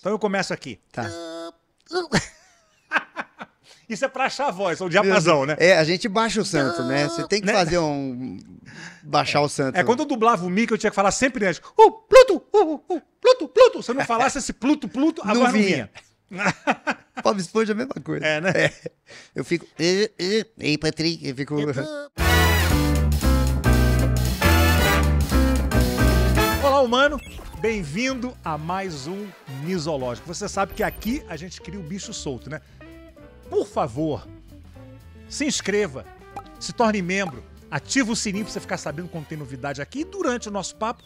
Então eu começo aqui. Tá. Isso é pra achar a voz, é o diapasão, né? É, a gente baixa o santo, né? Você tem que né? fazer um. baixar é, o santo. É, quando eu dublava o Mickey, eu tinha que falar sempre antes. Uh, Pluto! Uh, uh, uh Pluto, Pluto! Se eu não falasse esse Pluto, Pluto, a agora vinha. não vinha. Bob Esponja é a mesma coisa. É, né? É. Eu fico. Eh, eh, ei, Patrick, eu fico. Olá, humano! Bem-vindo a mais um Misológico. Você sabe que aqui a gente cria o bicho solto, né? Por favor, se inscreva, se torne membro, ative o sininho para você ficar sabendo quando tem novidade aqui. E durante o nosso papo,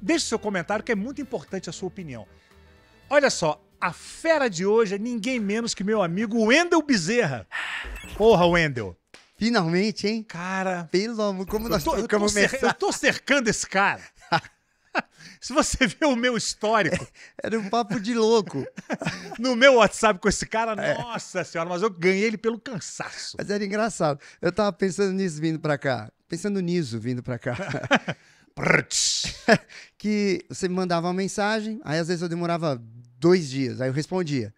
deixe seu comentário que é muito importante a sua opinião. Olha só, a fera de hoje é ninguém menos que meu amigo Wendel Bezerra. Porra, Wendel. Finalmente, hein? Cara. Pelo amor, como nós eu tô, eu tô, cercando esse cara. Se você vê o meu histórico. Era um papo de louco. no meu WhatsApp com esse cara, é. nossa senhora, mas eu ganhei ele pelo cansaço. Mas era engraçado. Eu tava pensando nisso vindo pra cá. Pensando nisso vindo pra cá. que você me mandava uma mensagem, aí às vezes eu demorava dois dias, aí eu respondia.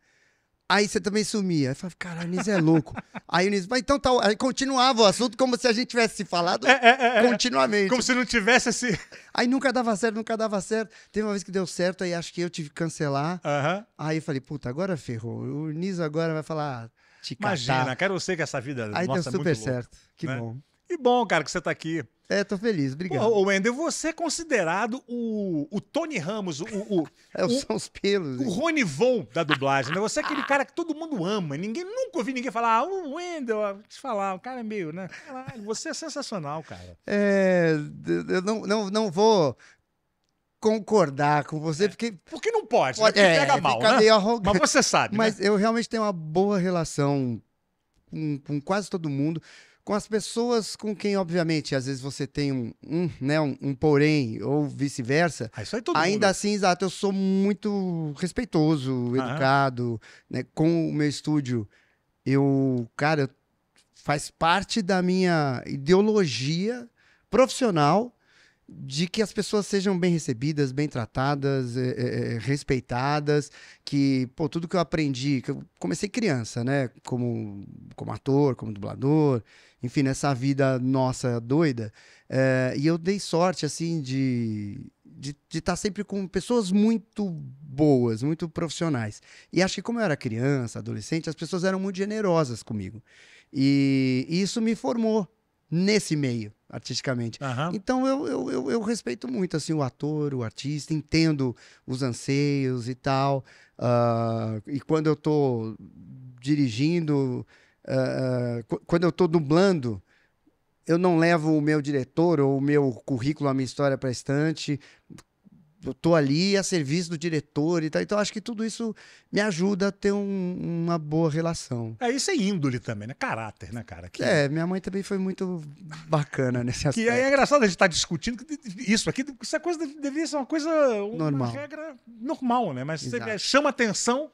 Aí você também sumia. Aí falava, caralho, o Niso é louco. aí o Niso, mas então tá. Aí continuava o assunto como se a gente tivesse se falado é, é, é, é. continuamente. Como se não tivesse assim. Aí nunca dava certo, nunca dava certo. Teve uma vez que deu certo, aí acho que eu tive que cancelar. Uh Aí eu falei, puta, agora ferrou. O Niso agora vai falar. Ah, te Imagina, quero você que essa vida. Aí nossa, deu é super certo. Louco, que né? bom. Que bom, cara, que você está aqui. É, tô feliz, obrigado. Ô, Wendel, você é considerado o, o Tony Ramos, o. o é, são os pelos. O Rony Von da dublagem, né? Você é aquele cara que todo mundo ama. Ninguém nunca ouvi ninguém falar, ah, o Wendel, vou ah, te falar, o cara é meio, né? Caralho, você é sensacional, cara. É. Eu não, não, não vou concordar com você, é, porque. Porque não pode, né? pode né? é, pega mal. Fica né? meio arrogante. Mas você sabe. Né? Mas né? eu realmente tenho uma boa relação com, com, quase todo mundo com as pessoas com quem, obviamente, às vezes você tem um, um né, um, um, porém ou vice-versa. Ah, ainda mundo. assim, exato, eu sou muito respeitoso, educado. Né, com o meu estúdio, eu, cara, faz parte da minha ideologia profissional de que as pessoas sejam bem recebidas, bem tratadas, é, é, respeitadas, que pô, tudo que eu aprendi, que eu comecei criança, né, como, como ator, como dublador, enfim, nessa vida nossa doida. É, e eu dei sorte, assim, de de estar tá sempre com pessoas muito boas, muito profissionais. E acho que como eu era criança, adolescente, as pessoas eram muito generosas comigo. E, e isso me formou nesse meio, artisticamente. Uhum. Então eu, eu, eu, eu, respeito muito assim o ator, o artista, entendo os anseios e tal. Uh, e quando eu estou dirigindo ah, ah, quando eu estou dublando, eu não levo o meu diretor ou o meu currículo, a minha história para a estante. Eu tô ali a serviço do diretor e tal. Então, acho que tudo isso me ajuda a ter um, uma boa relação. É, isso é índole também, né? Caráter, né, cara? Que... É, minha mãe também foi muito bacana nesse é aspecto. E é engraçado a gente estar tá discutindo isso aqui. Isso é coisa, deveria ser uma coisa, uma normal. regra normal, né? Mas você chama atenção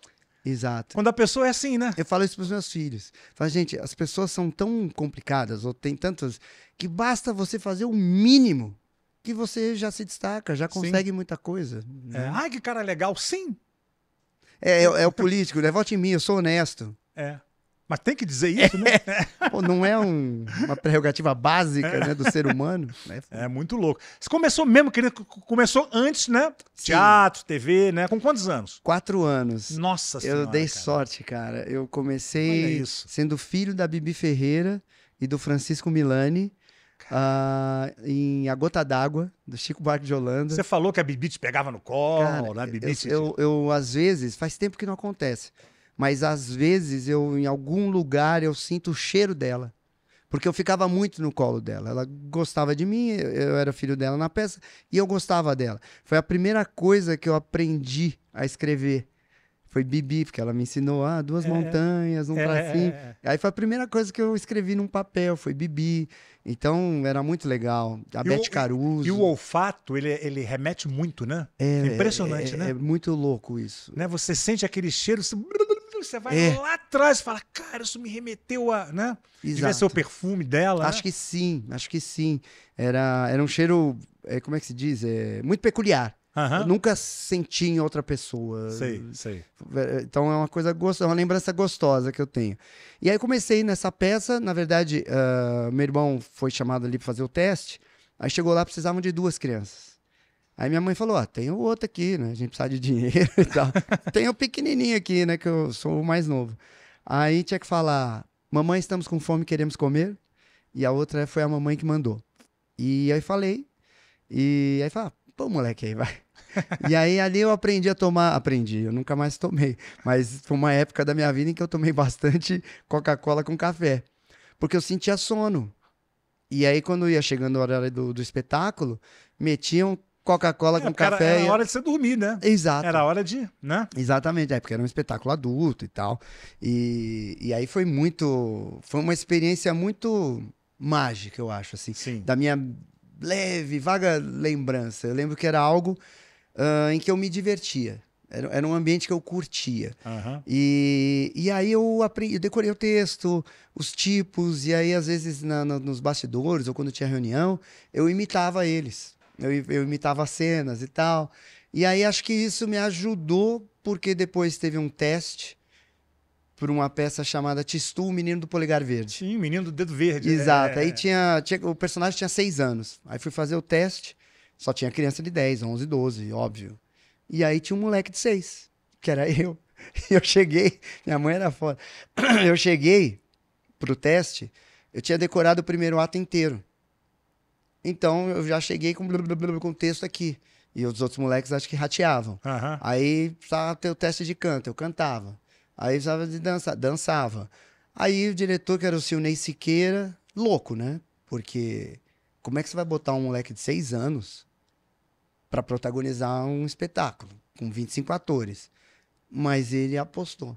Exato. Quando a pessoa é assim, né? Eu falo isso para os meus filhos. fala gente, as pessoas são tão complicadas, ou tem tantas, que basta você fazer o mínimo que você já se destaca, já consegue Sim. muita coisa. Né? É. Ai, que cara legal. Sim. É, é, é o político, né? Vote em mim, eu sou honesto. É. Mas tem que dizer isso, né? Pô, não é um, uma prerrogativa básica né, do ser humano. Né? É muito louco. Você começou mesmo, querido, começou antes, né? Sim. Teatro, TV, né? Com quantos anos? Quatro anos. Nossa Eu senhora, dei cara. sorte, cara. Eu comecei sendo filho da Bibi Ferreira e do Francisco Milani. Uh, em A Gota d'Água, do Chico Buarque de Holanda. Você falou que a Bibi te pegava no colo, Cara, né? Bibi eu, te... eu, eu, às vezes, faz tempo que não acontece, mas às vezes eu em algum lugar eu sinto o cheiro dela. Porque eu ficava muito no colo dela. Ela gostava de mim, eu era filho dela na peça e eu gostava dela. Foi a primeira coisa que eu aprendi a escrever. Foi Bibi, porque ela me ensinou, ah, duas é, é, é. montanhas, um é, tracinho. É, Aí foi a primeira coisa que eu escrevi num papel, foi Bibi. Então era muito legal. A e Beth o, Caruso. E o olfato, ele, ele remete muito, né? É, Impressionante, né? É muito louco isso. Né? Você sente aquele cheiro. Você... Assim, você vai é. lá atrás e fala, cara, isso me remeteu a, né? Exato. Devia ser o perfume dela. Acho né? que sim, acho que sim. Era, era um cheiro, é, como é que se diz? É, muito peculiar. nunca senti em outra pessoa. Sei, sei. É, então é uma coisa gostosa, é uma lembrança gostosa que eu tenho. E aí comecei nessa peça. Na verdade, uh, meu irmão foi chamado ali para fazer o teste. Aí chegou lá, precisavam de duas crianças. Aí minha mãe falou: Ó, ah, tem o outro aqui, né? A gente precisa de dinheiro e tal. tem o pequenininho aqui, né? Que eu sou o mais novo. Aí tinha que falar: Mamãe, estamos com fome, queremos comer. E a outra foi a mamãe que mandou. E aí falei. E aí fala, ah, Pô, moleque aí, vai. e aí ali eu aprendi a tomar, aprendi, eu nunca mais tomei, mas foi uma época da minha vida em que eu tomei bastante Coca-Cola com café, porque eu sentia sono. E aí quando ia chegando a hora do, do espetáculo, metiam Coca-Cola é, com café. Era, era hora de você dormir, né? Exato. Era hora de, né? Exatamente, é, porque era um espetáculo adulto e tal. E, e aí foi muito. Foi uma experiência muito mágica, eu acho, assim. Sim. Da minha leve, vaga lembrança. Eu lembro que era algo uh, em que eu me divertia. Era, era, um ambiente que eu curtia. Uhum. E, e aí eu aprendi, eu decorei o texto, os tipos, e aí às vezes na, na, nos bastidores ou quando tinha reunião, eu imitava eles eu, eu imitava cenas e tal. E aí acho que isso me ajudou, porque depois teve um teste por uma peça chamada Tistu, o Menino do Polegar Verde. Sim, o Menino do Dedo Verde. Né? Exato. É. Aí tinha, tinha, O personagem tinha seis anos. Aí fui fazer o teste, só tinha criança de 10, 11, 12, óbvio. E aí tinha um moleque de seis, que era eu. E eu cheguei, minha mãe era fora. Eu cheguei pro teste, eu tinha decorado o primeiro ato inteiro. Então eu já cheguei com, o texto aqui. E os outros moleques acho que rateavam. Uhum. Aí precisava ter o teste de canto, eu cantava. Aí precisava de dançar, dançava. Aí o diretor, que era o Silney Siqueira, louco, né? Porque como é que você vai botar um moleque de seis anos para protagonizar um espetáculo com 25 atores? Mas ele apostou.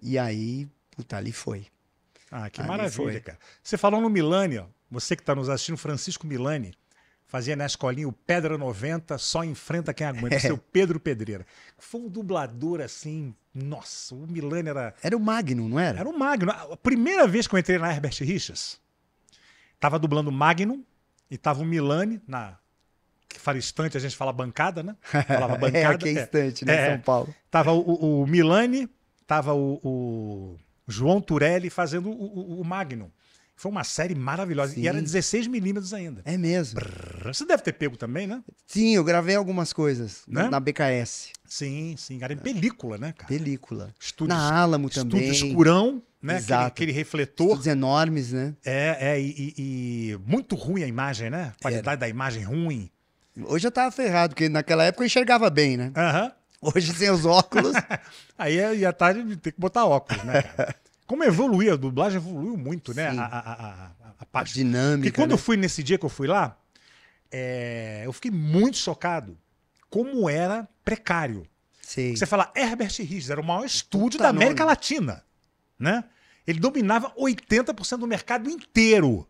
E aí, puta, ali foi. Ah, que ali maravilha, foi. cara. Você falou no Millennial. Você que está nos assistindo, Francisco Milani, fazia na escolinha o Pedra 90, só enfrenta quem aguenta, é. seu Pedro Pedreira. Foi um dublador assim, nossa, o Milani era. Era o Magno, não era? Era o Magno. A primeira vez que eu entrei na Herbert Richards, tava dublando o Magno e tava o Milani na. Que fala estante, a gente fala bancada, né? Falava bancada. é, aqui é estante, é. né? É. São é. Paulo. Tava o, o Milani, tava o, o João Turelli fazendo o, o, o foi uma série maravilhosa. Sim. E era 16 milímetros ainda. É mesmo. Brrr. Você deve ter pego também, né? Sim, eu gravei algumas coisas né? na BKS. Sim, sim. Era em é película, né, cara? Película. Estúdios, na Alamo também. Estúdio escurão, né? Exato. Aquele, aquele refletor. Estúdios enormes, né? É, é. E, e muito ruim a imagem, né? A qualidade era. da imagem é ruim. Hoje eu tava ferrado, porque naquela época eu enxergava bem, né? Aham. Hoje sem os óculos. Aí ia é, tarde tem que botar óculos, né, cara? Como evoluiu, a dublagem evoluiu muito, né? Sim. A, a, a, a, parte. A dinâmica. Porque quando né? eu fui nesse dia que eu fui lá, é, eu fiquei muito chocado como era precário. Sim. Você fala, Herbert Riz, era o maior estúdio Puta da América nome. Latina, né? Ele dominava 80% do mercado inteiro.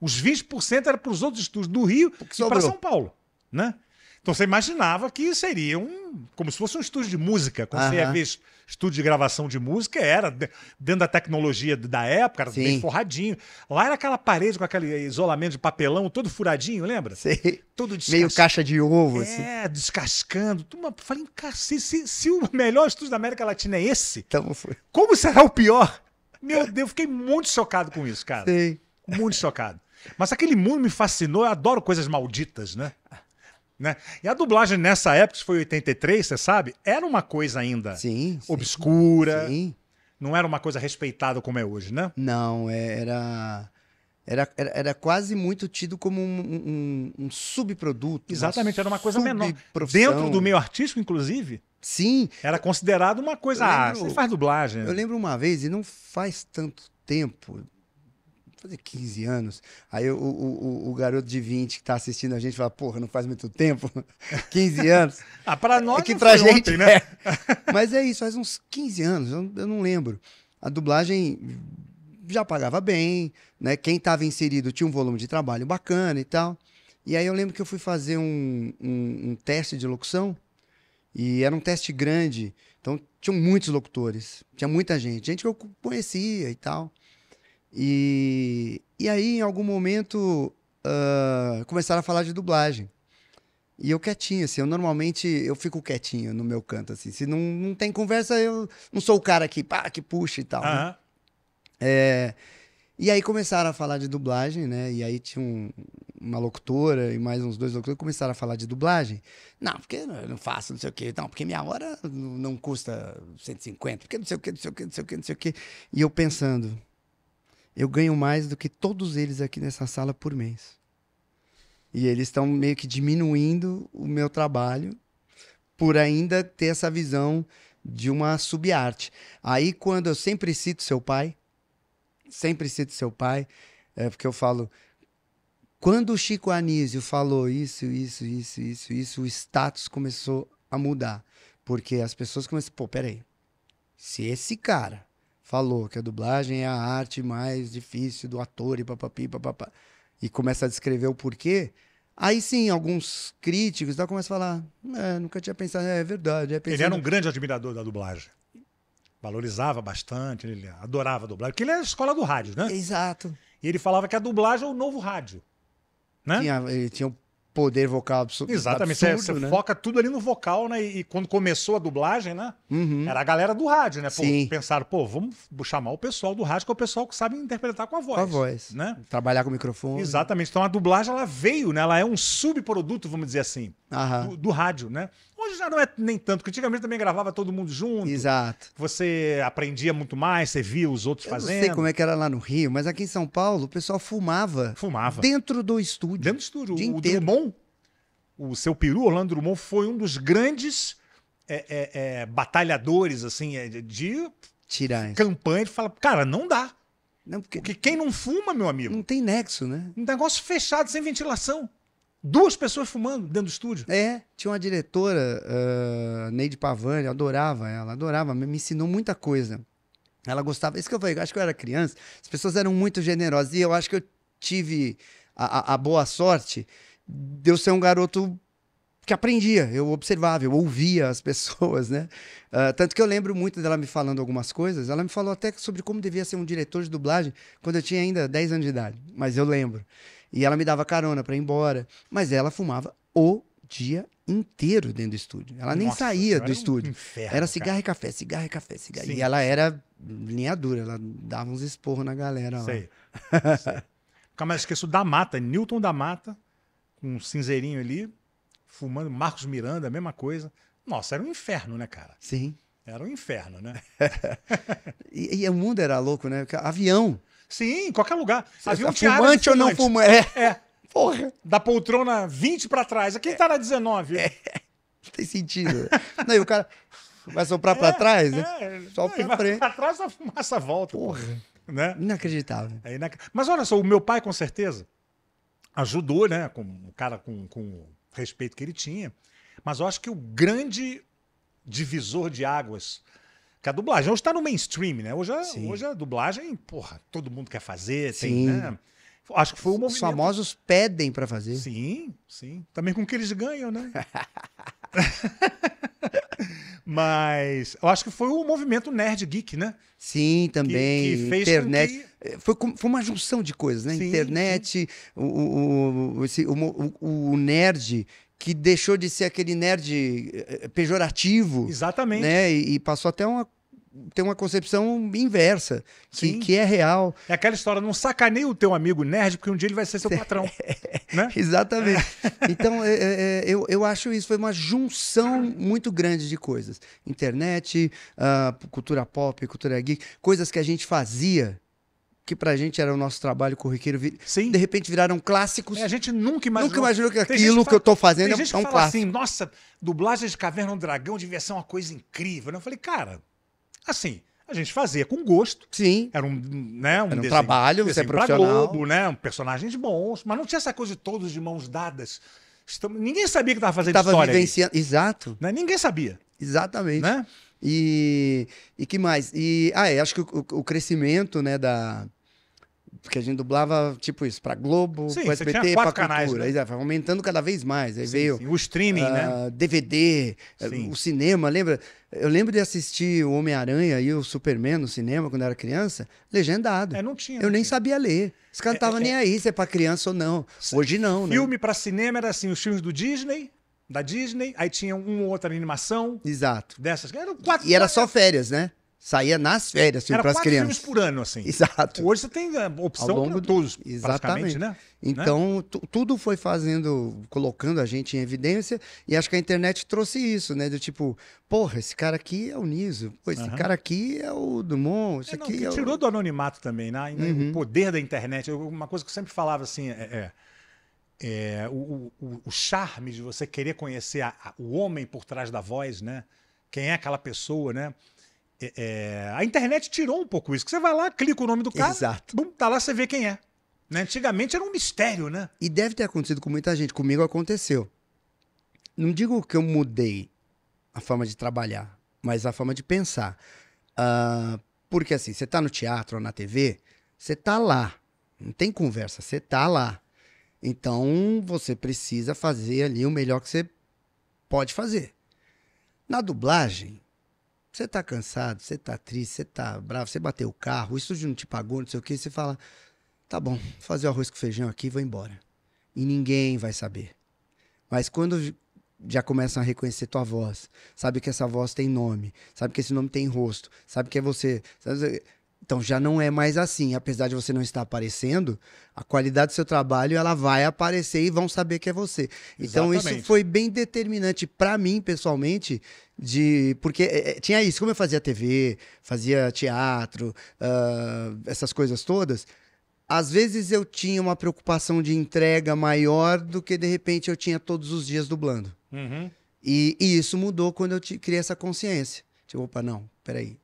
Os 20% era para os outros estúdios do Rio Porque e para São Paulo, né? Então você imaginava que seria um. como se fosse um estúdio de música. Quando uhum. você ia ver estúdio de gravação de música, era dentro da tecnologia da época, era Sim. bem forradinho. Lá era aquela parede com aquele isolamento de papelão todo furadinho, lembra? Sim. Todo descas... Meio caixa de ovo, é, assim. É, descascando. Falei, se, se, se o melhor estúdio da América Latina é esse, então foi. como será o pior? Meu Deus, fiquei muito chocado com isso, cara. Sim. Muito chocado. Mas aquele mundo me fascinou, eu adoro coisas malditas, né? Né? E a dublagem nessa época, que foi 83, você sabe, era uma coisa ainda sim, obscura. Sim. Não era uma coisa respeitada como é hoje, né? Não, é, era. Era, era, era quase muito tido como um, um, um subproduto. Exatamente, uma era uma coisa menor. Dentro do meio artístico, inclusive. Sim. Era considerado uma coisa. Ah, lembro, ah, você faz dublagem. Eu lembro uma vez, e não faz tanto tempo, fazer 15 anos. Aí o, o, o, garoto de 20 que tá assistindo a gente fala, porra, não faz muito tempo, 15 anos. ah, pra nós é que pra gente, ontem, né? É. Mas é isso, faz uns 15 anos, eu, eu, não lembro. A dublagem já pagava bem, né? Quem tava inserido tinha um volume de trabalho bacana e tal. E aí eu lembro que eu fui fazer um, um, um teste de locução, e era um teste grande, então tinham muitos locutores, tinha muita gente, gente que eu conhecia e tal. E, e aí, em algum momento, uh, começaram a falar de dublagem. E eu quietinho, assim, eu normalmente eu fico quietinho no meu canto, assim. Se não, não tem conversa, eu não sou o cara que, pá, que puxa e tal. Né? É, e aí começaram a falar de dublagem, né? E aí tinha um, uma locutora e mais uns dois locutores começaram a falar de dublagem. Não, porque eu não faço, não sei o quê. Não, porque minha hora não custa 150, porque não sei o quê, não sei o quê, não sei o quê, não sei o quê. E eu pensando, eu ganho mais do que todos eles aqui nessa sala por mês. E eles estão meio que diminuindo o meu trabalho por ainda ter essa visão de uma subarte. Aí quando eu sempre cito seu pai, sempre cito seu pai, é porque eu falo quando o Chico Anísio falou isso, isso, isso, isso, isso, o status começou a mudar, porque as pessoas começam, pô, peraí, se esse cara falou que a dublagem é a arte mais difícil do ator e papapi, papapá, e começa a descrever o porquê, aí sim, alguns críticos tá, começam a falar, é, nunca tinha pensado, é, é verdade. É pensando... Ele era um grande admirador da dublagem. Valorizava bastante, ele adorava a dublagem, porque ele é a escola do rádio, né? Exato. E ele falava que a dublagem é o novo rádio. Né? Tinha, ele tinha o poder vocal absurdo. Exatamente, absurdo, você, você né? foca tudo ali no vocal, né? E, quando começou a dublagem, né? Uhum. Era a galera do rádio, né? Pô, Sim. Pensaram, pô, vamos chamar o pessoal do rádio, que é o pessoal que sabe interpretar com a voz. Com a voz. Né? Trabalhar com o microfone. Exatamente. Então a dublagem, ela veio, né? Ela é um subproduto, vamos dizer assim do, do, rádio, né? Hoje já não é nem tanto, porque antigamente também gravava todo mundo junto. Exato. Você aprendia muito mais, você via os outros eu fazendo. Não sei como é que era lá no Rio, mas aqui em São Paulo o pessoal fumava. Fumava. Dentro do estúdio. Dentro do estúdio. O, o Drummond, o seu peru, Orlando Drummond, foi um dos grandes é, é, é, batalhadores, assim, é, de Tirar campanha. Ele fala, cara, não dá. Não, porque... porque quem não fuma, meu amigo. Não tem nexo, né? Um negócio fechado, sem ventilação. Duas pessoas fumando dentro do estúdio. É, tinha uma diretora, uh, Neide Pavani, eu adorava ela, adorava, me ensinou muita coisa. Ela gostava, isso que eu falei, acho que eu era criança, as pessoas eram muito generosas e eu acho que eu tive a, a, a boa sorte de eu ser um garoto que aprendia, eu observava, eu ouvia as pessoas, né? Uh, tanto que eu lembro muito dela me falando algumas coisas. Ela me falou até sobre como devia ser um diretor de dublagem quando eu tinha ainda 10 anos de idade, mas eu lembro. E ela me dava carona para ir embora. Mas ela fumava o dia inteiro dentro do estúdio. Ela nem Nossa, saía do estúdio. Um inferno, era cigarro cara. e café, cigarro e café, cigarro. Sim. E ela era linha dura, ela dava uns esporros na galera lá. Sei. Sei. mais esqueço da Mata, Newton da Mata, com um cinzeirinho ali, fumando, Marcos Miranda, a mesma coisa. Nossa, era um inferno, né, cara? Sim. Era um inferno, né? e, e, o mundo era louco, né? Avião. Sim, em qualquer lugar. Havia tá um Fumante ou não fumante? É. é. Porra. Da poltrona 20 para trás. Aqui é. tá na 19. É. Não tem sentido. não, e o cara vai soprar é, para trás, né? Só para frente. Para trás a fumaça volta. Porra. porra. Né? Inacreditável. É inac... Mas olha só, o meu pai, com certeza, ajudou, né? Com, o cara com, com o respeito que ele tinha. Mas eu acho que o grande divisor de águas porque a dublagem hoje está no mainstream, né? Hoje, a, é, hoje a é dublagem, porra, todo mundo quer fazer, Sim. tem, né? Acho que foi o movimento. Os famosos pedem para fazer. Sim, sim. Também com o que eles ganham, né? Mas eu acho que foi o movimento nerd geek, né? Sim, também. Que, que internet. Que... Eh, foi, foi uma junção de coisas, né? Sim, internet, sim. O, o, o, o, o, nerd que deixou de ser aquele nerd eh, eh, pejorativo. Exatamente. Né? E, e passou até uma ter uma concepção inversa, que, que, é real. É aquela história, não sacaneie o teu amigo nerd, porque um dia ele vai ser seu é. patrão. né? Exatamente. então, é, é, é, eu, eu acho isso, foi uma junção muito grande de coisas. Internet, uh, cultura pop, cultura geek, coisas que a gente fazia que pra gente era o nosso trabalho corriqueiro, Sim. de repente viraram clássicos. É, a gente nunca imaginou, nunca imaginou que aquilo que, eu tô fazendo tem é gente é um que fala assim, clássico. assim, nossa, dublagem de Caverna do é Dragão devia ser é uma coisa incrível. Eu falei, cara, assim, a gente fazia com gosto. Sim. Era um, né, um, era um desenho, trabalho, você é profissional. Globo, né, um personagens bons, mas não tinha essa coisa de todos de mãos dadas. Estamos, ninguém sabia que estava fazendo tava história. Vivenciando, exato. Né? Ninguém sabia. Exatamente. Né? E, e que mais? E, ah, é, acho que o, o, crescimento, né, da... Porque a gente dublava, tipo isso, pra Globo, sim, pra SBT, pra Cultura. Canais, né? Aí, aumentando cada vez mais. Aí sim, veio... Sim. O streaming, uh, né? DVD, eh, sim. o cinema, lembra? Eu lembro de assistir o Homem-Aranha e o Superman no cinema quando eu era criança, legendado. É, não tinha. Não eu nem tinha. sabia ler. Você cantava é, é, nem é. aí se é pra criança ou não. Hoje não, né? Filme pra cinema era assim, os filmes do Disney da Disney, aí tinha uma outra animação. Exato. Dessas. Eram quatro. E era só férias, né? Saía nas férias, filme para as crianças. filmes por ano, assim. Exato. Hoje você tem é, opção para todos, do... Exatamente. né? Então, tudo foi fazendo, colocando a gente em evidência, e acho que a internet trouxe isso, né? Do tipo, porra, esse cara aqui é o Niso, pô, esse uhum. cara aqui é o Dumont, esse é, não, aqui é tirou o... do anonimato também, né? né uhum. O poder da internet, uma coisa que eu sempre falava assim, é, é é, o, o, o, charme de você querer conhecer a, a, o homem por trás da voz, né? Quem é aquela pessoa, né? É, é, a internet tirou um pouco isso. Que você vai lá, clica o nome do cara, Exato. Bum, tá lá, você vê quem é. Né? Antigamente era um mistério, né? E deve ter acontecido com muita gente. Comigo aconteceu. Não digo que eu mudei a forma de trabalhar, mas a forma de pensar. Uh, porque assim, você tá no teatro ou na TV, você tá lá. Não tem conversa, você tá lá. Então você precisa fazer ali o melhor que você pode fazer. Na dublagem, você tá cansado, você tá triste, você tá bravo, você bateu o carro, o estúdio não te pagou, não sei o que, você fala: tá bom, vou fazer o arroz com feijão aqui e vou embora. E ninguém vai saber. Mas quando já começam a reconhecer tua voz, sabe que essa voz tem nome, sabe que esse nome tem rosto, sabe que é você. Sabe então já não é mais assim, apesar de você não estar aparecendo, a qualidade do seu trabalho ela vai aparecer e vão saber que é você. Exatamente. Então isso foi bem determinante para mim pessoalmente de porque é, é, tinha isso, como eu fazia TV, fazia teatro, uh, essas coisas todas, às vezes eu tinha uma preocupação de entrega maior do que de repente eu tinha todos os dias dublando. Uhum. E, e isso mudou quando eu te, criei essa consciência. Tipo, opa, não, peraí,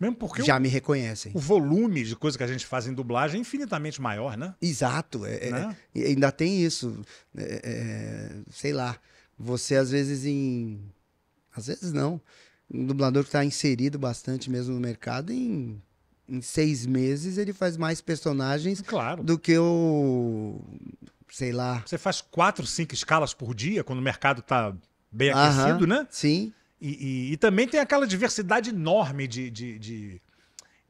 mesmo porque já o, me reconhecem. O volume de coisa que a gente faz em dublagem é infinitamente maior, né? Exato. É, é né? É, ainda tem isso. É, é, sei lá. Você às vezes em. Às vezes não. Um dublador que está inserido bastante mesmo no mercado, em, em seis meses ele faz mais personagens claro. do que o. Sei lá. Você faz quatro, cinco escalas por dia quando o mercado está bem aquecido, né? Sim. E, e, e também tem aquela diversidade enorme de, de, de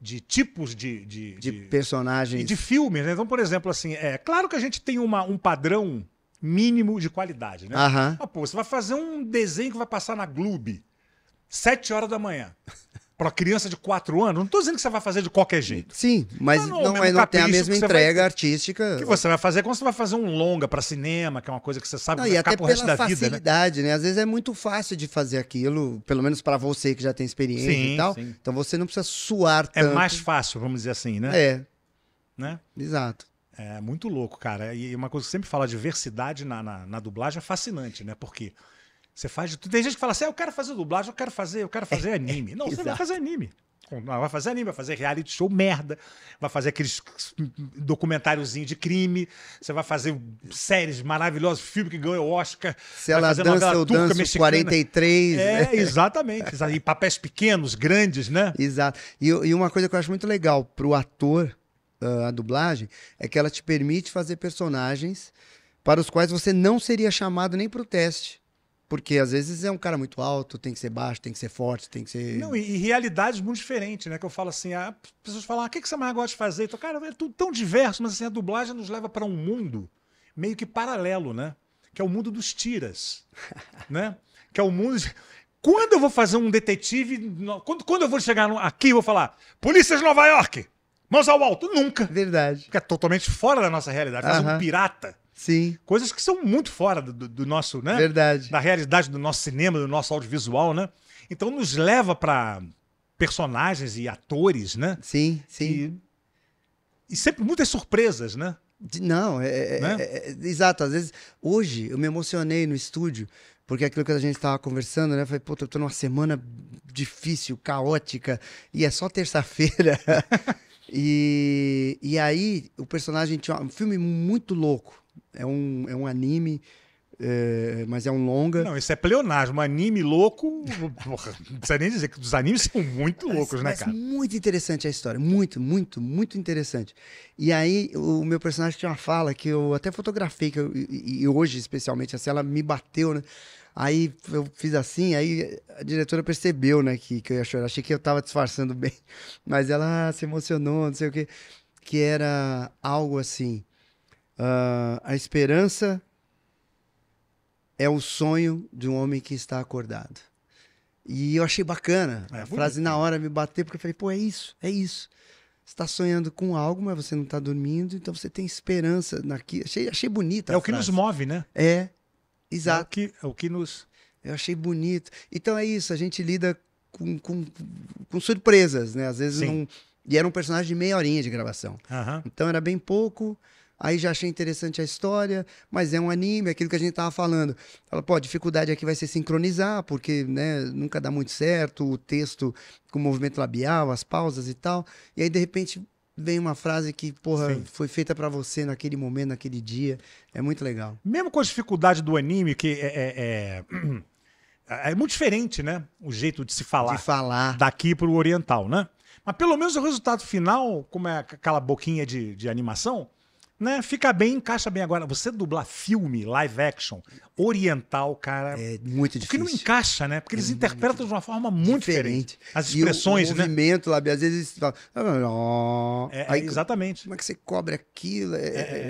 de tipos de, de, de, de personagens. de filmes, né? Então, por exemplo, assim, é claro que a gente tem uma, um padrão mínimo de qualidade, né? Uhum. Ah, pô, você vai fazer um desenho que vai passar na Gloob sete horas da manhã para criança de 4 anos, não estou dizendo que você vai fazer de qualquer jeito. Sim, mas não, é não, é, mas não tem a mesma entrega vai, artística. que você vai fazer é quando você vai fazer um longa para cinema, que é uma coisa que você sabe não, que vai ficar pro resto da vida. Né? facilidade, né? né? Às vezes é muito fácil de fazer aquilo, pelo menos para você que já tem experiência sim, e tal. Sim. Então você não precisa suar tanto. É mais fácil, vamos dizer assim, né? É. Né? Exato. É muito louco, cara. E uma coisa que sempre fala, diversidade na, na, na dublagem é fascinante, né? Porque quê? Você faz de tudo. Tem gente que fala assim: ah, eu quero fazer dublagem, eu quero fazer, eu quero fazer é, anime. Não, você vai fazer anime. Não, vai fazer anime, vai fazer reality show merda, vai fazer aqueles documentáriozinho de crime, você vai fazer séries maravilhosas, filme que ganhou Oscar. Se ela dança, eu danço mexicana. 43. É, né? exatamente. e papéis pequenos, grandes, né? Exato. E, e, uma coisa que eu acho muito legal pro ator, uh, a dublagem, é que ela te permite fazer personagens para os quais você não seria chamado nem pro teste. Porque às vezes é um cara muito alto, tem que ser baixo, tem que ser forte, tem que ser. Não, e, e realidades muito diferentes, né? Que eu falo assim, ah, as pessoas falam, ah, o que, que você mais gosta de fazer? Então, cara, é tudo tão diverso, mas assim, a dublagem nos leva para um mundo meio que paralelo, né? Que é o mundo dos tiras, né? Que é o mundo. De... Quando eu vou fazer um detetive, quando, quando eu vou chegar aqui, e vou falar, polícia de Nova York, mãos ao alto, nunca. Verdade. Porque é totalmente fora da nossa realidade, uh -huh. um pirata. Sim. Coisas que são muito fora do, do nosso, né? Verdade. Da realidade do nosso cinema, do nosso audiovisual, né? Então nos leva para personagens e atores, né? Sim, sim. E, e sempre muitas surpresas, né? Não, é, é, né? é, é, exato. Às vezes, hoje eu me emocionei no estúdio, porque aquilo que a gente estava conversando, né? Eu falei, pô, tô, tô numa semana difícil, caótica, e é só terça-feira. e, e aí, o personagem tinha um filme muito louco é um, é um anime. É, mas é um longa. Não, isso é pleonasmo. Um anime louco. Porra, não precisa nem dizer que os animes são muito loucos, né, mas, né, cara? Mas muito interessante a história. Muito, muito, muito interessante. E aí, o meu personagem tinha uma fala que eu até fotografei, que eu, e, e, hoje, especialmente, assim, ela me bateu, né? Aí eu fiz assim, aí a diretora percebeu, né, que, que eu ia chorar. Achei que eu tava disfarçando bem. Mas ela se ah, emocionou, não sei o quê. Que era algo assim. Uh, a esperança é o sonho de um homem que está acordado. E eu achei bacana. É, a frase na hora me bater porque eu falei, pô, é isso, é isso. Você está sonhando com algo, mas você não está dormindo, então você tem esperança naquilo. Achei, achei bonita. É o frase. que nos move, né? É, exato. É o que, é o que nos. Eu achei bonito. Então é isso, a gente lida com, com, com surpresas, né? Às vezes Sim. não. E era um personagem de meia horinha de gravação. Uhum. Então era bem pouco aí já achei interessante a história, mas é um anime, é aquilo que a gente tava falando. Fala, pô, a dificuldade aqui vai ser sincronizar, porque né, nunca dá muito certo o texto com o movimento labial, as pausas e tal. E aí, de repente, vem uma frase que, porra, Sim. foi feita para você naquele momento, naquele dia. É muito legal. Mesmo com a dificuldade do anime, que é, é. É, é, é muito diferente, né? O jeito de se falar. De falar. Daqui pro oriental, né? Mas pelo menos o resultado final, como é aquela boquinha de, de animação, né? Fica bem, encaixa bem agora. Você dublar filme, live action, oriental, cara. É muito difícil. Porque não encaixa, né? Porque é eles interpretam de uma forma muito diferente. diferente. As expressões, e o, o né? movimento lá, às vezes ah, é, é, Aí, exatamente. Como é que você cobra aquilo? É,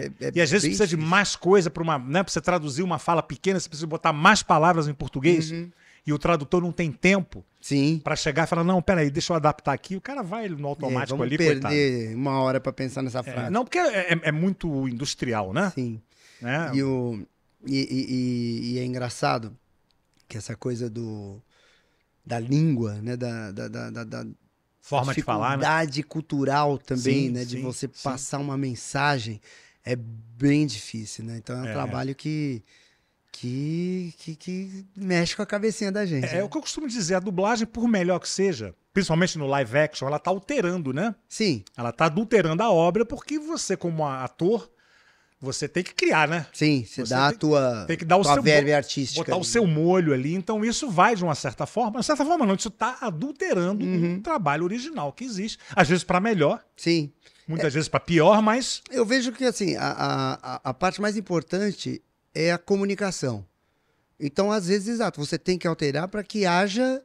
é, é e às vezes precisa difícil. de mais coisa para uma. Né? Pra você traduzir uma fala pequena, você precisa botar mais palavras em português. Uhum. E o tradutor não tem tempo. Sim. Para chegar e falar, não, peraí, deixa eu adaptar aqui. O cara vai no automático é, vamos ali, perder coitado. uma hora para pensar nessa é, frase. É, não, porque é, é, é, muito industrial, né? Sim. Né? E, o, e, e, e, é engraçado que essa coisa do da língua, né? Da, da, da, da Forma de falar, né? cultural também, sim, né? Sim, de você sim. passar uma mensagem é bem difícil, né? Então é um é. trabalho que que, que, que, mexe com a cabecinha da gente. É, é né? é, o que eu costumo dizer, a dublagem, por melhor que seja, principalmente no live action, ela tá alterando, né? Sim. Ela tá adulterando a obra porque você, como ator, você tem que criar, né? Sim, você, você dá tem, a tua, tem que dar o seu verve artística. Botar ali. o seu molho ali. Então isso vai de uma certa forma, de certa forma não, isso tá adulterando uhum. um trabalho original que existe. Às vezes para melhor. Sim. Muitas é, vezes para pior, mas... Eu vejo que, assim, a, a, a parte mais importante é a comunicação. Então, às vezes, exato, você tem que alterar para que haja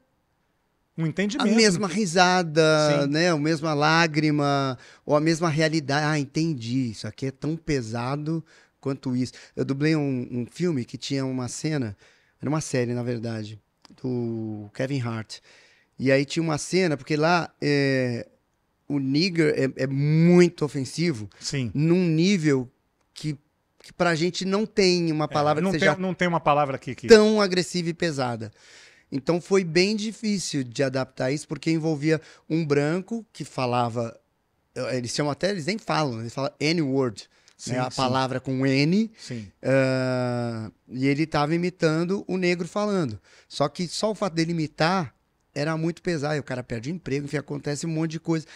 um entendimento. A mesma risada, Sim. né? A mesma lágrima, ou a mesma realidade. Ah, entendi. Isso aqui é tão pesado quanto isso. Eu dublei um, um filme que tinha uma cena, era uma série, na verdade, do Kevin Hart. E aí tinha uma cena, porque lá é, o nigger é, é muito ofensivo. Sim. Num nível que que para a gente não tem uma é, palavra é, não que tem, não tem uma palavra aqui tão agressiva e pesada. Então foi bem difícil de adaptar isso porque envolvia um branco que falava eh, eles chamam até eles nem falam eles falam n word né? sim, né, a sim. palavra com n sim. Uh, e ele estava imitando o negro falando só que só o fato dele imitar era muito pesado e o cara perde emprego enfim acontece um monte de coisa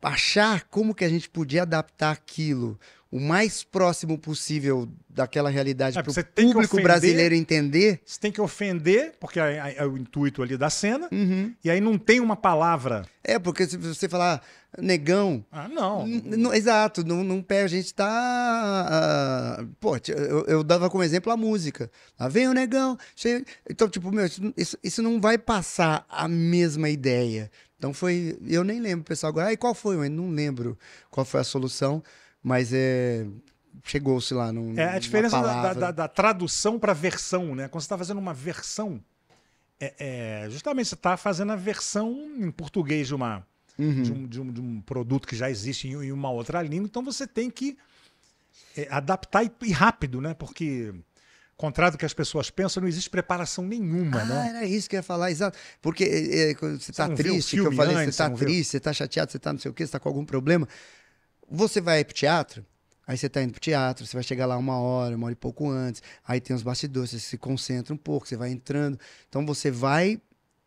achar como que a gente podia adaptar aquilo o mais próximo possível daquela realidade é, para o público ofender, brasileiro entender. Você tem que ofender, porque é, é o intuito ali da cena, uhum. e aí não tem uma palavra. É, porque se você falar ah, negão. Ah, não. Exato, não, não a gente tá. Uh, pô, eu, eu, dava como exemplo a música. Lá vem o negão. Cheio... Então, tipo, meu, isso, isso não vai passar a mesma ideia. Então foi, eu nem lembro, o pessoal agora, ah, e qual foi? Eu não lembro qual foi a solução, mas é chegou-se lá num É a diferença da, da, da, tradução para versão, né? Quando você está fazendo uma versão, é, é justamente você está fazendo a versão em português de uma Uhum. De, um, de, um, de, um, produto que já existe em, uma outra língua. Então você tem que é, adaptar e, e, rápido, né? Porque contrário do que as pessoas pensam, não existe preparação nenhuma, ah, né? era isso que eu ia falar, exato. Porque é, quando você está triste, que eu falei, antes, tá você está triste, você está chateado, você está não sei o quê, você está com algum problema. Você vai para o teatro, aí você está indo para o teatro, você vai chegar lá uma hora, uma hora e pouco antes, aí tem os bastidores, você se concentra um pouco, você vai entrando. Então você vai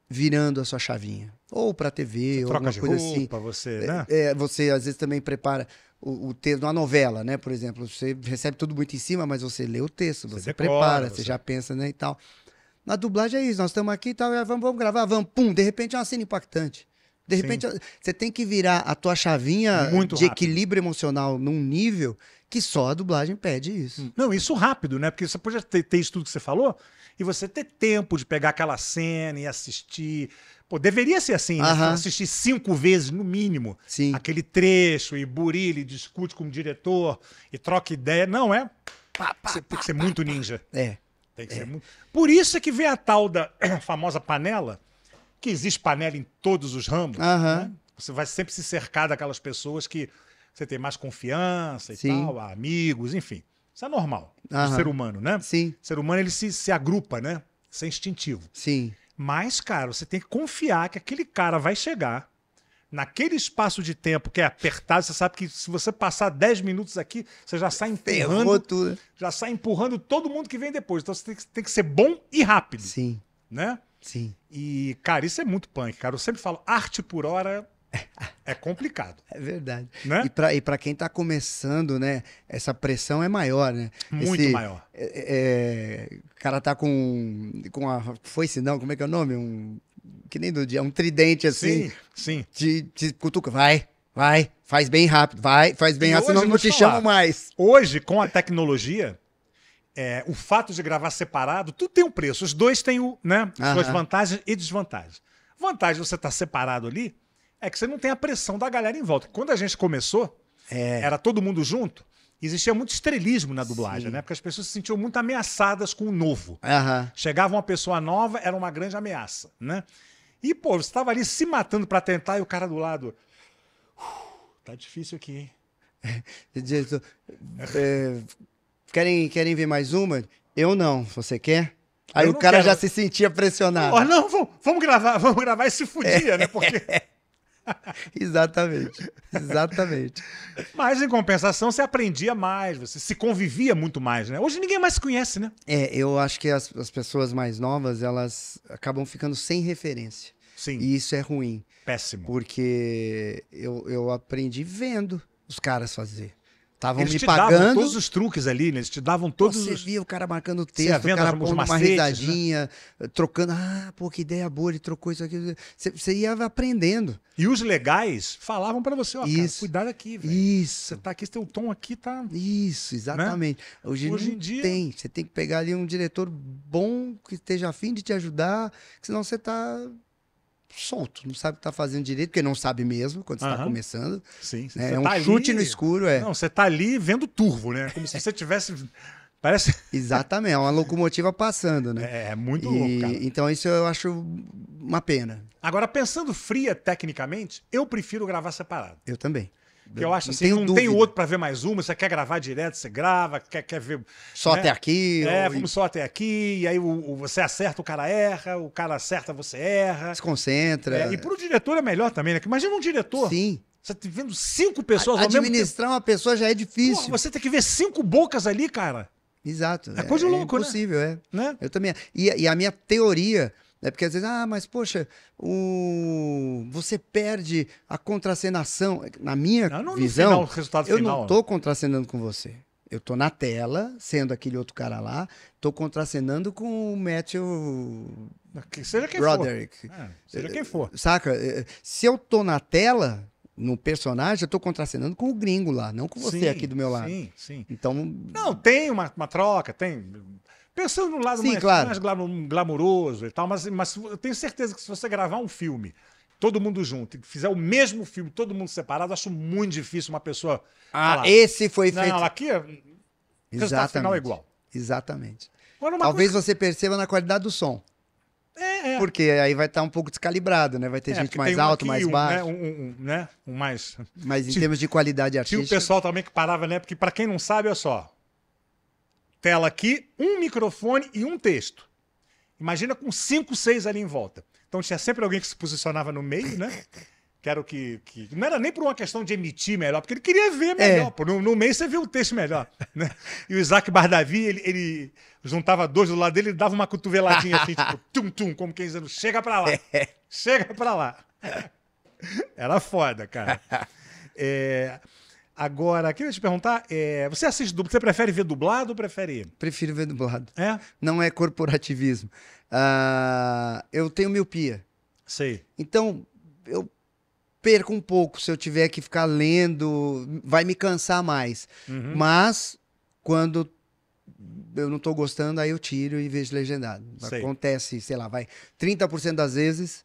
virando a sua chavinha ou para TV, você ou troca alguma de coisa roupa, assim. Você, é, né? É, é, você às vezes também prepara o, o texto uma novela, né? Por exemplo, você recebe tudo muito em cima, mas você lê o texto, você, você decora, prepara, você... você já pensa, né, e tal. Na dublagem é isso, nós estamos aqui e tal, vamos, vamos gravar, vamos, pum, de repente é uma cena impactante. De repente, Sim. É, você tem que virar a tua chavinha Muito de rápido. equilíbrio emocional num nível que só a dublagem pede isso. Hum. Não, isso rápido, né? Porque você pode ter, ter isso tudo que você falou e você ter tempo de pegar aquela cena e assistir, Pô, deveria ser assim, né? Uhum. Assistir cinco vezes, no mínimo, Sim. aquele trecho e burile, discute com o diretor e troca ideia. Não, é. Pá, pá, Você tem que ser muito ninja. É. Tem que é. ser muito... Por isso é que vem a tal da famosa panela, que existe panela em todos os ramos. Uhum. Né? Você vai sempre se cercar daquelas pessoas que você tem mais confiança e Sim. tal, amigos, enfim. Isso é normal. Uhum. Do ser humano, né? Sim. O ser humano ele se, se agrupa, né? Isso é instintivo. Sim. Mas, cara, você tem que confiar que aquele cara vai chegar naquele espaço de tempo que é apertado, você sabe que se você passar 10 minutos aqui, você já sai empurrando. Já sai empurrando todo mundo que vem depois. Então você tem que, tem que ser bom e rápido. Sim. Né? Sim. E, cara, isso é muito punk, cara. Eu sempre falo, arte por hora é complicado. É verdade. Né? E para quem está começando, né? Essa pressão é maior, né? Muito Esse, maior. É, é, o é, cara tá com, com a se não, como é que é o nome? Um, que nem do dia, um tridente assim. Sim, sim. Te, te cutuca, vai, vai, faz bem rápido, vai, faz bem rápido, senão não te chamo mais. Hoje, com a tecnologia, é, o fato de gravar separado, tudo tem um preço. Os dois têm o, né, suas vantagens e desvantagens. Vantagem você estar tá separado ali, é que você não tem a pressão da galera em volta. Quando a gente começou, é. era todo mundo junto, existia muito estrelismo na dublagem, Sim. né? Porque as pessoas se sentiam muito ameaçadas com o novo. Uhum. Chegava uma pessoa nova, era uma grande ameaça, né? E, pô, você estava ali se matando para tentar e o cara do lado. Tá difícil aqui, hein? é, querem, querem ver mais uma? Eu não. Você quer? Aí Eu o cara quero. já se sentia pressionado. Oh, não, vamos, vamos gravar, vamos gravar e se fudia, é. né? Porque. É. exatamente, exatamente. Mas em compensação, você aprendia mais, você se convivia muito mais, né? Hoje ninguém mais se conhece, né? É, eu acho que as, as pessoas mais novas, elas acabam ficando sem referência. Sim. E isso é ruim. Péssimo. Porque eu, eu aprendi vendo os caras fazer. Estavam me pagando. Davam todos os truques ali, né? Eles te davam todos você os. Você via o cara marcando o texto, com o cara pondo macetes, uma né? risadinha, né? trocando. Ah, pô, que ideia boa, ele trocou isso aqui. Você, você ia aprendendo. E os legais falavam para você, ó, oh, cara, cuidado aqui, velho. Isso. Você tá aqui, seu tom aqui tá. Isso, né? exatamente. Né? Hoje, Hoje em dia. Tem. Você tem que pegar ali um diretor bom, que esteja afim de te ajudar, senão você tá solto, não sabe o que tá fazendo direito, porque não sabe mesmo quando você uhum. tá começando. Sim, né? É um tá chute ali... no escuro, é. Não, você tá ali vendo turvo, né? Como se você tivesse parece Exatamente, é uma locomotiva passando, né? É, é muito e... louco, cara. Então isso eu acho uma pena. Agora pensando fria tecnicamente, eu prefiro gravar separado. Eu também. Que eu acho assim, não, não tem outro para ver mais uma, você quer gravar direto, você grava, quer, quer ver. Só né? até aqui. É, ou... vamos só até aqui, e aí o, o, você acerta, o cara erra, o cara acerta, você erra. Se concentra. É, e pro diretor é melhor também, né? Imagina um diretor. Sim. Você tá vendo cinco pessoas A, Administrar uma pessoa já é difícil. Porra, você tem que ver cinco bocas ali, cara. Exato. É coisa é, louca, é impossível, né? é. Né? Eu também. E, e, a minha teoria é Porque às vezes, ah, mas poxa, o... você perde a contracenação. Na minha não, não visão, final, resultado eu final. não estou contracenando com você. Eu estou na tela, sendo aquele outro cara lá, estou contracenando com o Matthew seja quem Broderick. For. É, seja quem for. Saca? É, se eu tô na tela, no personagem, eu tô contracenando com o gringo lá, não com você sim, aqui do meu lado. Sim, sim. Então. Não, tem uma, uma troca, tem. Pensando no lado Sim, mais, claro. mais glam, glamouroso e tal, mas, mas eu tenho certeza que se você gravar um filme todo mundo junto e fizer o mesmo filme, todo mundo separado, acho muito difícil uma pessoa. Ah, falar, esse foi não, feito. Não, aqui é Exatamente. final é igual. Exatamente. Talvez coisa... você perceba na qualidade do som. É, é. Porque aí vai estar tá um pouco descalibrado, né? Vai ter é, gente mais um né, alto, mais um, baixo. Né? Um, um, né? um mais. Mas em tinha, termos de qualidade artística. Tinha o pessoal também que parava, né? Porque, para quem não sabe, é só tela aqui, um microfone e um texto. Imagina com cinco, seis ali em volta. Então tinha sempre alguém que se posicionava no meio, né? quero que, que. Não era nem por uma questão de emitir melhor, porque ele queria ver é. melhor. É. no, no, meio você vê o texto melhor. Né? E o Isaac Bardavi, ele, ele, juntava dois do lado dele e dava uma cotoveladinha assim, tipo, tum-tum, como quem dizendo: chega pra lá, é. chega pra lá. Era foda, cara. É. Agora, queria te perguntar, é, você assiste dublado, você prefere ver dublado ou prefere... Prefiro ver dublado. É? Não é corporativismo. Uh, eu tenho miopia. Sei. Então, eu perco um pouco se eu tiver que ficar lendo, vai me cansar mais. Uhum. Mas, quando eu não estou gostando, aí eu tiro e vejo legendado. Sei. Acontece, sei lá, vai 30% das vezes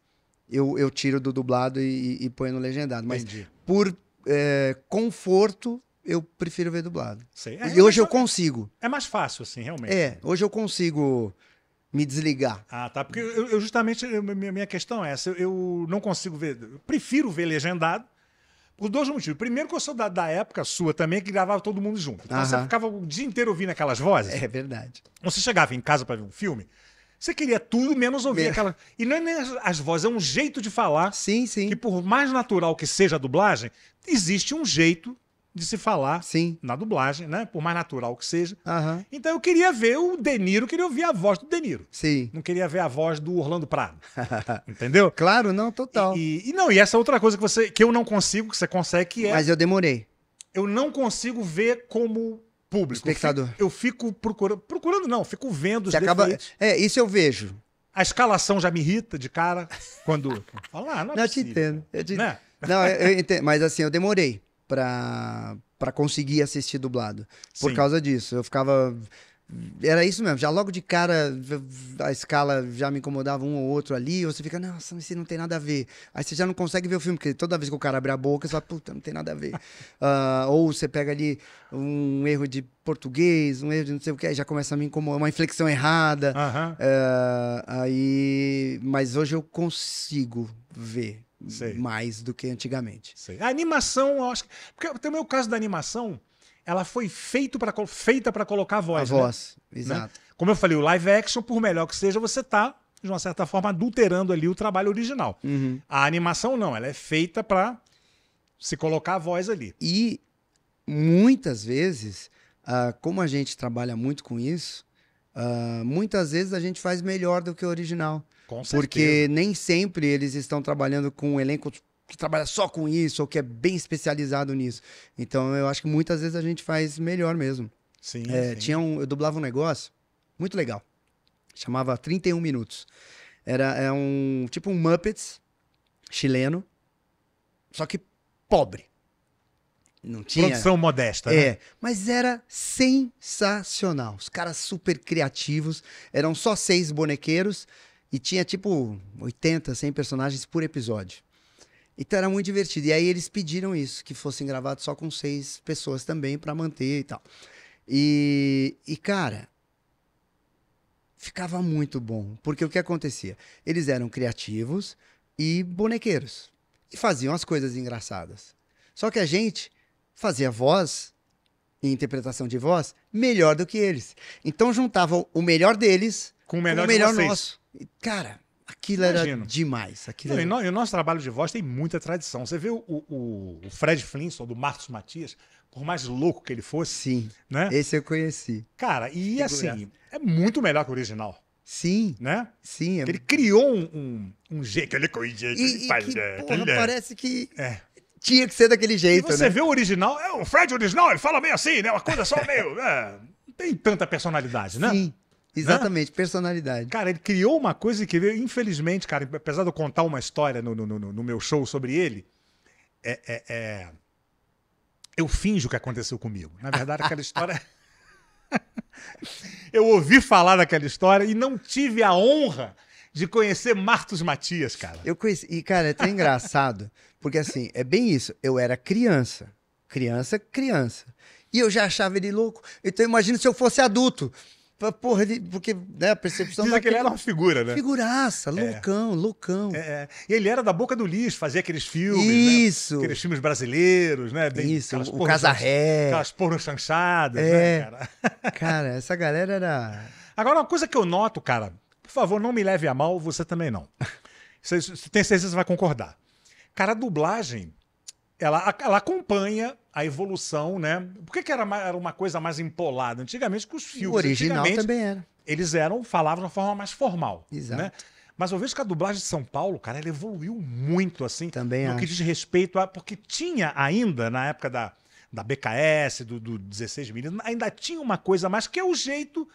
eu, eu tiro do dublado e, e, e ponho no legendado. Mas Entendi. por é, conforto, eu prefiro ver dublado. Sei. É, e hoje eu consigo. É mais fácil, assim, realmente. É, hoje eu consigo me desligar. Ah, tá. Porque eu, eu justamente, eu, minha questão é essa. Eu, eu não consigo ver. prefiro ver legendado. Por dois motivos. Primeiro, que eu sou da, da época sua também, que gravava todo mundo junto. Então você ficava o dia inteiro ouvindo aquelas vozes. É verdade. Você chegava em casa para ver um filme, você queria tudo menos ouvir aquela. E não é nem as, as, vozes, é um jeito de falar. Sim, sim. Que por mais natural que seja a dublagem, existe um jeito de se falar sim. na dublagem, né? Por mais natural que seja. Uhum. Então eu queria ver o Deniro, queria ouvir a voz do Deniro. Sim. Não queria ver a voz do Orlando Prado. Entendeu? Claro, não, total. E, e, não, e essa outra coisa que você que eu não consigo, que você consegue que é Mas eu demorei. Eu não consigo ver como público. Espectador. Eu fico, procurando. Procurando não, fico vendo os Você acaba... É, isso eu vejo. A escalação já me irrita de cara quando. Falar, ah, não, é não eu te entendo. Eu te... Né? Não, eu, eu entendo. Mas assim, eu demorei pra, conseguir assistir dublado. Por Sim. causa disso. Eu ficava era isso mesmo, já logo de cara a escala já me incomodava um ou outro ali, você fica, nossa, isso não tem nada a ver. Aí você já não consegue ver o filme, porque toda vez que o cara abre a boca, você fala, puta, não tem nada a ver. uh, ou você pega ali um erro de português, um erro de não sei o que, aí já começa a me incomodar, uma inflexão errada. Uh, aí, mas hoje eu consigo ver Sei. mais do que antigamente. Sei. A animação, eu acho que. Porque também o caso da animação ela foi feito pra, feita para colocar a voz. A né? voz, né? exato. Né? Como eu falei, o live action, por melhor que seja, você tá, de uma certa forma, adulterando ali o trabalho original. Uhum. A animação não, ela é feita para se colocar a voz ali. E muitas vezes, uh, como a gente trabalha muito com isso, uh, muitas vezes a gente faz melhor do que o original. Com certeza. Porque nem sempre eles estão trabalhando com um elenco que trabalha só com isso ou que é bem especializado nisso. Então eu acho que muitas vezes a gente faz melhor mesmo. Sim. É, sim. Tinha um, eu dublava um negócio muito legal. Chamava 31 Minutos. Era é um tipo um Muppets chileno, só que pobre. Não tinha. Produção modesta, né? é, né? mas era sensacional. Os caras super criativos. Eram só seis bonequeiros e tinha tipo 80, 100 personagens por episódio. Então era muito divertido. E aí eles pediram isso, que fossem gravados só com seis pessoas também para manter e tal. E, e cara, ficava muito bom, porque o que acontecia? Eles eram criativos e bonequeiros e faziam as coisas engraçadas. Só que a gente fazia voz e interpretação de voz melhor do que eles. Então juntavam o melhor deles com o melhor, com o melhor nosso. E, cara, Aquilo Imagino. era demais. Aquilo Não, era... E, no, e, o nosso trabalho de voz tem muita tradição. Você vê o, o, o Fred Flintstone, do Marcos Matias, por mais louco que ele fosse. Sim. Né? Esse eu conheci. Cara, e que assim, é muito melhor que o original. Sim. Né? Sim. É... Ele criou um, jeito, ele é jeito. E, e que, é, porra, é. parece que é. tinha que ser daquele jeito. E você né? vê o original, é, o Fred original, ele fala meio assim, né? Uma coisa só meio. É, não tem tanta personalidade, né? Sim. Exatamente, né? personalidade. Cara, ele criou uma coisa que, infelizmente, cara, apesar de eu contar uma história no, no, no, no meu show sobre ele, é, é, é... eu finjo que aconteceu comigo. Na verdade, aquela história. eu ouvi falar daquela história e não tive a honra de conhecer Martos Matias, cara. Eu conheci. E, cara, é até engraçado, porque assim, é bem isso. Eu era criança. Criança, criança. E eu já achava ele louco. Então, imagina se eu fosse adulto porra ele, Porque né, a percepção. Diz tá que ele era uma figura, né? Figuraça, é. loucão, é. loucão. É. ele era da boca do lixo, fazia aqueles filmes. Né? Isso. Né? Aqueles filmes brasileiros, né? De, Isso, o, o Casarré. Aquelas porno chanchadas, é. né, cara? cara, essa galera era. Agora, uma coisa que eu noto, cara, por favor, não me leve a mal, você também não. Você, tem certeza que você vai concordar. Cara, a dublagem, ela, ela acompanha a evolução, né? Por que, que era, mais, era uma coisa mais empolada? Antigamente, com os filmes. O original também era. Eles eram, falavam de uma forma mais formal. Né? Exato. Né? Mas eu vejo que a dublagem de São Paulo, cara, ela evoluiu muito, assim. Também No acho. que diz respeito a. Porque tinha ainda, na época da, da BKS, do, do 16 Meninos, ainda tinha uma coisa mais que é o jeito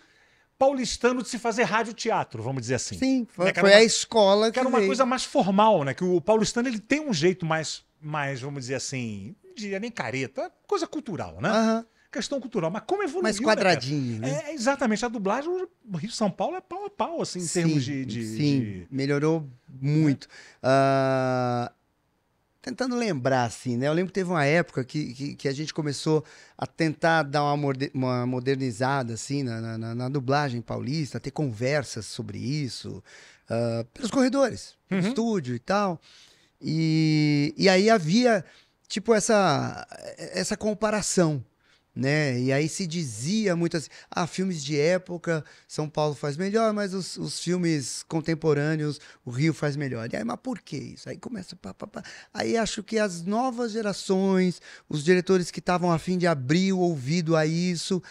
paulistano de se fazer rádio-teatro, vamos dizer assim. Sim, foi, né? foi uma, a escola que. que era uma coisa mais formal, né? Que o paulistano ele tem um jeito mais, mais, vamos dizer assim, diria nem careta, coisa cultural, né? Uhum. Questão cultural, mas como evoluiu. Mais né, quadradinho, né? né? É, exatamente. A dublagem, Rio São Paulo é pau a pau, assim, em sim, termos de. de sim, de... melhorou muito. Uh, tentando lembrar, assim, né? Eu lembro que teve uma época que, que, que a gente começou a tentar dar uma, moder, uma modernizada, assim, na, na, na dublagem paulista, ter conversas sobre isso, uh, pelos corredores, uhum. estúdio e tal. E, e aí havia tipo essa essa comparação, né? E aí se dizia muito assim, ah, filmes de época, São Paulo faz melhor, mas os, os filmes contemporâneos, o Rio faz melhor. E aí, mas por que isso? Aí começa, pá, pá, pá. aí acho que as novas gerações, os diretores que estavam a fim de abrir o ouvido a isso,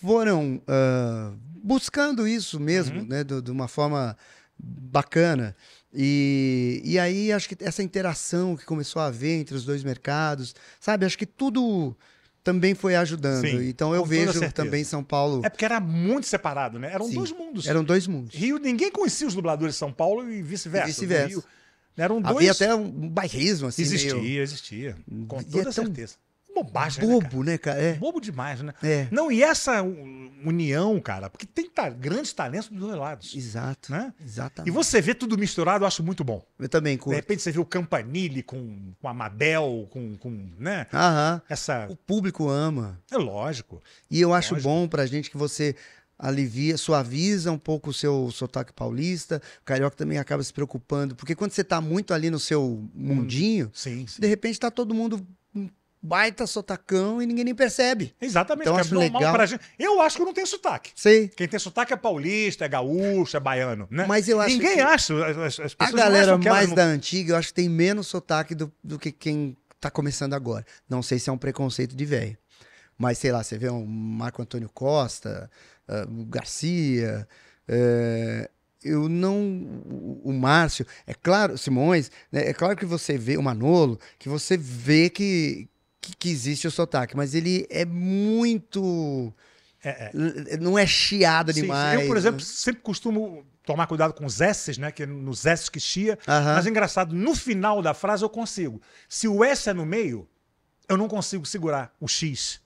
foram uh, buscando isso mesmo, uhum. né? De uma forma bacana. E, e aí acho que essa interação que começou a haver entre os dois mercados, sabe? Acho que tudo também foi ajudando. Sim, então eu vejo também São Paulo. É porque era muito separado, né? Eram Sim, dois mundos. Eram dois mundos. Rio, ninguém conhecia os dubladores de São Paulo e vice-versa. Vice-versa. Né? Eram dois. Havia até um bairrismo assim. Existia, meio... existia. Com toda é certeza. Tão bobagem. Né, Bobo, né, cara? Né, cara? É. Bobo demais, né? É. Não, e essa união, cara, porque tem ta grandes talentos dos dois lados. Exato. Né? Exatamente. E você vê tudo misturado, eu acho muito bom. Eu também curto. De repente você vê o Campanile com, com Amadel, com, com né? Aham. Essa... O público ama. É lógico. E eu lógico. acho bom pra gente que você alivia, suaviza um pouco o seu sotaque paulista. O carioca também acaba se preocupando, porque quando você está muito ali no seu hum, mundinho, sim, sim. de repente está todo mundo baita sotacão e ninguém nem percebe. Exatamente, então, é acho legal. pra gente. Eu acho que não tem sotaque. Sim. Quem tem sotaque é paulista, é gaúcho, é baiano, né? Mas eu acho Ninguém que... acha, as, as A galera mais não... da antiga, eu acho que tem menos sotaque do, do que quem tá começando agora. Não sei se é um preconceito de velho. Mas sei lá, você vê um Marco Antônio Costa, uh, Garcia, uh, eu não. O Márcio, é claro, Simões, né, é claro que você vê, o Manolo, que você vê que, que, que existe o sotaque, mas ele é muito. É, é. Não é chiado sim, demais. Eu, por exemplo, né? sempre costumo tomar cuidado com os S's, né? Que é nos S's que chia. Uh -huh. Mas é engraçado, no final da frase eu consigo. Se o S é no meio, eu não consigo segurar o X.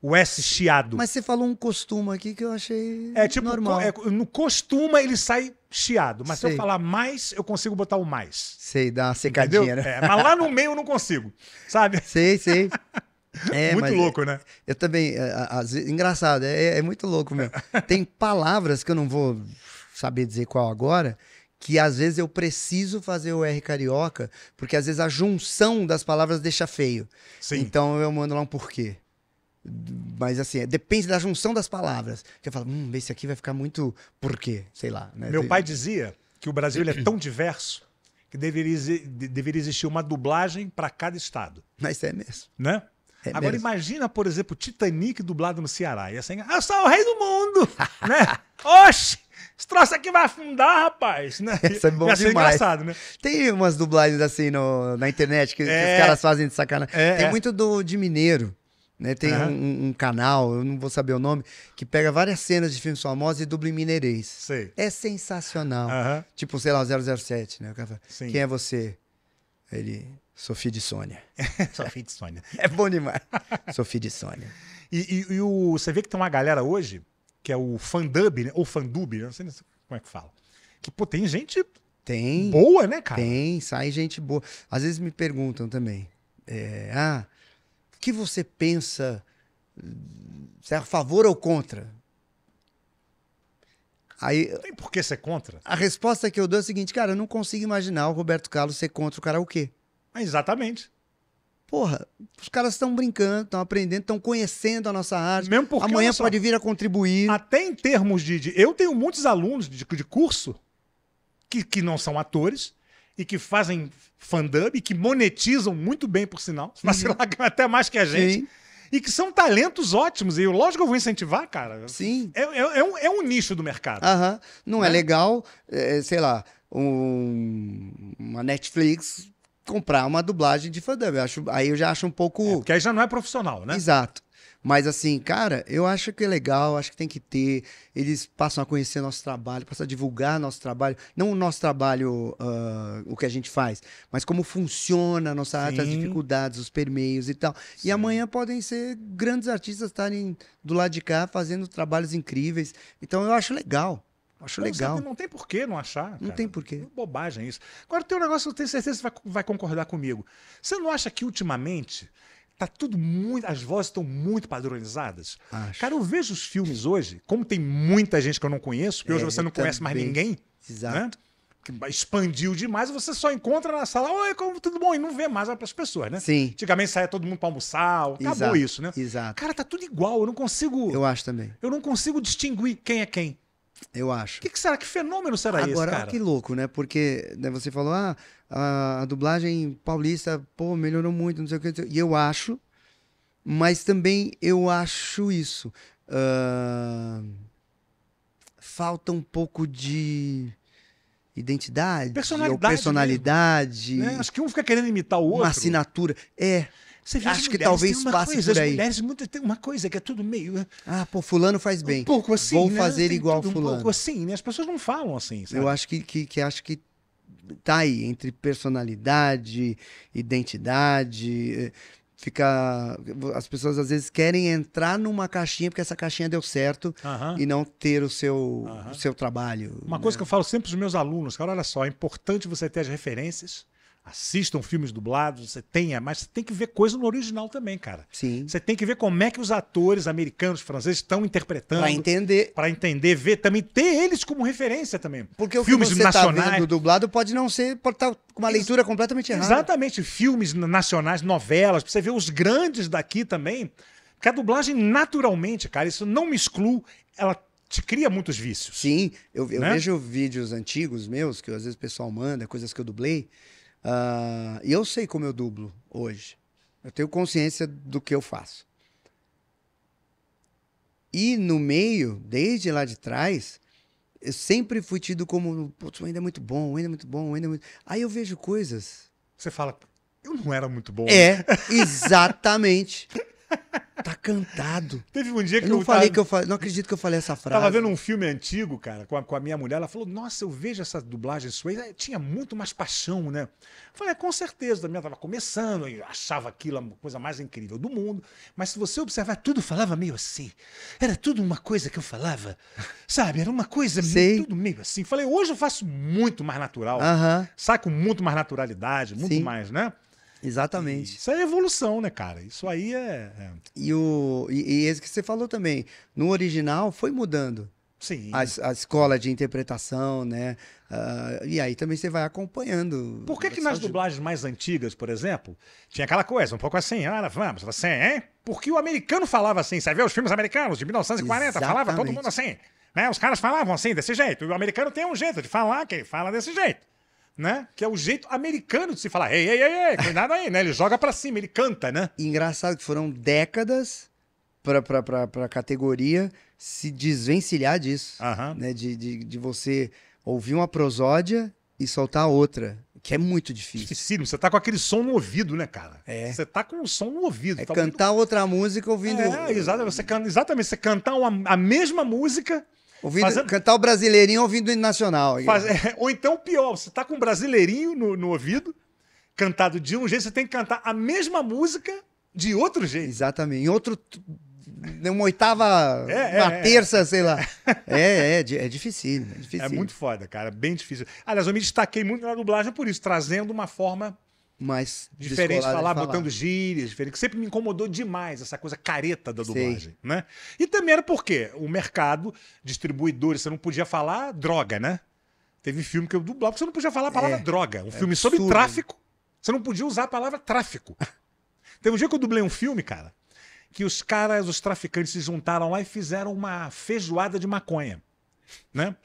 O S chiado. Mas você falou um costuma aqui que eu achei. É tipo, normal. É, no costuma ele sai chiado. Mas Sei. se eu falar mais, eu consigo botar o mais. Sei, dá uma secadinha, Entendeu? né? É, mas lá no meio eu não consigo, sabe? Sei, sei. É, muito louco, é, né? Eu também, é, às vezes, engraçado, é, é muito louco mesmo. Tem palavras que eu não vou saber dizer qual agora, que às vezes eu preciso fazer o R carioca, porque às vezes a junção das palavras deixa feio. Sim. Então eu mando lá um porquê. Mas assim, depende da junção das palavras. que eu falo hum, esse aqui vai ficar muito por quê sei lá. Né? Meu pai dizia que o Brasil é tão diverso que deveria, deveria existir uma dublagem para cada estado. Mas é mesmo. Né? É Agora mesmo. imagina, por exemplo, Titanic dublado no Ceará. E assim, eu ah, sou o rei do mundo! né? Oxi! Esse troço aqui vai afundar, rapaz. Né? Isso é bom demais. engraçado, né? Tem umas dublagens assim no, na internet que, é... que os caras fazem de sacanagem. É, Tem é. muito do, de mineiro. Né? Tem uhum. um, um, canal, eu não vou saber o nome, que pega várias cenas de filmes famosos e dubla em mineirês. Sei. É sensacional. Uhum. Tipo, sei lá, 007, né? O cara fala, Sim. quem é você? Ele, Sofia de Sônia. Sofia de Sônia. É bom demais. Sofia de Sônia. E, e, e, o, você vê que tem uma galera hoje, que é o fandub, né? ou fandub, não sei como é que fala. Que, pô, tem gente tem, boa, né, cara? Tem, sai gente boa. Às vezes me perguntam também. É, ah, que você pensa? Você é a favor ou contra? Aí, Não tem por que ser contra. A resposta que eu dou é a seguinte, cara, eu não consigo imaginar o Roberto Carlos ser contra o karaokê. Exatamente. Porra, os caras estão brincando, estão aprendendo, estão conhecendo a nossa arte. Mesmo porque, Amanhã só, pode vir a contribuir. Até em termos de. de eu tenho muitos alunos de, de curso que, que não são atores, e que fazem fandub e que monetizam muito bem, por sinal. Uhum. sei lá até mais que a gente. Sim. E que são talentos ótimos. E lógico que eu vou incentivar, cara. Sim. É, é, é, um, é um, nicho do mercado. Uhum. Não é né? é legal, sei lá, um, uma Netflix comprar uma dublagem de fandub. Eu acho, aí eu já acho um pouco. É, porque aí já não é profissional, né? Exato. Mas assim, cara, eu acho que é legal, acho que tem que ter. Eles passam a conhecer nosso trabalho, passam a divulgar nosso trabalho. Não o nosso trabalho, uh, o que a gente faz, mas como funciona a nossa Sim. arte, as dificuldades, os permeios e tal. Sim. E amanhã podem ser grandes artistas estarem do lado de cá fazendo trabalhos incríveis. Então eu acho legal. Acho não, legal. Não tem porquê não achar. Não cara. tem porquê. que. É bobagem isso. Agora tem um negócio que eu tenho certeza que você vai, vai concordar comigo. Você não acha que ultimamente Tá tudo muito. As vozes estão muito padronizadas. Acho. Cara, eu vejo os filmes hoje, como tem muita gente que eu não conheço, porque é, hoje você não conhece mais ninguém. Exato. Né? expandiu demais, você só encontra na sala, oi, como tudo bom? E não vê mais as pessoas, né? Sim. Antigamente saia todo mundo para almoçar, acabou exato, isso, né? Exato. Cara, tá tudo igual, eu não consigo. Eu acho também. Eu não consigo distinguir quem é quem. Eu acho. O que, que, será? Que fenômeno será Agora, esse? Agora, que louco, né? Porque né, você falou, ah, a, a dublagem paulista, pô, melhorou muito, não sei o que. E eu acho, mas também eu acho isso. Uh, falta um pouco de identidade, personalidade, ou personalidade. Né? Acho que um fica querendo imitar o outro. Uma assinatura. É. Você vê, Acho que talvez passe coisa, por aí. As mulheres uma coisa que é tudo meio. Né? Ah, pô, fulano faz bem. Um pouco assim. Vou né? fazer tem igual fulano. Um pouco assim, né? As pessoas não falam assim. Sabe? Eu acho que, que, que acho que tá aí entre personalidade, identidade, eh, fica as pessoas às vezes querem entrar numa caixinha porque essa caixinha deu certo uhum. e não ter o seu uhum. o seu trabalho uma né? coisa que eu falo sempre para os meus alunos cara olha só é importante você ter as referências assistam filmes dublados, você tenha, mas você tem que ver coisa no original também, cara. Sim. Você tem que ver como é que os atores americanos, franceses estão interpretando. Pra entender. Pra entender, ver também, ter eles como referência também. Porque filmes o filme nacionais. Tá vendo dublado pode não ser, pode estar tá com uma leitura Ex completamente errada. Exatamente. Filmes nacionais, novelas, pra você ver os grandes daqui também. Porque a dublagem, naturalmente, cara, isso não me excluo, ela te cria muitos vícios. Sim, eu, eu né? vejo vídeos antigos meus, que às vezes o pessoal manda, coisas que eu dublei, Uh, e eu sei como eu dublo hoje. Eu tenho consciência do que eu faço. E no meio, desde lá de trás, eu sempre fui tido como, putz, ainda é muito bom, ainda é muito bom, ainda é muito. Aí eu vejo coisas. Você fala, eu não era muito bom. É, exatamente. Tá cantado. Teve um dia que eu. Não eu falei tava... que eu falei. Não acredito que eu falei essa frase. Tava vendo um filme antigo, cara, com a, com a minha mulher. Ela falou: Nossa, eu vejo essa dublagem sua. E tinha muito mais paixão, né? Eu falei: é, Com certeza. A minha tava começando. Eu achava aquilo a coisa mais incrível do mundo. Mas se você observar, tudo falava meio assim. Era tudo uma coisa que eu falava. Sabe? Era uma coisa meio, tudo meio assim. Falei: Hoje eu faço muito mais natural. Uh -huh. Sai com muito mais naturalidade, muito Sim. mais, né? Exatamente. E isso é evolução, né, cara? Isso aí é. é... E, o, e, e, esse que você falou também. No original foi mudando. Sim. A, a escola de interpretação, né? Uh, e aí também você vai acompanhando. Por que, que nas dublagens mais antigas, por exemplo, tinha aquela coisa, um pouco assim, ah, olha, vamos, você, hein? Porque o americano falava assim, você vê os filmes americanos de 1940, Exatamente. falava todo mundo assim. Né? Os caras falavam assim, desse jeito. O americano tem um jeito de falar que ele fala desse jeito né? Que é o jeito americano de se falar, ei, ei, ei, ei, cuidado aí, né? Ele joga para cima, ele canta, né? Engraçado que foram décadas para a categoria se desvencilhar disso, uhum. né? De, de, de você ouvir uma prosódia e soltar outra. Que é muito difícil. Difícil, Você tá com aquele som no ouvido, né, cara? É. Você tá com o som no ouvido. É tá cantar ouvindo... outra música ouvindo... É, exatamente. Você, can... exatamente. Você cantar uma... a mesma música Ouvindo, fazendo... Cantar o brasileirinho ouvindo o nacional. Faz... É, ou então, pior, você tá com um brasileirinho no, no ouvido, cantado de um jeito, você tem que cantar a mesma música de outro jeito. Exatamente. Em outro. Uma oitava. É, é, uma é, terça, é. sei lá. É, é, é difícil, é difícil. É muito foda, cara. Bem difícil. Aliás, eu me destaquei muito na dublagem por isso, trazendo uma forma mais diferente falar, falar, botando gírias, diferente. Sempre me incomodou demais essa coisa careta da dublagem, Sei. né? E também era porque o mercado, distribuidores, você não podia falar droga, né? Teve filme que eu dublava porque você não podia falar a palavra é, droga. Um é filme absurdo. sobre tráfico, você não podia usar a palavra tráfico. Teve um dia que eu dublei um filme, cara, que os caras, os traficantes se juntaram lá e fizeram uma feijoada de maconha, né?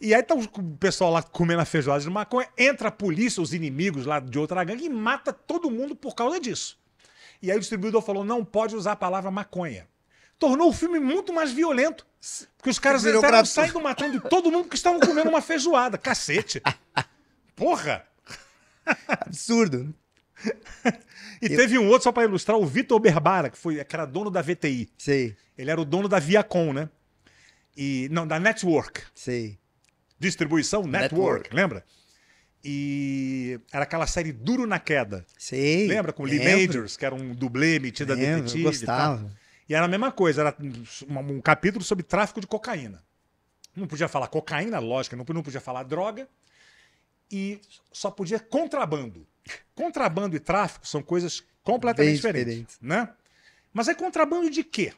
E aí tá o pessoal lá comendo a feijoada de maconha, entra a polícia, os inimigos lá de outra gangue e mata todo mundo por causa disso. E aí o distribuidor falou: não pode usar a palavra maconha. Tornou o filme muito mais violento. Porque os caras entraram, saindo matando todo mundo que estavam comendo uma feijoada. Cacete. Porra! Absurdo. e Eu... teve um outro, só para ilustrar, o Vitor Berbara, que, foi, que era dono da VTI. Sim. Ele era o dono da Viacom, né? E, não, da Network. Sim. Distribuição Network, Network. lembra? E era aquela série Duro na Queda. Sei. Lembra? Com lembro. Lee Majors, que era um dublê emitido lembro, a detetive. Gostava. E, e era a mesma coisa, era um, capítulo sobre tráfico de cocaína. Não podia falar cocaína, lógico, não, não podia falar droga. E só podia contrabando. Contrabando e tráfico são coisas completamente diferentes, diferentes, né? Mas é contrabando de quê?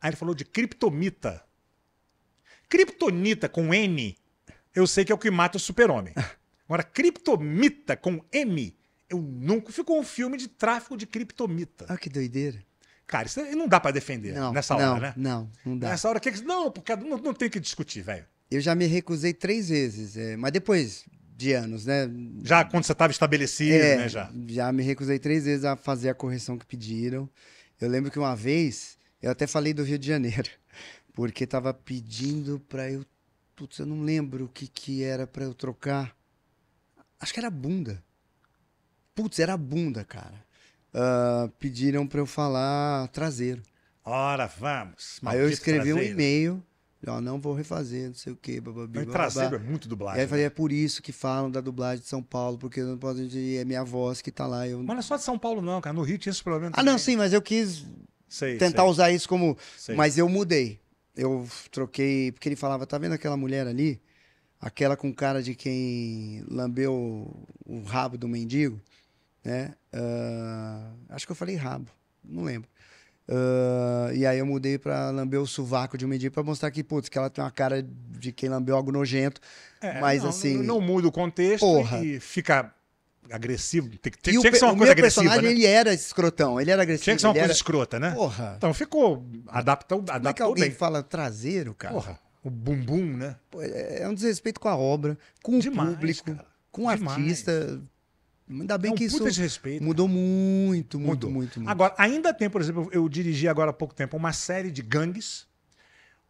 Aí ele falou de criptomita. Criptonita com N eu sei que é o que mata o super-homem. Agora, criptomita com M, eu nunca. fico um filme de tráfico de criptomita. Ah, que doideira. Cara, isso não dá para defender não, nessa hora, né? Não, não dá. Nessa hora, que não, porque não, não tem que discutir, velho. Eu já me recusei três vezes, é, mas depois de anos, né? Já quando você estava estabelecido, é, né? Já. já me recusei três vezes a fazer a correção que pediram. Eu lembro que uma vez, eu até falei do Rio de Janeiro, porque estava pedindo para eu Putz, eu não lembro o que, que era para eu trocar. Acho que era bunda. Putz, era bunda, cara. Uh, pediram para eu falar traseiro. Ora, vamos. Aí eu escrevi traseiro. um e-mail. Ó, não vou refazer, não sei o quê, bababi, Mas traseiro é muito dublagem. E aí eu falei, né? é por isso que falam da dublagem de São Paulo, porque não pode, é minha voz que tá lá. Eu... Mas não é só de São Paulo, não, cara. No Rio tinha esse problema. Ah, não, sim, mas eu quis sei, tentar sei. usar isso como. Sei. Mas eu mudei eu troquei, porque ele falava, tá vendo aquela mulher ali? Aquela com cara de quem lambeu o rabo do mendigo, né? Uh, acho que eu falei rabo, não lembro. Uh, e aí eu mudei para lamber o sovaco de um mendigo para mostrar que, putz, que ela tem uma cara de quem lambeu algo nojento. É, mas não, assim. Não muda o contexto porra. e fica agressivo. Tem, tem, tinha que ser uma coisa agressiva. O personagem, né? ele era escrotão, ele era agressivo. Tinha que ser uma coisa era... escrota, né? Porra. Então ficou, adapta, adaptou Como é que alguém bem. fala traseiro, cara? Porra, o bumbum, né? Pô, é, é um desrespeito com a obra, com Demais, o público, cara. com o Demais. artista. Ainda bem é um que isso respeito, mudou cara. muito, muito, mudou. muito, muito. Agora, ainda tem, por exemplo, eu dirigi agora há pouco tempo uma série de gangues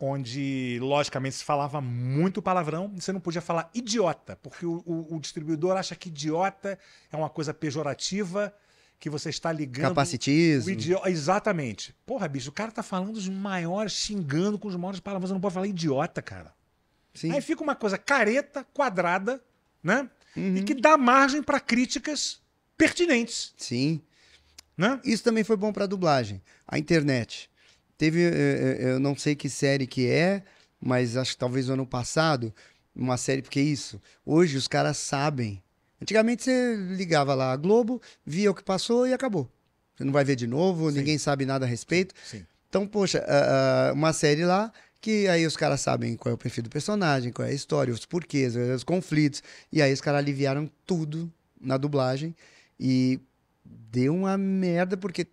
onde, logicamente, se falava muito palavrão, você não podia falar idiota, porque o, o, o distribuidor acha que idiota é uma coisa pejorativa, que você está ligando. Capacitismo. Idiota, exatamente. Porra, bicho, o cara tá falando os maiores, xingando com os maiores palavrões, você não pode falar idiota, cara. Sim. Aí fica uma coisa careta, quadrada, né? Uhum. E que dá margem para críticas pertinentes. Sim. Né? Isso também foi bom para dublagem. A internet. Teve, eh, eh, eu não sei que série que é, mas acho que talvez o ano passado, uma série, porque é isso, hoje os caras sabem. Antigamente você ligava lá a Globo, via o que passou e acabou. Você não vai ver de novo, Sim. ninguém sabe nada a respeito. Sim. Então, poxa, uma série lá que aí os caras sabem qual é o perfil do personagem, qual é a história, os porquês, os conflitos. E aí os caras aliviaram tudo na dublagem e deu uma merda porque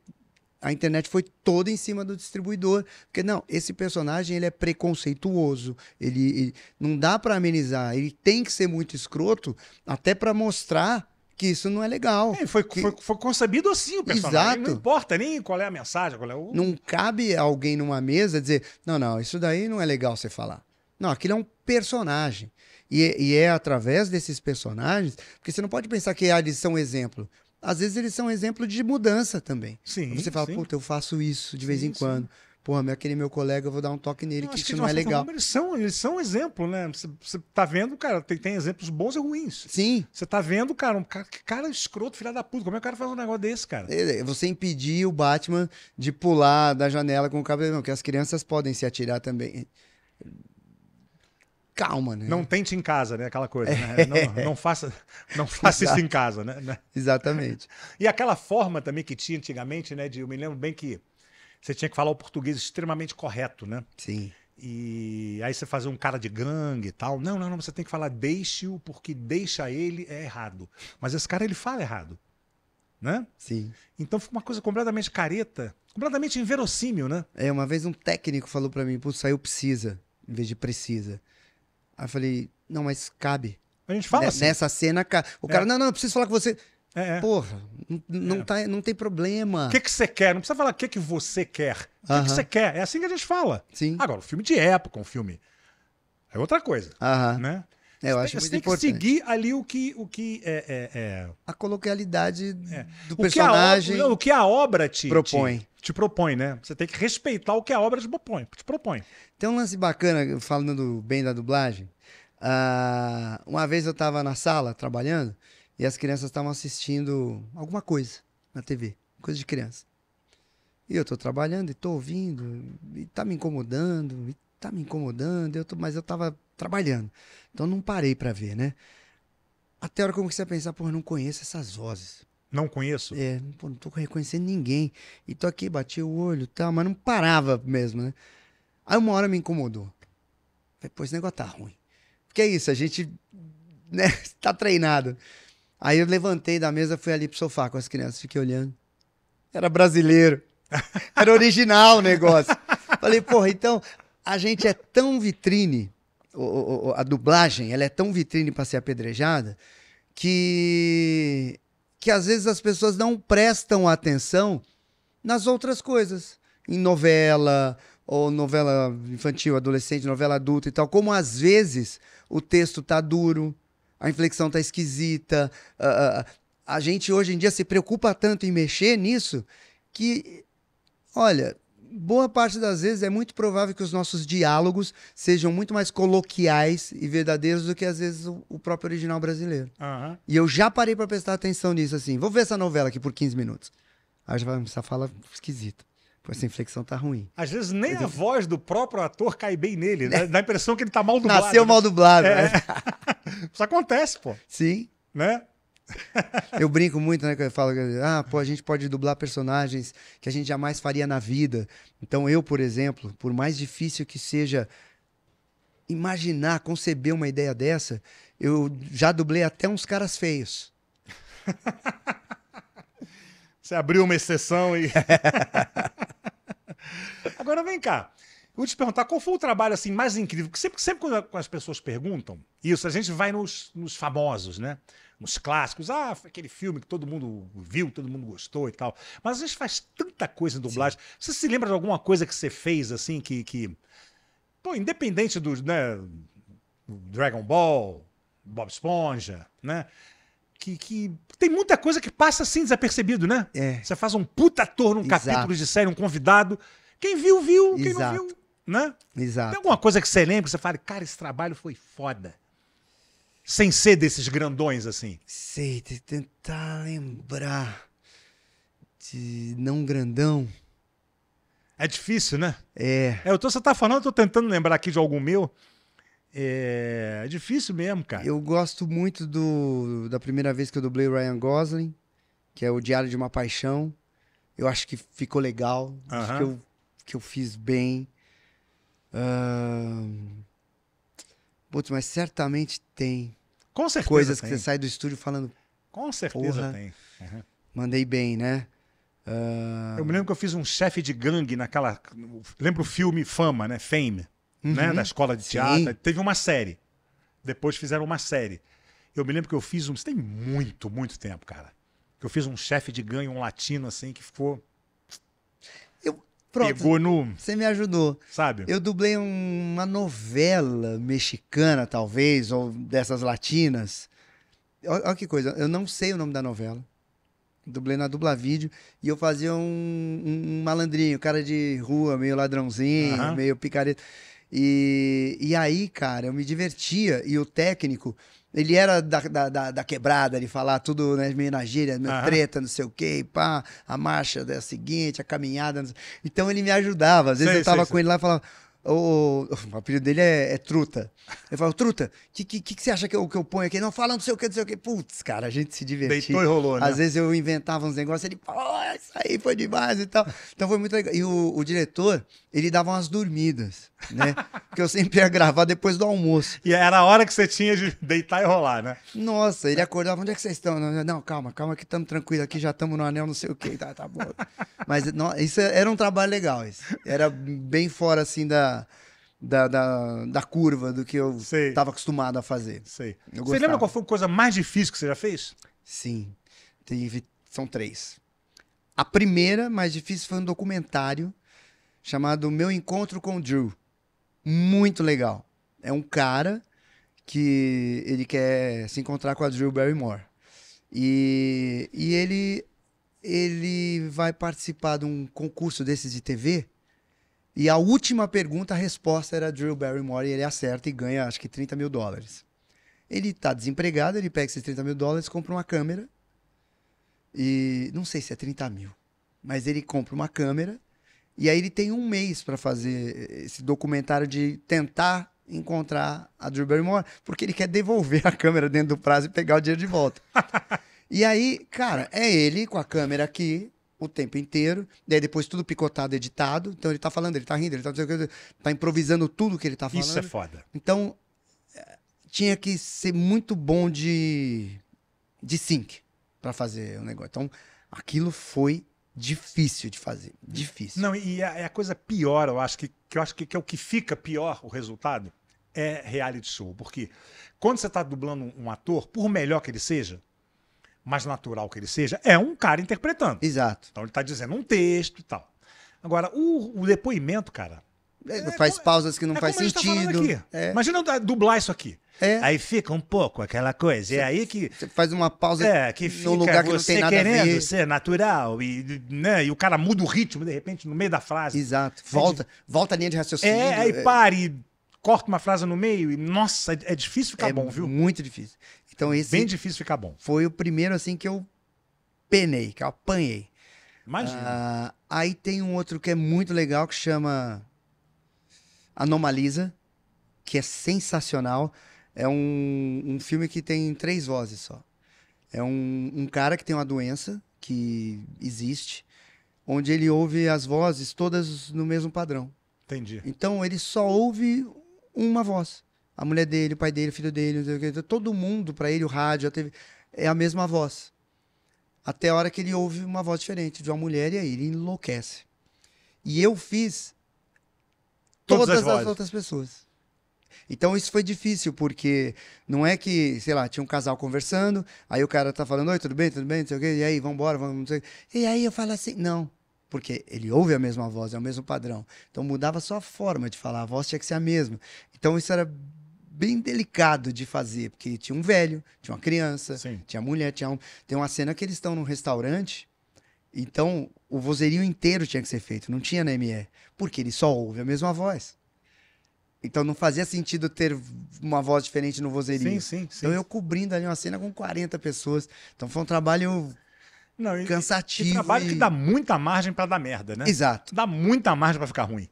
a internet foi toda em cima do distribuidor. Porque, não, esse personagem ele é preconceituoso. Ele, ele não dá para amenizar. Ele tem que ser muito escroto até para mostrar que isso não é legal. É, foi, que... foi, foi, concebido assim o personagem. Exato. Não importa nem qual é a mensagem, qual é o. Não cabe alguém numa mesa dizer: não, não, isso daí não é legal você falar. Não, aquilo é um personagem. E, é, e é através desses personagens, porque você não pode pensar que ah, eles são exemplo às vezes eles são exemplo de mudança também. Sim. Você fala, puta, eu faço isso de vez em quando. Sim. Pô, aquele meu colega, eu vou dar um toque nele, que isso que não é legal. Forma, eles são, eles são exemplo, né? Você, você tá vendo, cara, tem, tem exemplos bons e ruins. Sim. Você tá vendo, cara, um cara, cara escroto, filha da puta. Como é que o cara faz um negócio desse, cara? Você impedir o Batman de pular da janela com o cabelo. Não, que as crianças podem se atirar também calma, né? Não tente em casa, né? Aquela coisa, né? É. Não, não, faça, não faça isso em casa, né? né? Exatamente. E aquela forma também que tinha antigamente, né? De, eu me lembro bem que você tinha que falar o português extremamente correto, né? Sim. E aí você fazia um cara de gangue e tal. Não, não, não, você tem que falar deixe-o, porque deixa ele é errado. Mas esse cara, ele fala errado, né? Sim. Então fica uma coisa completamente careta, completamente inverossímil, né? É, uma vez um técnico falou para mim, pô, saiu precisa, em vez de precisa. Aí eu falei, não, mas cabe. A gente fala N né, assim. Nessa cena, o é. cara, é. não, não, eu preciso falar com você. É, é. Porra, não, é. Tá, não tem problema. O que, que você quer? Não precisa falar o que, que você quer. O que, uh -huh. que você quer? É assim que a gente fala. Sim. Agora, um filme de época, um filme. É outra coisa. Uh -huh. né? É, eu acho você muito tem importante. que seguir ali o que. O que é, é, é... A coloquialidade é. do o personagem. Que o que a obra te propõe. Te, te, propõe, né? Você tem que respeitar o que a obra te propõe. Te propõe. Tem um lance bacana, falando bem da dublagem. Uh, uma vez eu estava na sala trabalhando e as crianças estavam assistindo alguma coisa na TV, coisa de criança. E eu estou trabalhando e estou ouvindo, e tá me incomodando, e tá me incomodando, eu tô, mas eu estava trabalhando. Então não parei para ver, né? Até a hora que eu comecei a pensar, pô, eu não conheço essas vozes. Não conheço? É, pô, não tô reconhecendo ninguém. E tô aqui, bati o olho e tal, mas não parava mesmo, né? Aí uma hora me incomodou. Falei, pô, esse negócio tá ruim. Porque é isso, a gente né, tá treinado. Aí eu levantei da mesa, fui ali pro sofá com as crianças, fiquei olhando. Era brasileiro. Era original o negócio. Falei, porra, então a gente é tão vitrine a dublagem, ela é tão vitrine para ser apedrejada que que às vezes as pessoas não prestam atenção nas outras coisas, em novela, ou novela infantil, adolescente, novela adulta e tal, como às vezes o texto tá duro, a inflexão tá esquisita, a gente hoje em dia se preocupa tanto em mexer nisso que, olha, boa parte das vezes é muito provável que os nossos diálogos sejam muito mais coloquiais e verdadeiros do que às vezes o, o próprio original brasileiro. Uhum. E eu já parei para prestar atenção nisso assim. Vou ver essa novela aqui por 15 minutos. Aí já vai começar a falar esquisito. essa inflexão tá ruim. Às vezes nem a voz do próprio ator cai bem nele. Né? Dá a impressão que ele tá mal dublado. Nasceu né? mal dublado. É. Né? Isso acontece, pô. Sim. Né? eu brinco muito, né? Que eu falo, ah, pô, a gente pode dublar personagens que a gente jamais faria na vida. Então, eu, por exemplo, por mais difícil que seja imaginar, conceber uma ideia dessa, eu já dublei até uns caras feios. Você abriu uma exceção e. Agora vem cá. Eu vou te perguntar qual foi o trabalho assim mais incrível. Porque sempre, sempre quando as pessoas perguntam isso, a gente vai nos, nos famosos, né? uns clássicos. Ah, aquele filme que todo mundo viu, todo mundo gostou e tal. Mas às vezes faz tanta coisa em dublagem. Sim. Você se lembra de alguma coisa que você fez assim que. que... Pô, independente né, do né, Dragon Ball, Bob Esponja, né? Que, que, tem muita coisa que passa assim desapercebido, né? É. Você faz um puta ator num Exato. capítulo de série, um convidado. Quem viu, viu. Quem Exato. não viu, né? Exato. Tem alguma coisa que você lembra, que você fala, cara, esse trabalho foi foda. Sem ser desses grandões, assim. Sei, tentar lembrar de não grandão. É difícil, né? É. é eu tô, você tá falando, eu tô tentando lembrar aqui de algum meu. É, é difícil mesmo, cara. Eu gosto muito do, da primeira vez que eu dublei o Ryan Gosling, que é o Diário de uma Paixão. Eu acho que ficou legal. Uh -huh. Acho que eu, que eu fiz bem. Uh... Putz, mas certamente tem. Com certeza. Coisas tem. que você sai do estúdio falando. Com certeza porra, tem. Uhum. Mandei bem, né? Uh... Eu me lembro que eu fiz um chefe de gangue naquela. Lembra o filme Fama, né? Fame, né? uhum. né? Da escola de teatro. Sim. Teve uma série. Depois fizeram uma série. Eu me lembro que eu fiz um. Isso tem muito, muito tempo, cara. Que eu fiz um chefe de gangue, um latino, assim, que ficou Pronto, pegou no. Você me ajudou. Sabe? Eu dublei uma novela mexicana, talvez, ou dessas latinas. Olha que coisa, eu não sei o nome da novela. Dublei na dubla vídeo e eu fazia um, um malandrinho, cara de rua, meio ladrãozinho, uhum. meio picareta. E, e aí, cara, eu me divertia e o técnico ele era da, da, da, da quebrada, de falar tudo, né? Meio na gíria, meio uhum. treta, não sei o quê, pá, a marcha é a seguinte, a caminhada. Então ele me ajudava. Às vezes sei, eu tava sei, com sei. ele lá e falava o, o apelido dele é, é Truta. Eu falo, Truta, o que, que, que, você acha que eu, que eu ponho aqui? Não, fala não sei o que, não sei o que. Putz, cara, a gente se divertia. Deitou e rolou, né? Às vezes eu inventava uns negócios, ele, pô, isso aí foi demais e tal. Então foi muito legal. E o, o diretor, ele dava umas dormidas, né? Porque eu sempre ia gravar depois do almoço. E era a hora que você tinha de deitar e rolar, né? Nossa, ele acordava, onde é que vocês estão? Não, não calma, calma que estamos tranquilos aqui, já estamos no anel, não sei o que, tá, tá bom. Mas não, isso era um trabalho legal, isso. Era bem fora, assim, da da, da, da, curva do que eu estava acostumado a fazer. Sei. Você lembra qual foi a coisa mais difícil que você já fez? Sim. Teve, são três. A primeira, mais difícil, foi um documentário chamado Meu Encontro com o Drew. Muito legal. É um cara que ele quer se encontrar com a Drew Barrymore. E, e ele, ele vai participar de um concurso desses de TV e a última pergunta, a resposta era Drew Barrymore, e ele acerta e ganha acho que 30 mil dólares. Ele tá desempregado, ele pega esses 30 mil dólares, compra uma câmera. E não sei se é 30 mil, mas ele compra uma câmera. E aí ele tem um mês para fazer esse documentário de tentar encontrar a Drew Barrymore, porque ele quer devolver a câmera dentro do prazo e pegar o dinheiro de volta. e aí, cara, é ele com a câmera aqui, o tempo inteiro, daí depois tudo picotado, editado. Então ele tá falando, ele tá rindo, ele tá, tá improvisando tudo que ele tá falando. Isso é foda. Então eh, tinha que ser muito bom de, de sync para fazer o negócio. Então aquilo foi difícil de fazer, difícil. Não, e a, é, é a coisa pior, eu acho que, que eu acho que, que é o que fica pior o resultado é reality show, porque quando você está dublando um ator, por melhor que ele seja, mais natural que ele seja, é um cara interpretando. Exato. Então ele está dizendo um texto e tal. Agora, o, o depoimento, cara. É, é faz pausas que não é faz tá sentido. Tá Imagina dublar isso aqui. É. Aí fica um pouco aquela coisa. Cê, é aí que. Você faz uma pausa é, que fica no lugar que não tem nada querendo a ver. ser natural. E, né, e o cara muda o ritmo, de repente, no meio da frase. Exato. Volta, volta a linha de raciocínio. É, aí pare, corta uma frase no meio e, nossa, é difícil ficar é bom, viu? Muito difícil. Então esse bem difícil ficar bom. Foi o primeiro assim que eu penei, que eu apanhei. Imagina. Uh, aí tem um outro que é muito legal que chama Anomaliza, que é sensacional. É um, um filme que tem três vozes só. É um, um cara que tem uma doença que existe, onde ele ouve as vozes todas no mesmo padrão. Entendi. Então ele só ouve uma voz a mulher dele, o pai dele, o filho dele, então, todo mundo para ele, o rádio, a TV, é a mesma voz. Até a hora que ele ouve uma voz diferente de uma mulher e aí ele enlouquece. E eu fiz todas, todas as, as outras pessoas. Então isso foi difícil, porque não é que, sei lá, tinha um casal conversando, aí o cara tá falando, oi, tudo bem, tudo bem, não sei o quê, e aí, vambora, vamos, não E aí eu falo assim, não, porque ele ouve a mesma voz, é o mesmo padrão. Então mudava só a forma de falar, a voz tinha que ser a mesma. Então isso era bem delicado de fazer, porque tinha um velho, tinha uma criança, Sim. tinha mulher, tinha um... Tem uma cena que eles estão num restaurante, então o vozerio inteiro tinha que ser feito, não tinha na ME, porque ele só ouve a mesma voz. Então não fazia sentido ter uma voz diferente no vozerio. Sim, sim, sim. Então eu cobrindo ali uma cena com 40 pessoas. Então foi um trabalho não, e, cansativo. E trabalho e... que dá muita margem para dar merda, né? Exato. Dá muita margem para ficar ruim.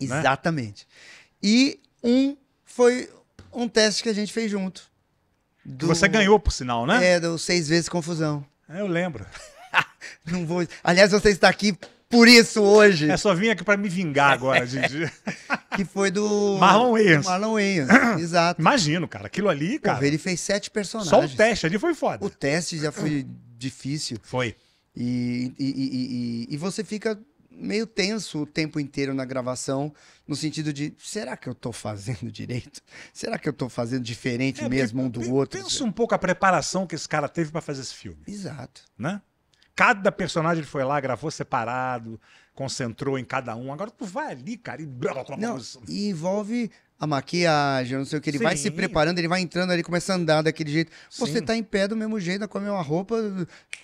Né? Exatamente. Né? E um foi um teste que a gente fez junto. Do... Você ganhou, por sinal, né? É, do Seis Vezes Confusão. É, eu lembro. Não vou. Aliás, você está aqui por isso hoje. É, só vim aqui para me vingar agora, Didi. que foi do. Marlon Wayans. Marlon Wayans, exato. Imagino, cara. Aquilo ali, cara. Pô, ele fez sete personagens. Só o teste ali foi foda. O teste já foi difícil. Foi. E, e, e, e, e você fica meio tenso o tempo inteiro na gravação, no sentido de será que eu estou fazendo direito? Será que eu estou fazendo diferente é, mesmo um do outro? Pensa um pouco a preparação que esse cara teve para fazer esse filme. Exato. Né? Cada personagem foi lá, gravou separado, concentrou em cada um. Agora tu vai ali, cara, e. Não, e envolve a maquiagem, não sei o que. Ele Sim. vai se preparando, ele vai entrando ali, começa a andar daquele jeito. Sim. Você tá em pé do mesmo jeito, com a mesma roupa,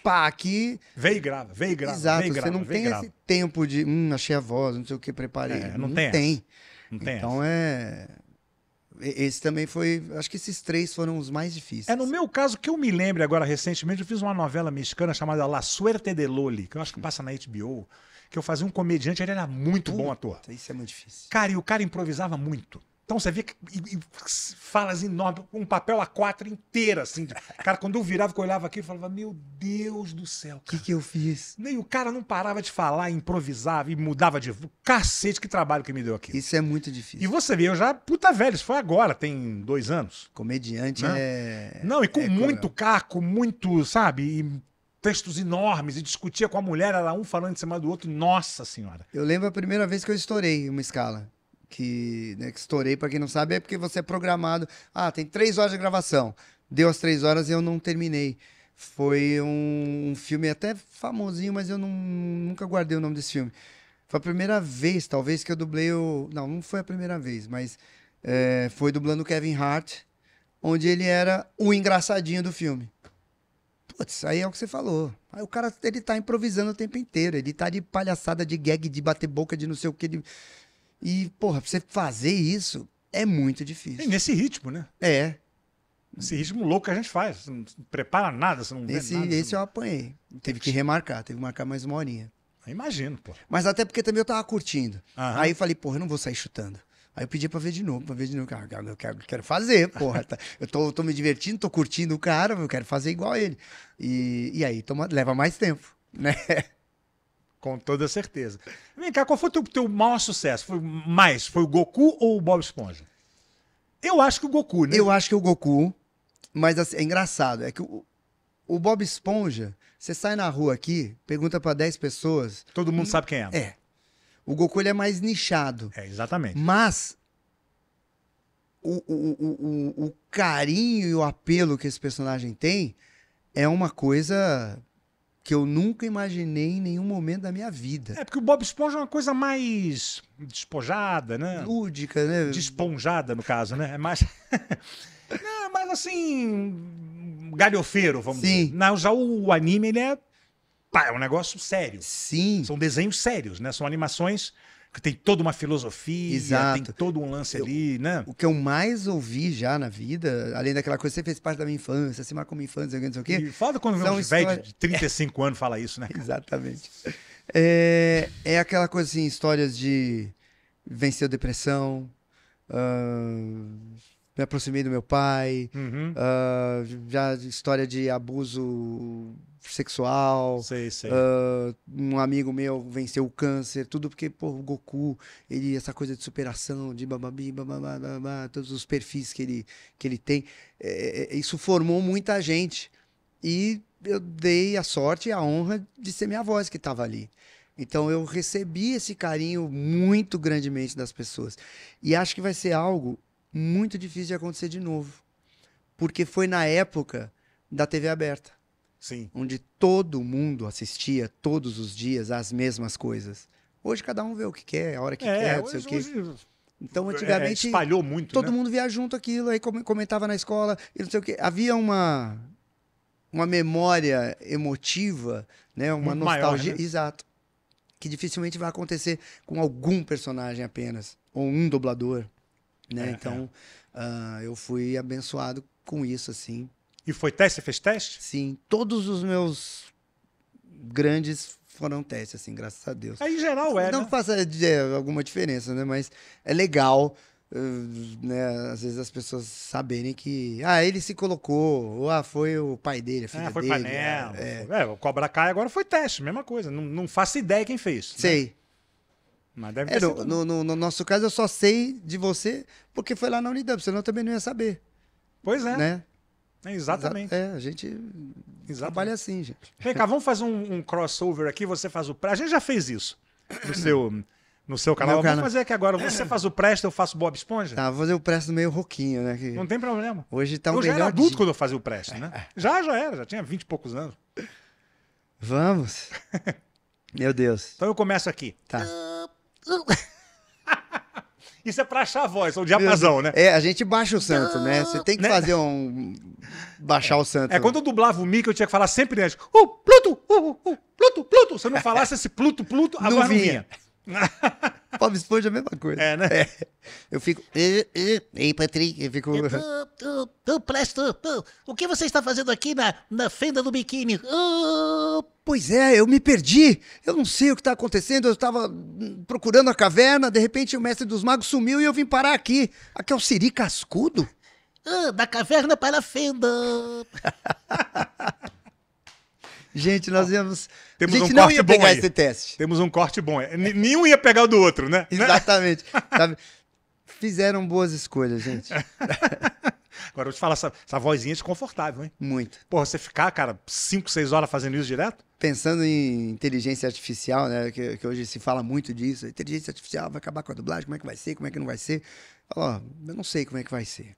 pá, aqui. Vem e grava, vem e grava. Exato, vem você grava, não tem grava. esse tempo de, hum, achei a voz, não sei o que, preparei. É, não, não, tem. tem. Não tem então essa. é. Esse também foi. Acho que esses três foram os mais difíceis. É no meu caso que eu me lembro agora recentemente, eu fiz uma novela mexicana chamada La Suerte de Loli, que eu acho que passa na HBO, que eu fazia um comediante, ele era muito Puta, bom ator. Isso é muito difícil. Cara, e o cara improvisava muito. Então você vê que, e, e falas enormes, um papel a quatro inteira, assim. Cara, quando eu virava, que eu olhava aqui, eu falava, meu Deus do céu, O que, que eu fiz? Nem o cara não parava de falar, improvisava e mudava de. Cacete, que trabalho que me deu aqui. Isso é muito difícil. E você vê, eu já, puta velho, isso foi agora, tem dois anos. Comediante né? é. Não, e com é muito cruel. caco, muito, sabe? E textos enormes e discutia com a mulher, era um falando em cima do outro. Nossa senhora. Eu lembro a primeira vez que eu estourei uma escala que, né, que estourei, para quem não sabe, é porque você é programado. Ah, tem três horas de gravação. Deu as três horas e eu não terminei. Foi um, um filme até famosinho, mas eu não, nunca guardei o nome desse filme. Foi a primeira vez, talvez, que eu dublei o. Não, não foi a primeira vez, mas é, foi dublando o Kevin Hart, onde ele era o engraçadinho do filme. Putz, aí é o que você falou. Aí o cara, ele tá improvisando o tempo inteiro. Ele tá de palhaçada, de gag, de bater boca, de não sei o que. De... E, porra, pra você fazer isso é muito difícil. E nesse ritmo, né? É. Esse ritmo louco que a gente faz. Você não prepara nada, você não esse, vê nada. Esse não... eu apanhei. Teve que remarcar, teve que marcar mais uma horinha. Eu imagino, pô. Mas até porque também eu tava curtindo. Aí eu falei, porra, eu não vou sair chutando. Aí eu pedi pra ver de novo, pra ver de novo. Cara, ah, eu quero, quero fazer, porra. Tá. Eu tô, tô me divertindo, tô curtindo o cara, eu quero fazer igual ele. E, e aí toma, leva mais tempo, né? Com toda certeza. Vem cá, qual foi o teu, teu maior sucesso? Foi mais? Foi o Goku ou o Bob Esponja? Eu acho que o Goku, né? Eu acho que o Goku, mas assim, é engraçado. É que o, o Bob Esponja, você sai na rua aqui, pergunta para 10 pessoas. Todo mundo hum, sabe quem é. É. O Goku ele é mais nichado. É, exatamente. Mas o, o, o, o carinho e o apelo que esse personagem tem é uma coisa que eu nunca imaginei em nenhum momento da minha vida. É porque o Bob Esponja é uma coisa mais despojada, né? Lúdica, né? Desponjada, no caso, né? É mais. Não, é mas assim. Galhofeiro, vamos Sim. dizer. Sim. já o anime, ele é. Pá, é um negócio sério. Sim. São desenhos sérios, né? São animações que tem toda uma filosofia, Exato. tem todo um lance eu, ali, né? O que eu mais ouvi já na vida, além daquela coisa, você fez parte da minha infância, se marcou minha infância, não sei o quê. E foda quando um história... velho de 35 é. anos fala isso, né? Cara? Exatamente. É, é aquela coisa assim, histórias de venceu depressão, uh, me aproximei do meu pai, uhum. uh, já história de abuso sexual. Sei, sei. Uh, um amigo meu venceu o câncer, tudo porque, pô, o Goku, ele, essa coisa de superação, de bababi, todos os perfis que ele, que ele tem, é, é, isso formou muita gente. E eu dei a sorte e a honra de ser minha voz que estava ali. Então eu recebi esse carinho muito grandemente das pessoas. E acho que vai ser algo muito difícil de acontecer de novo. Porque foi na época da TV aberta. Sim. Onde todo mundo assistia todos os dias as mesmas coisas. Hoje cada um vê o que quer, a hora que é, quer, não sei o quê. Então, é, antigamente. É, espalhou muito. Todo né? mundo via junto aquilo, aí comentava na escola, e não sei o quê. Havia uma, uma memória emotiva, né? uma muito nostalgia. Maior, né? Exato. Que dificilmente vai acontecer com algum personagem apenas, ou um dublador né? É, então, é. Uh, eu fui abençoado com isso, assim. E foi teste? Fez teste? Sim, todos os meus grandes foram testes, assim, graças a Deus. É, em geral, é, Não né? faça é, alguma diferença, né? Mas é legal... Uh, né, às vezes as pessoas saberem que ah, ele se colocou, ou ah, foi o pai dele, a ah, filha ah, foi dele. Panela, é, é, é. o Cobra Kai agora foi teste, mesma coisa. Não, não faço ideia quem fez. Né? Sei. Né? Mas deve é, ter no, no, no, no, nosso caso, eu só sei de você porque foi lá na Unidub, senão eu também não ia saber. Pois é. Né? É, exatamente. É, a gente exatamente. trabalha assim, gente. Vem cá, vamos fazer um, um, crossover aqui, você faz o pré. A gente já fez isso no seu, no seu canal. vamos fazer aqui agora. Você faz o presto, eu faço Bob Esponja? Tá, vou fazer o presto meio roquinho, né? Que... Não tem problema. Hoje tá um Eu já era adulto dia. quando eu fazia o presto, né? já, já era, já tinha vinte e poucos anos. Vamos. Meu Deus. Então eu começo aqui. Tá. tá. Isso é pra achar a voz, é o diapasão, né? É, a gente baixa o santo, né? Você tem que né? fazer um. baixar é, o santo. É, quando eu dublava o Mickey, eu tinha que falar sempre antes. Uh, Pluto! Uh, uh, uh Pluto, Pluto! Se eu não falasse esse Pluto, Pluto, a não vinha. Não vinha. Bob Esponja é a mesma coisa. É, né? É. Eu fico. Eh, eh", Ei, Patrick, eu fico. Tu, tu, presto, tu, o que você está fazendo aqui na, na fenda do biquíni? Ah, pois é, eu me perdi. Eu não sei o que está acontecendo. Eu estava hum, procurando a caverna, de repente o mestre dos magos sumiu e eu vim parar aqui. Aqui é o Siri Cascudo? Ah, da caverna para a fenda. Gente, nós íamos. Temos a gente um não ia pegar aí. esse teste. Temos um corte bom. Nenhum ia pegar o do outro, né? Exatamente. Fizeram boas escolhas, gente. Agora, eu te falar, essa, essa vozinha é desconfortável, hein? Muito. Porra, você ficar, cara, 5, 6 horas fazendo isso direto? Pensando em inteligência artificial, né? Que, que, hoje se fala muito disso. Inteligência artificial vai acabar com a dublagem, como é que vai ser, como é que não vai ser. ó, eu não sei como é que vai ser.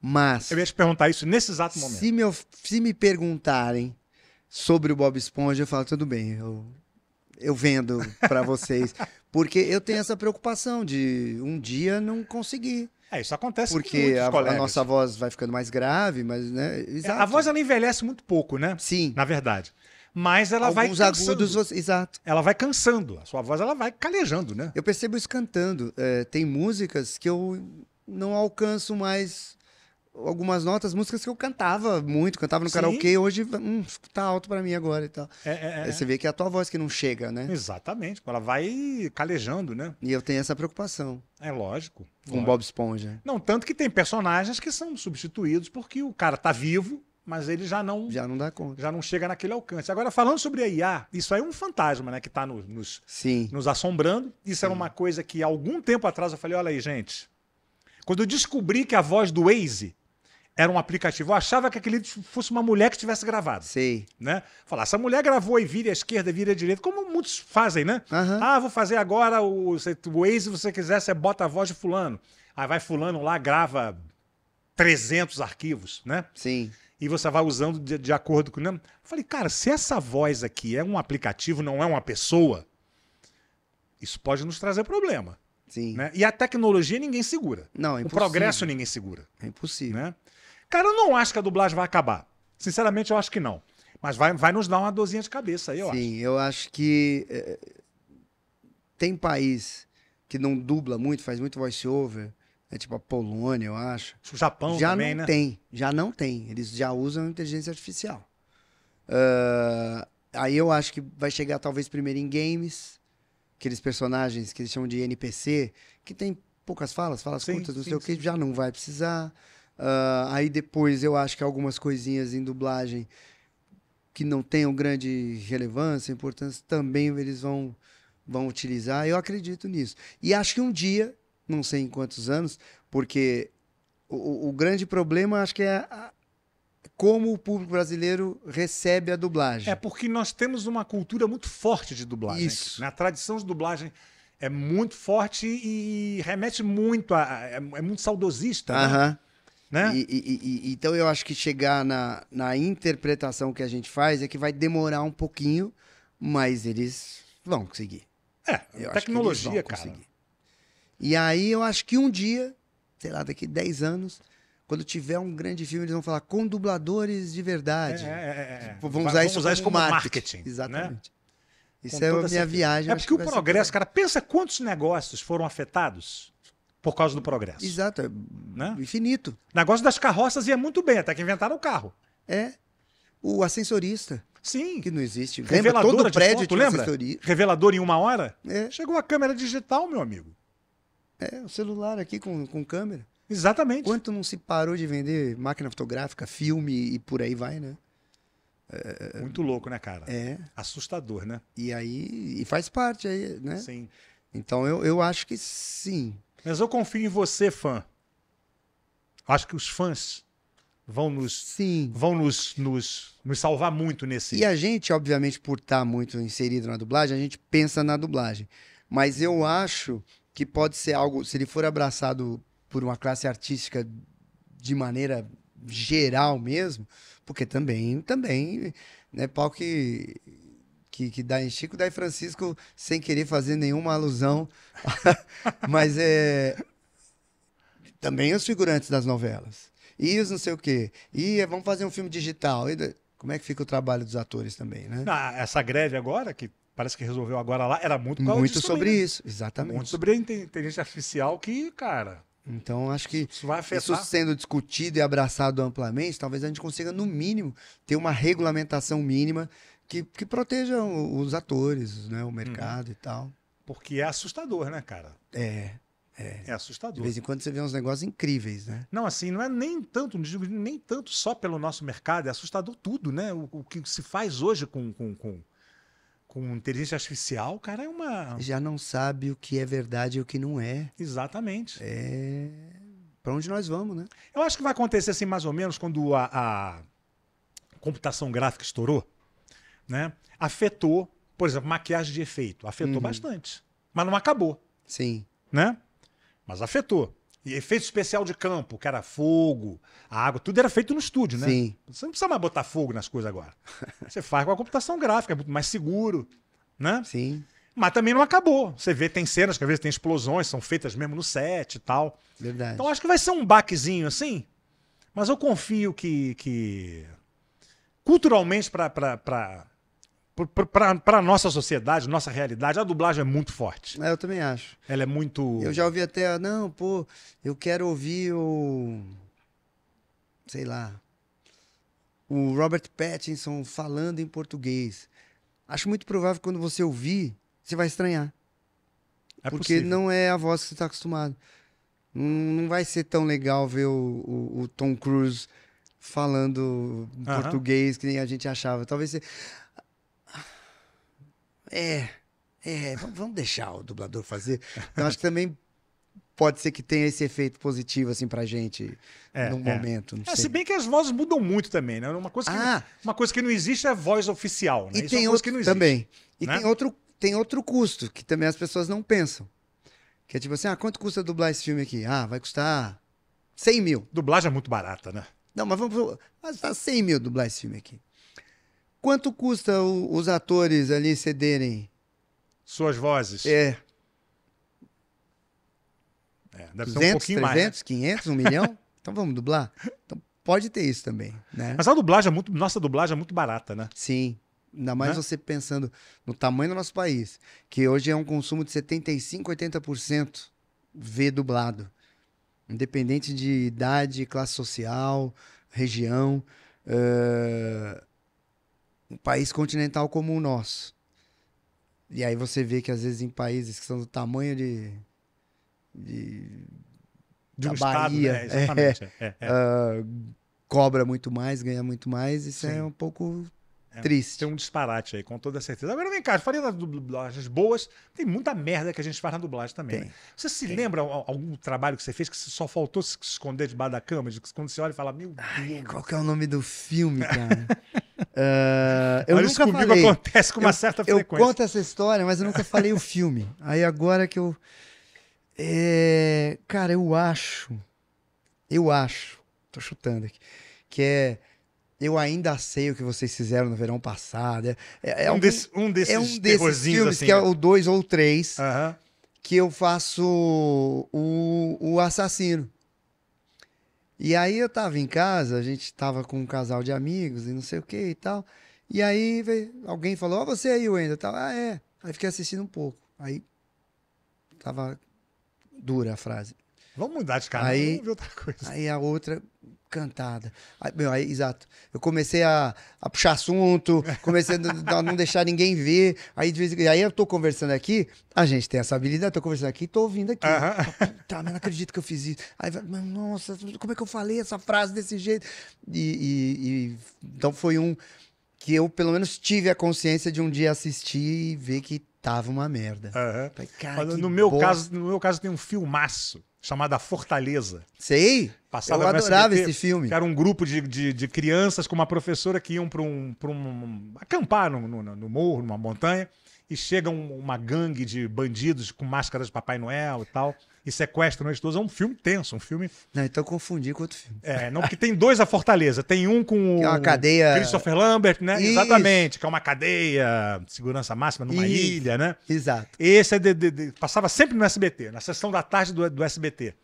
Mas. Eu ia te perguntar isso nesse exato momento. Se me, se me perguntarem sobre o Bob Esponja, eu falo, tudo bem, eu, eu vendo para vocês. porque eu tenho essa preocupação de um dia não conseguir. É, isso acontece porque a, a, nossa voz vai ficando mais grave, mas né, é, exato. A voz ela envelhece muito pouco, né? Sim. Na verdade. Mas ela Alguns vai cansando. agudos, exato. Ela vai cansando, a sua voz ela vai calejando, né? Eu percebo isso cantando. É, tem músicas que eu não alcanço mais algumas notas, músicas que eu cantava muito, cantava no Sim. karaokê, hoje hum, tá alto para mim agora e tal. É, é, é você vê que é a tua voz que não chega, né? Exatamente, ela vai calejando, né? E eu tenho essa preocupação. É lógico. Com lógico. Bob Esponja. Não, tanto que tem personagens que são substituídos porque o cara tá vivo, mas ele já não já não dá conta já não chega naquele alcance agora falando sobre a IA isso aí é um fantasma né que está no, nos Sim. nos assombrando isso Sim. era uma coisa que algum tempo atrás eu falei olha aí gente quando eu descobri que a voz do Waze era um aplicativo. Eu achava que aquele vídeo fosse uma mulher que tivesse gravado. Sim. Né? Falar, essa mulher gravou e vira à esquerda, vira à direita, como muitos fazem, né? Uhum. Ah, vou fazer agora o, o Waze, se você quiser, você bota a voz de fulano. Aí vai fulano lá, grava 300 arquivos, né? Sim. E você vai usando de, de acordo com... Né? Falei, cara, se essa voz aqui é um aplicativo, não é uma pessoa, isso pode nos trazer problema. Sim. Né? E a tecnologia ninguém segura. Não, é impossível. O progresso ninguém segura. É impossível. Né? Cara, eu não acho que a dublagem vai acabar. Sinceramente, eu acho que não. Mas vai, vai nos dar uma dorzinha de cabeça aí, eu Sim, acho. Sim, eu acho que é, tem país que não dubla muito, faz muito voice-over, né, tipo a Polônia, eu acho. O Japão já também, não né? tem, já não tem. Eles já usam inteligência artificial. Uh, aí eu acho que vai chegar talvez primeiro em games, aqueles personagens que eles chamam de NPC, que tem poucas falas, falas sim, curtas, não sim, sei sim. o que, já não vai precisar. Uh, aí depois eu acho que algumas coisinhas em dublagem que não tenham grande relevância, importância, também eles vão, vão utilizar. Eu acredito nisso. E acho que um dia, não sei em quantos anos, porque o, o grande problema acho que é a, como o público brasileiro recebe a dublagem. É porque nós temos uma cultura muito forte de dublagem. Isso. Na né? tradição de dublagem é muito forte e remete muito a. é, é muito saudosista. Né? Aham. Né? Né? E, e, e, então eu acho que chegar na, na interpretação que a gente faz é que vai demorar um pouquinho, mas eles vão conseguir. É, eu tecnologia, cara. E aí eu acho que um dia, sei lá, daqui 10 anos, quando tiver um grande filme, eles vão falar com dubladores de verdade. É, é, é. é. Tipo, Vamos usar, isso, usar como, isso como marketing. marketing né? Exatamente. Né? Isso com é a minha viagem. É porque o progresso, cara, pensa quantos negócios foram afetados por causa do progresso. Exato, é né? infinito. Negócio das carroças ia muito bem, até que inventaram o carro. É. O ascensorista. Sim. Que não existe. Lembra? Todo prédio lembra? Revelador em uma hora? É. Chegou a câmera digital, meu amigo. É, o celular aqui com, com câmera. Exatamente. Quanto não se parou de vender máquina fotográfica, filme e por aí vai, né? É, Muito louco, né, cara? É. Assustador, né? E aí, e faz parte aí, né? Sim. Então eu, eu acho que sim. Mas eu confio em você, fã. Acho que os fãs vão nos Sim. vão nos, nos, nos salvar muito nesse. E a gente, obviamente, por estar tá muito inserido na dublagem, a gente pensa na dublagem. Mas eu acho que pode ser algo, se ele for abraçado por uma classe artística de maneira geral mesmo, porque também, também, né, pau que que, que dá em Chico, dá em Francisco, sem querer fazer nenhuma alusão. Mas é. Também os figurantes das novelas. E os não sei o quê. E é, vamos fazer um filme digital. E, como é que fica o trabalho dos atores também, né? Ah, essa greve agora, que parece que resolveu agora lá, era muito Muito sobre também, né? isso, exatamente. Muito sobre a inteligência artificial que, cara. Então, acho que isso, isso, sendo discutido e abraçado amplamente, talvez a gente consiga, no mínimo, ter uma regulamentação mínima que, que protejam os atores, né, o mercado uhum. e tal. Porque é assustador, né, cara? É. É. é assustador. De vez em quando você vê uns negócios incríveis, né? Não, assim, não é nem tanto, nem tanto só pelo nosso mercado, é assustador tudo, né? O, o que se faz hoje com, com, com, com inteligência artificial, cara, é uma. Já não sabe o que é verdade e o que não é. Exatamente. É. Para onde nós vamos, né? Eu acho que vai acontecer assim, mais ou menos, quando a, a computação gráfica estourou né, afetou, por exemplo, maquiagem de efeito, afetou uhum. bastante. Mas não acabou. Sim. Né? Mas afetou. E efeito especial de campo, que era fogo, a água, tudo era feito no estúdio, né? Sim. Você não precisa mais botar fogo nas coisas agora. Você faz com a computação gráfica, é muito mais seguro, né? Sim. Mas também não acabou. Você vê, tem cenas que às vezes tem explosões, são feitas mesmo no set e tal. Verdade. Então acho que vai ser um baquezinho assim. Mas eu confio que. que... Culturalmente, para para a nossa sociedade, nossa realidade, a dublagem é muito forte. É, eu também acho. Ela é muito. Eu já ouvi até, não, pô, eu quero ouvir o. Sei lá. O Robert Pattinson falando em português. Acho muito provável que quando você ouvir, você vai estranhar. É porque possível. não é a voz que você está acostumado. Não, não vai ser tão legal ver o, o, o Tom Cruise falando uhum. português que nem a gente achava. Talvez você. É, é, vamos deixar o dublador fazer. Então acho que também pode ser que tenha esse efeito positivo, assim, pra gente é, no é. momento. É, se bem que as vozes mudam muito também, né? Uma coisa que, ah. não, uma coisa que não existe é a voz oficial, né? E Isso é tem é outro, que não existe. Também. E né? tem, outro, tem outro custo que também as pessoas não pensam. Que é tipo assim, ah, quanto custa dublar esse filme aqui? Ah, vai custar 100 mil. Dublagem é muito barata, né? Não, mas vamos... Mas tá 100 mil dublar esse filme aqui. Quanto custa o, os atores ali cederem? Suas vozes. É. é deve 200, ser um pouquinho 300, mais. 300, 500, 1 milhão? então vamos dublar? Então pode ter isso também, né? Mas a dublagem é muito, nossa dublagem é muito barata, né? Sim. Ainda mais né? você pensando no tamanho do nosso país, que hoje é um consumo de 75, 80% vê dublado. Independente de idade, classe social, região. Uh, um país continental como o nosso. E aí você vê que às vezes em países que são do tamanho de. de, de um Bahia, estado, né? é, é, é. Uh, cobra muito mais, ganha muito mais, isso Sim. é um pouco é, Triste. Tem um disparate aí, com toda certeza. Agora vem cá, falei das dublagens boas, tem muita merda que a gente faz na dublagem também. Né? Você se tem. lembra algum trabalho que você fez que só faltou se esconder debaixo da cama? De, quando você olha e fala, meu Deus. qual que é o nome do filme, cara? uh, eu Olha, nunca falei. acontece com uma eu, certa frequência. Eu conto essa história, mas eu nunca falei o filme. Aí agora que eu... É, cara, eu acho. Eu acho. Tô chutando aqui. Que é eu ainda sei o que vocês fizeram no verão passado. É, é, é um, desse, um, desses, é um desses filmes, assim, que é né? o 2 ou 3, uh -huh. que eu faço o, o assassino. E aí eu tava em casa, a gente tava com um casal de amigos e não sei o que e tal. E aí veio, alguém falou, ó, oh, você aí, Wendel, tal. Ah, é. Aí fiquei assistindo um pouco. Aí tava dura a frase. Vamos mudar de canal, aí, vamos ver outra coisa. Aí a outra cantada. Aí, meu, aí, exato. Eu comecei a, a puxar assunto, comecei a não deixar ninguém ver. Aí, de vez aí eu tô conversando aqui, a gente tem essa habilidade, tô conversando aqui, tô ouvindo aqui. Uh -huh. Tá, mas não acredito que eu fiz isso. Aí, mas, nossa, como é que eu falei essa frase desse jeito? e, e, e então foi um que eu, pelo menos, tive a consciência de um dia assistir e ver que tava uma merda. Uhum. Falei, cara, no, meu caso, no meu caso tem um filmaço chamado A Fortaleza. Sei? Passava Eu adorava SBT, esse filme. era um grupo de, de, de, crianças com uma professora que iam para um, um acampar no, no, no morro, numa montanha e chega um, uma gangue de bandidos com máscaras de Papai Noel e tal, e sequestram eles todos. É um filme tenso, um filme. Não, então confundi com outro filme. É, não, porque tem dois a Fortaleza. Tem um com é o é cadeia... Christopher Lambert, né? Isso. Exatamente, que é uma cadeia, de segurança máxima numa Isso. ilha, né? Exato. Esse é de, de, de, passava sempre no SBT, na sessão da tarde do, do SBT.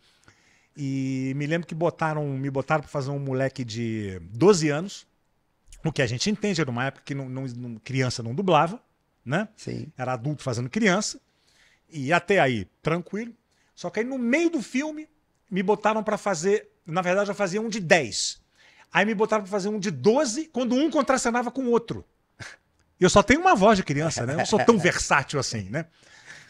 E me lembro que botaram, me botaram para fazer um moleque de 12 anos, o que a gente entende, era uma época que não, não, criança não dublava né? Sim. Era adulto fazendo criança. E até aí, tranquilo. Só que aí no meio do filme, me botaram para fazer. Na verdade, eu fazia um de 10. Aí me botaram para fazer um de 12, quando um contracenava com o outro. Eu só tenho uma voz de criança, né? Eu não sou tão versátil assim, né?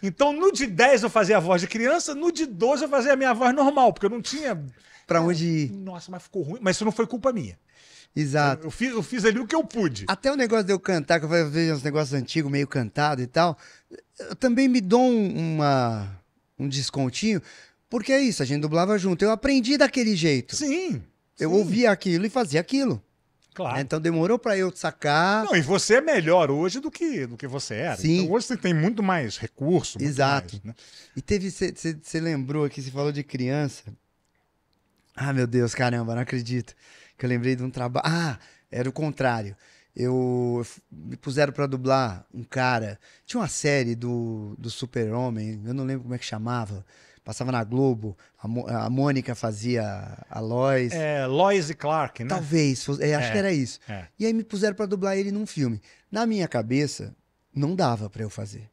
Então, no de 10 eu fazia a voz de criança, no de 12 eu fazia a minha voz normal, porque eu não tinha. Pra onde ir? Nossa, mas ficou ruim. Mas isso não foi culpa minha. Exato. Eu fiz, eu fiz ali o que eu pude. Até o negócio de eu cantar, que eu vejo uns negócios antigos, meio cantado e tal. Eu também me dou um, uma, um descontinho, porque é isso, a gente dublava junto. Eu aprendi daquele jeito. Sim. Eu sim. ouvia aquilo e fazia aquilo. Claro. Então demorou para eu sacar. Não, e você é melhor hoje do que, do que você era. Sim. Então, hoje você tem muito mais recurso. Muito Exato. Mais, né? E teve. Você lembrou aqui, você falou de criança. Ah, meu Deus, caramba, não acredito. Que eu lembrei de um trabalho. Ah, era o contrário. Eu me puseram para dublar um cara. Tinha uma série do, do Super-Homem, eu não lembro como é que chamava. Passava na Globo, a, Mo, a Mônica fazia a Lois. É, Lois e Clark, né? Talvez, fosse, é, acho é, que era isso. É. E aí me puseram para dublar ele num filme. Na minha cabeça, não dava para eu fazer.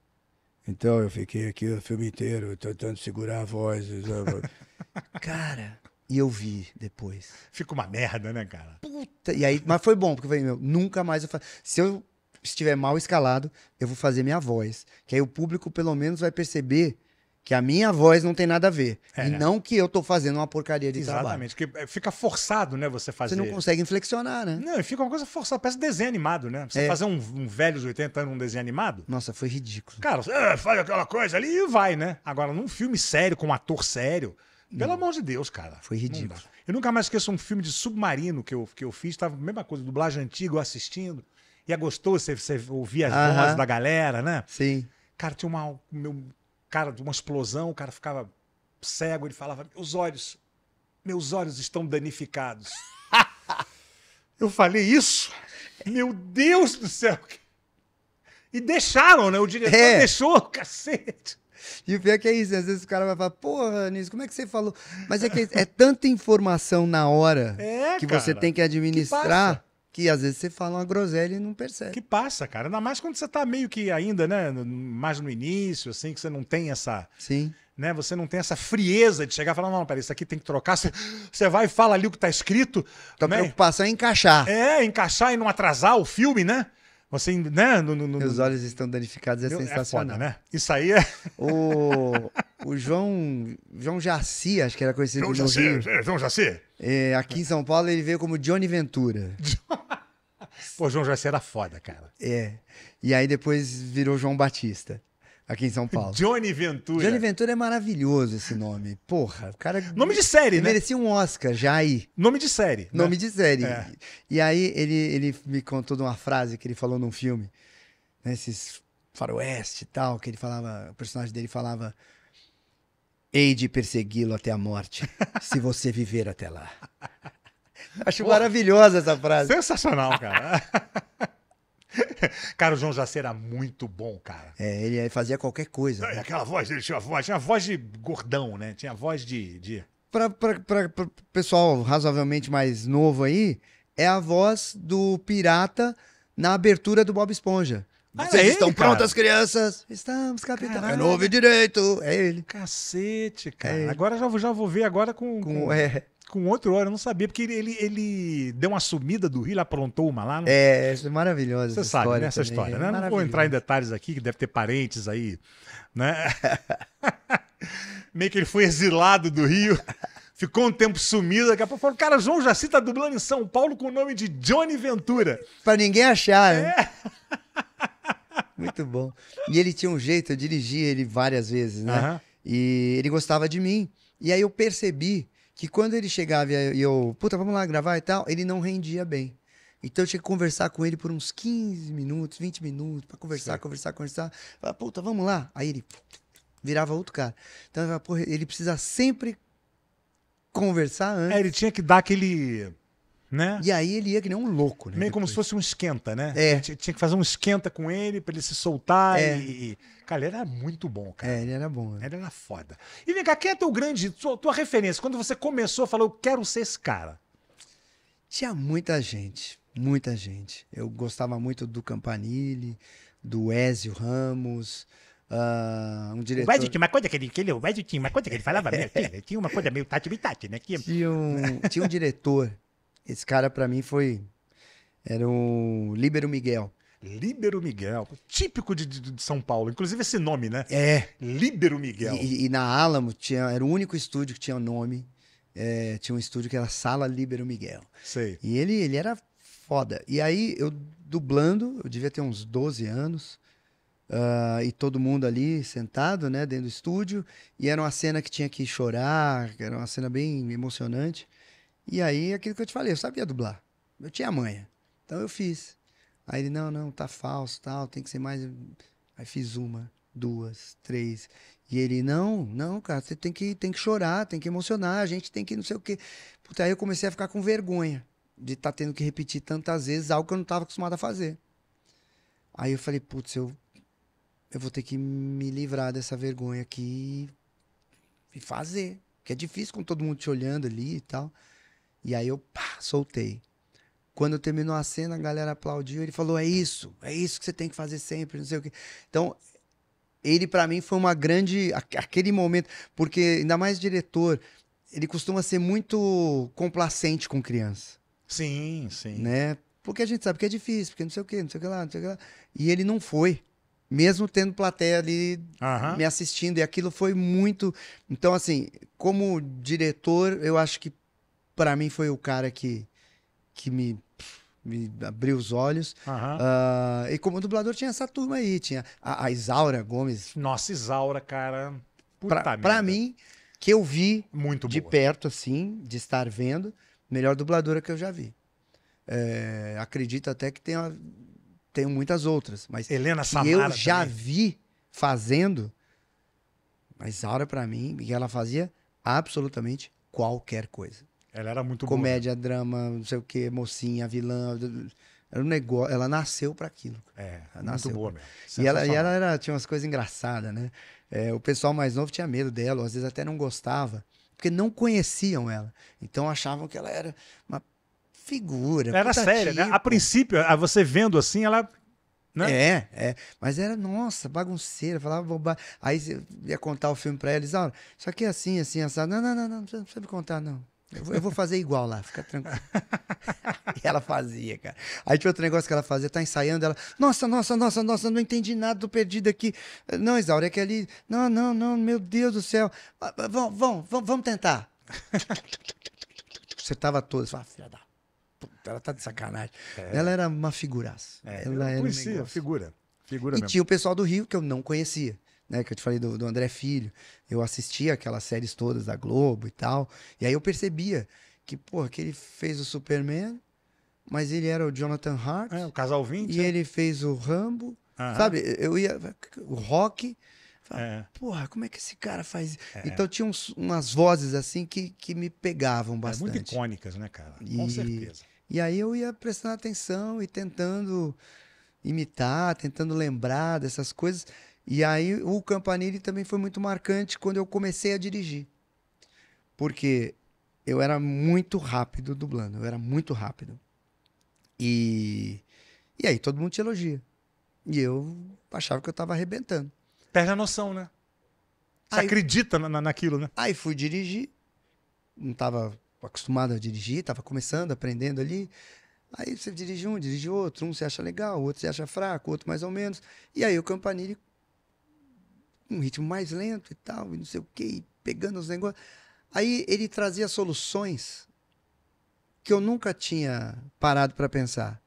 Então eu fiquei aqui o filme inteiro tentando segurar a voz. cara, e eu vi depois. Fica uma merda, né, cara? Puta. E aí, mas foi bom, porque eu falei, meu, nunca mais eu faço. Se eu estiver mal escalado, eu vou fazer minha voz. Que aí o público, pelo menos, vai perceber que a minha voz não tem nada a ver. É, e não que eu tô fazendo uma porcaria de Exatamente, trabalho. Exatamente, é, fica forçado, né, você fazer. Você não consegue inflexionar, né? Não, fica uma coisa forçada, parece desenho animado, né? Você é. fazer um, um velho de 80 anos um desenho animado. Nossa, foi ridículo. Cara, você, ah, faz aquela coisa ali e vai, né? Agora, num filme sério, com um ator sério, pelo amor de Deus, cara. Foi ridículo. Eu nunca mais esqueço um filme de submarino que eu, que eu fiz, tava a mesma coisa, dublagem antiga, assistindo. E é gostoso você, você ouvir as vozes da galera, né? Sim. Cara, tinha uma, meu, cara, uma explosão, o cara ficava cego, ele falava: Meus olhos, meus olhos estão danificados. eu falei isso? Meu Deus do céu! E deixaram, né? O diretor É. deixou, cacete. E o pior é que é isso, às vezes o cara vai falar, porra, Anísio, como é que você falou? Mas é que é tanta informação na hora é, que cara, você tem que administrar. Que, que às vezes você fala uma groselha e não percebe. Que passa, cara. Ainda mais quando você tá meio que ainda, né? Mais no início, assim, que você não tem essa. Sim né? Você não tem essa frieza de chegar e falar, não, peraí, isso aqui tem que trocar. Você, você vai e fala ali o que está escrito. Tua né? preocupação é encaixar. É, encaixar e não atrasar o filme, né? Você, né? No, no, no... Meus olhos estão danificados, é Meu, sensacional. É foda, né? Isso aí é. O, o João, João Jaci, acho que era conhecido João Jaci, Rio. É, João Jaci? É, aqui em São Paulo ele veio como Johnny Ventura. Pô, João Jaci era foda, cara. É. E aí depois virou João Batista aqui em São Paulo. Johnny Ventura. Johnny Ventura é maravilhoso esse nome. Porra, o cara. Nome de série, né? Merecia um Oscar já aí. Nome de série. Né? Nome de série. É. E aí ele, ele me contou de uma frase que ele falou num filme, nesses né, faroeste e tal, que ele falava, o personagem dele falava. Hei de persegui-lo até a morte, se você viver até lá. Acho Porra. maravilhosa essa frase. Sensacional, cara. cara, o João Jacer era muito bom, cara. É, ele fazia qualquer coisa. É, né? Aquela voz ele tinha voz, tinha voz de gordão, né? Tinha voz de. de... Pra, pra, pra, pra pessoal razoavelmente mais novo aí, é a voz do pirata na abertura do Bob Esponja. Ah, Vocês ah, é estão ele, prontas, crianças? Estamos, capitão. Caralho. novo e direito. É ele. Cacete, é cara. É Agora já, já vou ver agora com. com, com... É com outro olho, eu não sabia, porque ele, ele, ele, deu uma sumida do Rio, ele aprontou uma lá. É, isso é maravilhoso. Você sabe, né? Essa história, é né? Não vou entrar em detalhes aqui, que deve ter parentes aí, né? Meio que ele foi exilado do Rio, ficou um tempo sumido, daqui a pouco falou, cara, João Jaci tá dublando em São Paulo com o nome de Johnny Ventura. Pra ninguém achar, né? é. né? Muito bom. E ele tinha um jeito, eu dirigi ele várias vezes, né? Uhum. E ele gostava de mim. E aí eu percebi que quando ele chegava e eu, puta, vamos lá gravar e tal, ele não rendia bem. Então eu tinha que conversar com ele por uns 15 minutos, 20 minutos, para conversar, certo. conversar, conversar. Falava, puta, vamos lá. Aí ele virava outro cara. Então ele precisa sempre conversar é, antes. É, ele tinha que dar aquele né? E aí ele ia que nem um louco, né? Meio depois. como se fosse um esquenta, né? É. Tinha que fazer um esquenta com ele para ele se soltar é. e. Cara, ele era muito bom, cara. É, ele era bom. Né? Ele era foda. E vem cá, quem é teu grande, tua, tua referência? Quando você começou, falou, eu quero ser esse cara. Tinha muita gente, muita gente. Eu gostava muito do Campanile, do Ezio Ramos, Uh, um diretor. O Wesley tinha uma coisa que ele, que ele, o tinha uma coisa que ele falava, meio, tinha, assim, né? tinha uma coisa meio tati bitati, né? Tinha, um, tinha um diretor esse cara, para mim, foi. Era o Líbero Miguel. Líbero Miguel, típico de, de, de, São Paulo. Inclusive esse nome, né? É. Líbero Miguel. E, e, na Alamo tinha, era o único estúdio que tinha o nome. É, tinha um estúdio que era Sala Líbero Miguel. Sei. E ele, ele era foda. E aí eu dublando, eu devia ter uns 12 anos. Uh, e todo mundo ali sentado, né, dentro do estúdio. E era uma cena que tinha que chorar, era uma cena bem emocionante. E aí, aquilo que eu te falei, eu sabia dublar. Eu tinha manha. Então eu fiz. Aí ele, não, não, tá falso, tal, tem que ser mais. Aí fiz uma, duas, três. E ele, não, não, cara, você tem que, tem que chorar, tem que emocionar, a gente tem que não sei o quê. Puta, aí eu comecei a ficar com vergonha de estar tá tendo que repetir tantas vezes algo que eu não estava acostumado a fazer. Aí eu falei, putz, eu, eu vou ter que me livrar dessa vergonha aqui e fazer. Que é difícil com todo mundo te olhando ali e tal. E aí eu pá, soltei. Quando terminou a cena, a galera aplaudiu. Ele falou: É isso, é isso que você tem que fazer sempre, não sei o quê. Então, ele para mim foi uma grande. Aquele momento, porque ainda mais diretor, ele costuma ser muito complacente com criança. Sim, sim. Né? Porque a gente sabe que é difícil, porque não sei o quê, não sei o que lá, não sei o que lá. E ele não foi mesmo tendo plateia ali uhum. me assistindo, e aquilo foi muito. Então, assim, como diretor, eu acho que para mim foi o cara que, que me, me abriu os olhos. Uhum. Uh, e como dublador tinha essa turma aí, tinha a, a Isaura Gomes. Nossa, Isaura, cara. para pra, mim, que eu vi Muito de perto, assim, de estar vendo, melhor dubladora que eu já vi. É, acredito até que tenha, tenha muitas outras, mas Helena Samara eu já também. vi fazendo, mas Isaura para mim, ela fazia absolutamente qualquer coisa. Ela era muito Comédia, boa. drama, não sei o quê, mocinha, vilã. Era um negócio. Ela nasceu para aquilo. É, ela nasceu muito boa pra... mesmo. E ela, e ela era, tinha umas coisas engraçadas, né? É, o pessoal mais novo tinha medo dela, às vezes até não gostava, porque não conheciam ela. Então achavam que ela era uma figura. Era putativa. séria, né? A tipo. princípio, você vendo assim, ela né? É, é. Mas era, nossa, bagunceira, falava bobagem. Aí ia contar o filme pra eles, olha, só que é assim, assim, assado. Não, não, não, não, não precisa me contar, não. Eu vou, eu vou fazer igual lá, fica tranquilo. e ela fazia, cara. Aí tinha outro negócio que ela fazia, tá ensaiando, ela, nossa, nossa, nossa, nossa, não entendi nada, tô perdido aqui. Não, Isaura, é que ali, não, não, não, meu Deus do céu. Vamos, ah, ah, vamos, vamos tentar. Você tava todo, você fala, ah, filha da puta, ela tá de sacanagem. É. Ela era uma figuraça. É, ela era conhecia, um figura. Figura e mesmo. tinha o pessoal do Rio que eu não conhecia né? Que eu te falei do, do André Filho. Eu assistia aquelas séries todas da Globo e tal. E aí eu percebia que, porra, que ele fez o Superman, mas ele era o Jonathan Hart. É, o casal 20. E é. ele fez o Rambo. Aham. Sabe? Eu ia. O Rock. é. Porra, como é que esse cara faz? É. Então tinha uns, umas vozes assim que, que me pegavam bastante. É, muito icônicas, né, cara? Com e, certeza. E aí eu ia prestando atenção e tentando imitar, tentando lembrar dessas coisas. E aí o Campanile também foi muito marcante quando eu comecei a dirigir. Porque eu era muito rápido dublando, eu era muito rápido. E, e aí todo mundo te elogia. E eu achava que eu estava arrebentando. Perde a noção, né? Você aí, acredita na, naquilo, né? Aí fui dirigir, não estava acostumado a dirigir, estava começando, aprendendo ali. Aí você dirige um, dirige outro, um você acha legal, outro você acha fraco, outro mais ou menos. E aí o Campanile um ritmo mais lento e tal, e não sei o quê, pegando os negócios. Aí ele trazia soluções que eu nunca tinha parado para pensar.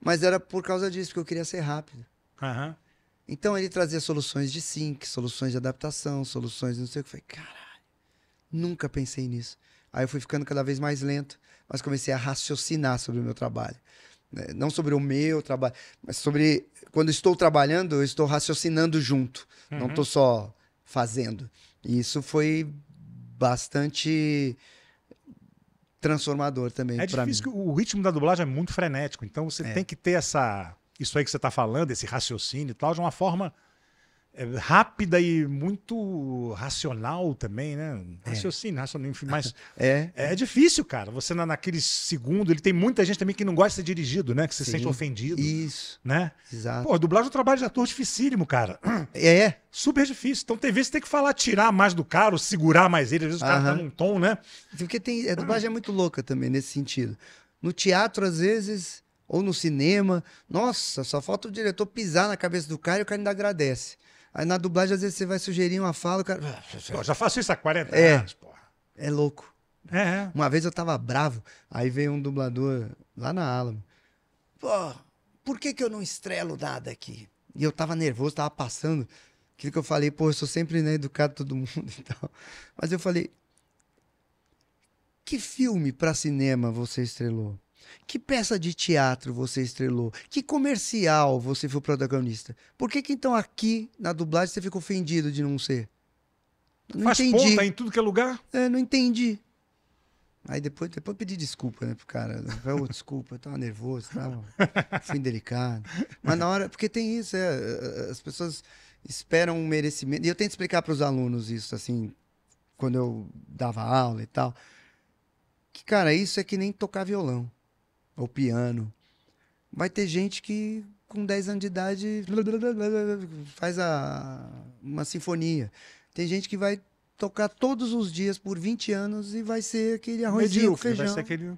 Mas era por causa disso, que eu queria ser rápido. Uhum. Então ele trazia soluções de sync, soluções de adaptação, soluções de não sei o que. Eu falei, caralho, nunca pensei nisso. Aí eu fui ficando cada vez mais lento, mas comecei a raciocinar sobre o meu trabalho. Né? Não sobre o meu trabalho, mas sobre quando estou trabalhando, eu estou raciocinando junto. Uhum. Não estou só fazendo. E isso foi bastante transformador também. É difícil, mim. o ritmo da dublagem é muito frenético. Então você é. tem que ter essa isso aí que você está falando, esse raciocínio e tal, de uma forma é rápida e muito racional também, né? Raciocínio, é. raciocínio, mas é. é difícil, cara. Você na, naquele segundo, ele tem muita gente também que não gosta de ser dirigido, né? Que se Sim. sente ofendido. Isso. Né? Exato. Pô, dublagem é um trabalho de ator dificílimo, cara. É. Super difícil. Então tem vezes que tem que falar, tirar mais do cara, ou segurar mais ele. Às vezes o cara tá num tom, né? Porque tem, a dublagem é muito louca também nesse sentido. No teatro, às vezes, ou no cinema, nossa, só falta o diretor pisar na cabeça do cara e o cara ainda agradece. Aí na dublagem, às vezes, você vai sugerir uma fala, o cara. Eu ah, já faço isso há 40 é, anos, porra. É louco. É, é. Uma vez eu tava bravo, aí veio um dublador lá na ala. Pô, por que, que eu não estrelo nada aqui? E eu tava nervoso, tava passando. Aquilo que eu falei, pô, eu sou sempre né, educado todo mundo e tal. Mas eu falei, que filme para cinema você estrelou? Que peça de teatro você estrelou? Que comercial você foi protagonista? Por que, que então aqui na dublagem você ficou ofendido de não ser? Não Faz entendi. ponta em tudo que é lugar? É, não entendi. Aí depois, depois pedi desculpa, né, pro cara. Oh, desculpa, eu tava nervoso, tava. Fui delicado. Mas na hora, porque tem isso, é, é, é, as pessoas esperam um merecimento. E eu tento explicar para os alunos isso, assim, quando eu dava aula e tal. Que, cara, isso é que nem tocar violão ao piano. Vai ter gente que com 10 anos de idade faz a, uma sinfonia. Tem gente que vai tocar todos os dias por 20 anos e vai ser aquele arrozinho Medíocre, feijão. Vai ser aquele...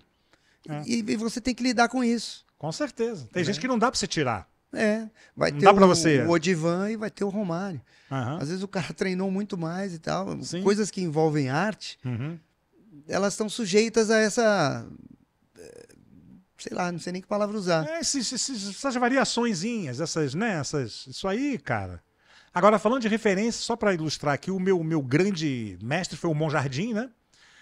É. E, e, você tem que lidar com isso. Com certeza. Tem é. gente que não dá para você tirar. É, vai não ter dá o, você. o Odivan e vai ter o Romário. Uhum. Às vezes o cara treinou muito mais e tal. Sim. Coisas que envolvem arte, uhum. elas estão sujeitas a essa sei lá, não sei nem que palavra usar. É, esses, esses, essas variaçõezinhas, essas, né? Essas, isso aí, cara. Agora, falando de referência, só para ilustrar aqui, o meu, meu grande mestre foi o Monjardim, né?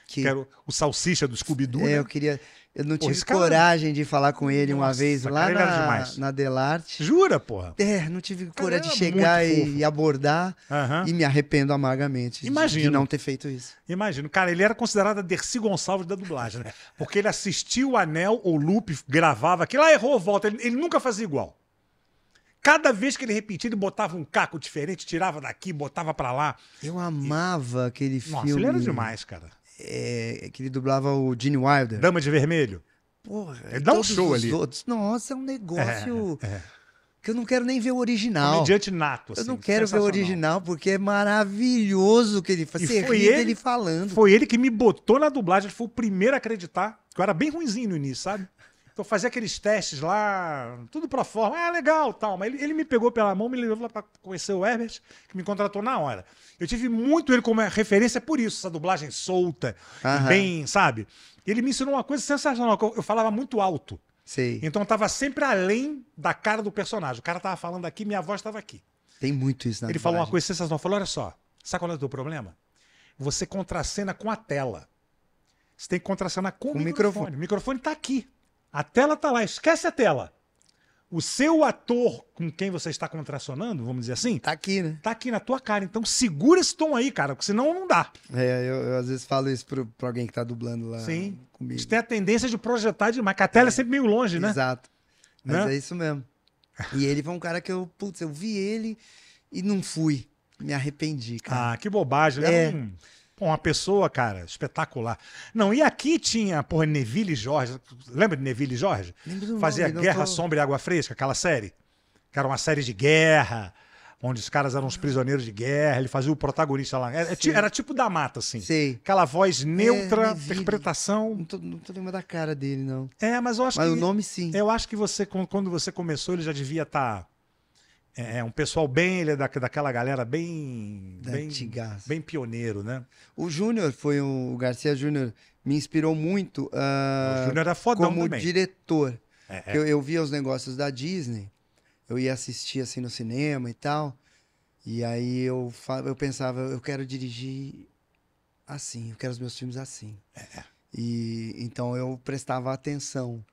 Que, que era o, o salsicha do Scooby-Doo. É, né? eu queria. Eu não tive é coragem cara... de falar com ele Nossa, uma vez lá na, na Delarte. Jura, porra? É, não tive coragem de chegar e, e, abordar. Uhum. E me arrependo amargamente Imagino. De, não ter feito isso. Imagino. Cara, ele era considerado a Dercy Gonçalves da dublagem, né? Porque ele assistia o Anel ou Loop, gravava aquilo, lá errou, volta. Ele, ele nunca fazia igual. Cada vez que ele repetia, ele botava um caco diferente, tirava daqui, botava para lá. Eu amava e... aquele filme. Nossa, ele era demais, cara é, que ele dublava o Gene Wilder. Dama de Vermelho. Porra, ele dá um show ali. Outros. Nossa, é um negócio. É, é. Que eu não quero nem ver o original. Comediante nato, assim, Eu não assim, quero ver o original, porque é maravilhoso o que ele faz. E Você foi ele, ele falando. Foi ele que me botou na dublagem. Ele foi o primeiro a acreditar. Que eu era bem ruimzinho no início, sabe? Então fazia aqueles testes lá, tudo pra forma. Ah, legal, tal. Mas ele, ele me pegou pela mão, me levou para conhecer o Herbert, que me contratou na hora. Eu tive muito ele como referência por isso, essa dublagem solta, uhum. bem, sabe? Ele me ensinou uma coisa sensacional, eu, eu falava muito alto. Sim. Então eu tava sempre além da cara do personagem. O cara tava falando aqui, minha voz tava aqui. Tem muito isso na Ele falou uma coisa sensacional. Falou: olha só, sabe qual é o teu problema? Você contracena com a tela. Você tem que contracenar com, com o microfone. microfone. O microfone tá aqui. A tela está lá, esquece a tela. O seu ator com quem você está contracionando, vamos dizer assim. Tá aqui, né? Tá aqui na tua cara. Então segura esse tom aí, cara, porque senão não dá. É, eu, eu às vezes falo isso pro, pra alguém que tá dublando lá Sim. comigo. Você tem a tendência de projetar demais, que a tela é, é sempre meio longe, né? Exato. Né? Mas é isso mesmo. E ele foi um cara que eu, putz, eu vi ele e não fui. Me arrependi, cara. Ah, que bobagem. Né? É. Um uma pessoa, cara, espetacular. Não, e aqui tinha, porra, Neville Jorge. Lembra de Neville Jorge? Lembro Fazia nome, Guerra, tô... Sombra e Água Fresca, aquela série. Que era uma série de guerra, onde os caras eram os prisioneiros de guerra, ele fazia o protagonista lá. Era, é, é era tipo da mata, assim. Sei. Aquela voz é, neutra, é, interpretação. Não tô, não tô lembrando da cara dele, não. É, mas eu acho mas que. Mas o nome, sim. Eu acho que você, quando você começou, ele já devia estar. Tá é, é um pessoal bem, ele é da, daquela galera bem, bem, bem pioneiro, né? O Júnior foi o Garcia Júnior me inspirou muito. Uh, o Júnior era fodão como também. diretor. É, é. Eu, eu via os negócios da Disney, eu ia assistir assim no cinema e tal. E aí eu, eu pensava, eu quero dirigir assim, eu quero os meus filmes assim. É. é. E então eu prestava atenção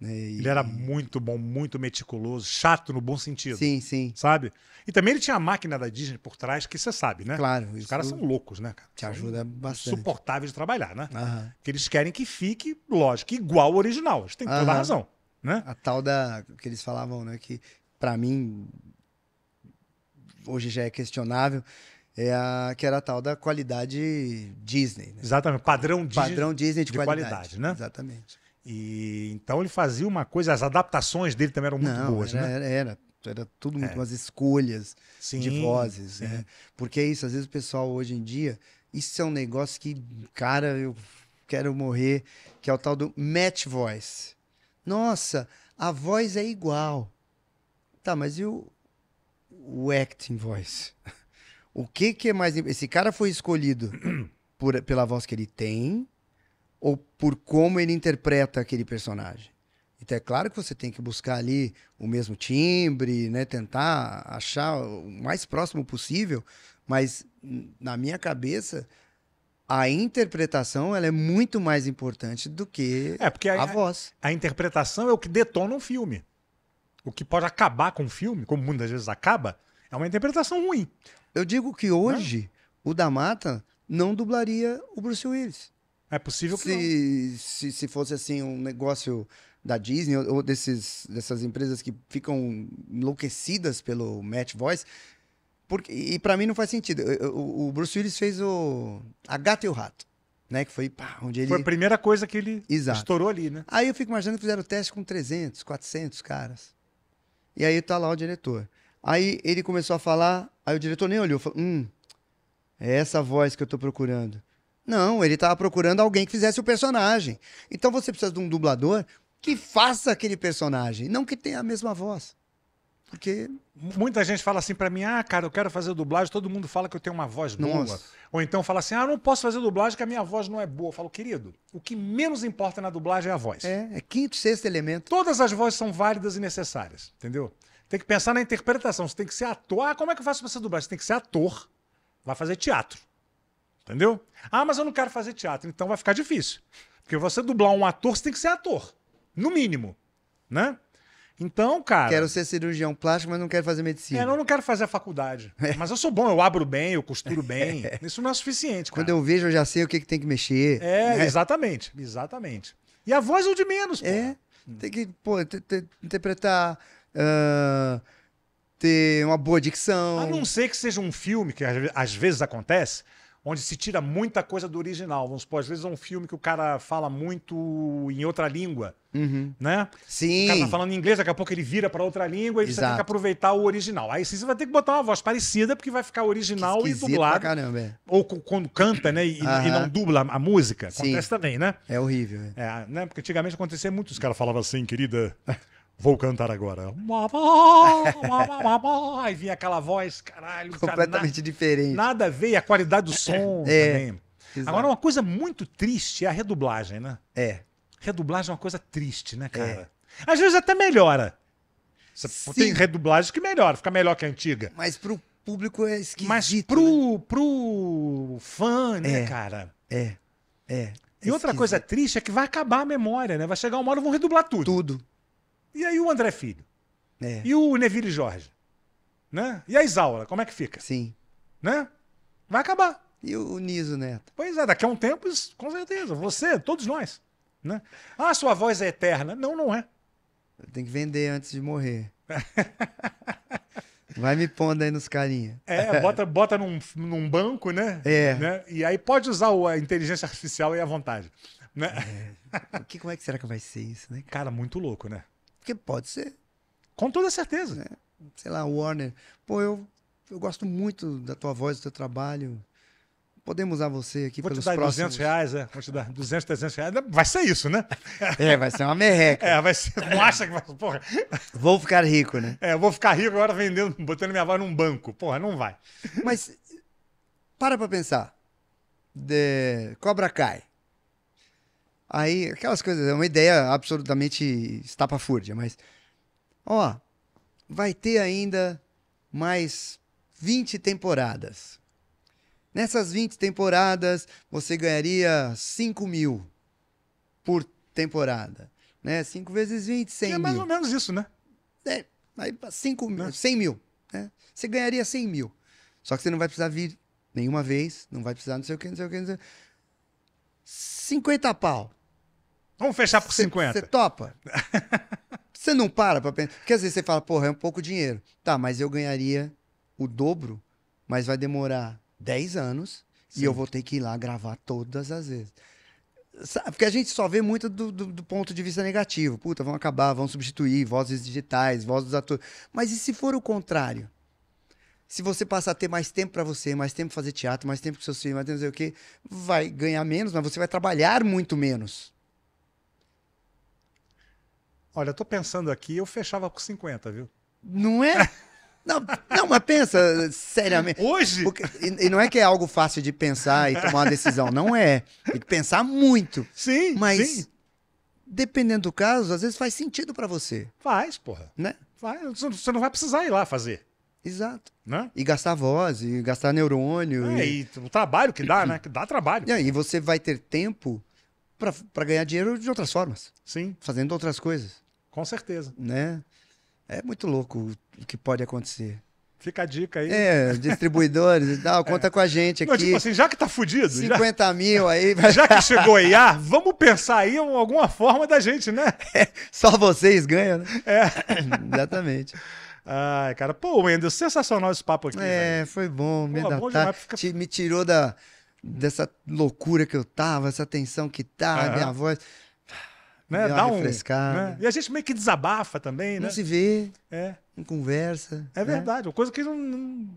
né? E... Ele era muito bom, muito meticuloso, chato no bom sentido. Sim, sim. Sabe? E também ele tinha a máquina da Disney por trás, que você sabe, né? Claro. Os caras são loucos, né? Cara? Te ajuda bastante. Suportável de trabalhar, né? Aham. Que eles querem que fique, lógico, igual ao original. Eles têm toda a razão. Né? A tal da. que eles falavam, né? Que para mim. hoje já é questionável é a que era a tal da qualidade Disney. Né? Exatamente, padrão Disney. Padrão Disney de, de qualidade. qualidade. né? Exatamente. E, então ele fazia uma coisa, as adaptações dele também eram muito Não, boas, era, né? Era, era, era tudo muito, é. umas escolhas sim, de vozes. Sim. É. Né? Porque é isso, às vezes o pessoal hoje em dia, isso é um negócio que, cara, eu quero morrer, que é o tal do match voice. Nossa, a voz é igual. Tá, mas e o, o acting voice? O que, que é mais. Esse cara foi escolhido por, pela voz que ele tem, ou por como ele interpreta aquele personagem. Então é claro que você tem que buscar ali o mesmo timbre, né? Tentar achar o mais próximo possível, mas na minha cabeça a interpretação ela é muito mais importante do que é, porque a, a voz. A, interpretação é o que detona um filme. O que pode acabar com um filme, como muitas vezes acaba, é uma interpretação ruim. Eu digo que é? hoje não. o Mata não dublaria o Bruce Willis. É possível que se, não. Se, se fosse assim um negócio da Disney ou desses, dessas empresas que ficam enlouquecidas pelo Match Voice, porque, e para mim não faz sentido. O, o, Bruce Willis fez o A Gata e o Rato, né? Que foi pá, onde ele... Foi a primeira coisa que ele Exato. estourou ali, né? Aí eu fico imaginando que fizeram o teste com 300, 400 caras. E aí tá lá o diretor. Aí ele começou a falar, aí o diretor nem olhou, falou, hum, é essa voz que eu tô procurando. Não, ele estava procurando alguém que fizesse o personagem. Então você precisa de um dublador que faça aquele personagem, não que tenha a mesma voz. Porque muita gente fala assim para mim: "Ah, cara, eu quero fazer dublagem". Todo mundo fala que eu tenho uma voz boa. Nossa. Ou então fala assim: "Ah, não posso fazer dublagem que a minha voz não é boa". Eu falo: "Querido, o que menos importa na dublagem é a voz". É, é quinto, sexto elemento. Todas as vozes são válidas e necessárias, entendeu? Tem que pensar na interpretação. Você tem que ser ator. Ah, como é que eu faço pra ser dublagem? Você tem que ser ator. Vai fazer teatro. Entendeu? Ah, mas eu não quero fazer teatro. Então vai ficar difícil. Porque você dublar um ator, você tem que ser ator. No mínimo. Né? Então, cara. Quero ser cirurgião plástico, mas não quero fazer medicina. É, eu não quero fazer a faculdade. É. Mas eu sou bom, eu abro bem, eu costuro bem. É. Isso não é suficiente. Cara. Quando eu vejo, eu já sei o que, que tem que mexer. É, né? exatamente. Exatamente. E a voz é o de menos, pô. É. Tem que, pô, interpretar. Uh, ter uma boa dicção. A não ser que seja um filme, que às vezes acontece, onde se tira muita coisa do original. Vamos supor, às vezes é um filme que o cara fala muito em outra língua, uhum. né? Sim. O cara tá falando em inglês, daqui a pouco ele vira para outra língua e Exato. você tem que aproveitar o original. Aí você vai ter que botar uma voz parecida, porque vai ficar original e dublado. Pra caramba, é. Ou quando canta, né? E, uhum. e não dubla a música. Acontece Sim. também, né? É horrível. É. é né? Porque antigamente acontecia muito, os caras falavam assim, querida... Vou cantar agora. Aí vinha aquela voz, caralho. Completamente diferente. Nada a ver, a qualidade do som é, também. Exato. Agora, uma coisa muito triste é a redublagem, né? É. Redublagem é uma coisa triste, né, é. cara? É. Às vezes até melhora. Sim. Tem redublagem que melhora, fica melhor que a antiga. Mas pro público é esquisito. Mas né? pro, né? pro fã, né, é. cara? É. É. E outra esquisito. coisa triste é que vai acabar a memória, né? Vai chegar uma hora e vão redublar tudo. Tudo. E aí o André Filho? É. E o Neville Jorge? Né? E a Isaura, como é que fica? Sim. Né? Vai acabar. E o Niso Neto? Pois é, daqui a um tempo, com certeza. Você, todos nós. Né? Ah, sua voz é eterna. Não, não é. Tem que vender antes de morrer. Vai me pondo aí nos carinha. É, bota, bota num, num banco, né? É. Né? E aí pode usar a inteligência artificial aí à vontade. Né? É. O que, como é que será que vai ser isso, né? Cara, muito louco, né? Porque pode ser. Com toda certeza. né sei lá, Warner. Pô, eu, eu gosto muito da tua voz, do teu trabalho. Podemos usar você aqui Vou pelos te dar próximos... 200 reais, é. Vou te dar 200, 300 reais. Vai ser isso, né? É, vai ser uma merreca. É, vai ser. Não acha que vai. Porra. Vou ficar rico, né? É, vou ficar rico agora vendendo, botando minha voz num banco. Porra, não vai. Mas, para pra pensar. De... Cobra cai. Aí, aquelas coisas, é uma ideia absolutamente estapafúrdia, mas. Ó, vai ter ainda mais 20 temporadas. Nessas 20 temporadas, você ganharia 5 mil por temporada. Né? 5 vezes 20, 100 mil. É mais mil. ou menos isso, né? É, aí 5 mil, 100 né? mil. Né? Você ganharia 100 mil. Só que você não vai precisar vir nenhuma vez, não vai precisar não sei o que, não sei o que, não sei o que. 50 pau. Vamos fechar por cê, 50. Você topa? Você não para pra pensar. Porque às vezes você fala, porra, é um pouco dinheiro. Tá, mas eu ganharia o dobro, mas vai demorar 10 anos Sim. e eu vou ter que ir lá gravar todas as vezes. Porque a gente só vê muito do, do, do, ponto de vista negativo. Puta, vão acabar, vão substituir vozes digitais, vozes dos atores. Mas e se for o contrário? Se você passar a ter mais tempo para você, mais tempo pra fazer teatro, mais tempo com seus filhos, mais tempo não sei o quê, vai ganhar menos, mas você vai trabalhar muito menos. Olha, eu tô pensando aqui, eu fechava com 50, viu? Não é? Não, não, mas pensa seriamente. Hoje? Porque, e, e, não é que é algo fácil de pensar e tomar uma decisão. Não é. Tem que pensar muito. Sim. Mas, sim. dependendo do caso, às vezes faz sentido para você. Faz, porra. Né? Vai, você não vai precisar ir lá fazer. Exato. Né? E gastar voz, e gastar neurônio. É, e... e... o trabalho que dá, né? Que dá trabalho. E aí você vai ter tempo para ganhar dinheiro de outras formas. Sim. Fazendo outras coisas. Com certeza. Né? É muito louco o que pode acontecer. Fica a dica aí. É, distribuidores e tal, é. conta é. com a gente aqui. Não, tipo assim, já que tá fudido. 50 já... mil aí. Já que chegou a IA, vamos pensar aí em alguma forma da gente, né? É, só vocês ganham, né? É. Exatamente. Ai, cara, pô, Wendel, sensacional esse papo aqui. É, velho. foi bom. Pô, me, bom tá, fica... me tirou da, dessa loucura que eu tava, essa tensão que tá, uhum. minha voz né? Dá um. Refrescada. Né? E a gente meio que desabafa também, não né? Não se vê. É. Não conversa. É né? verdade. Uma coisa que não, não.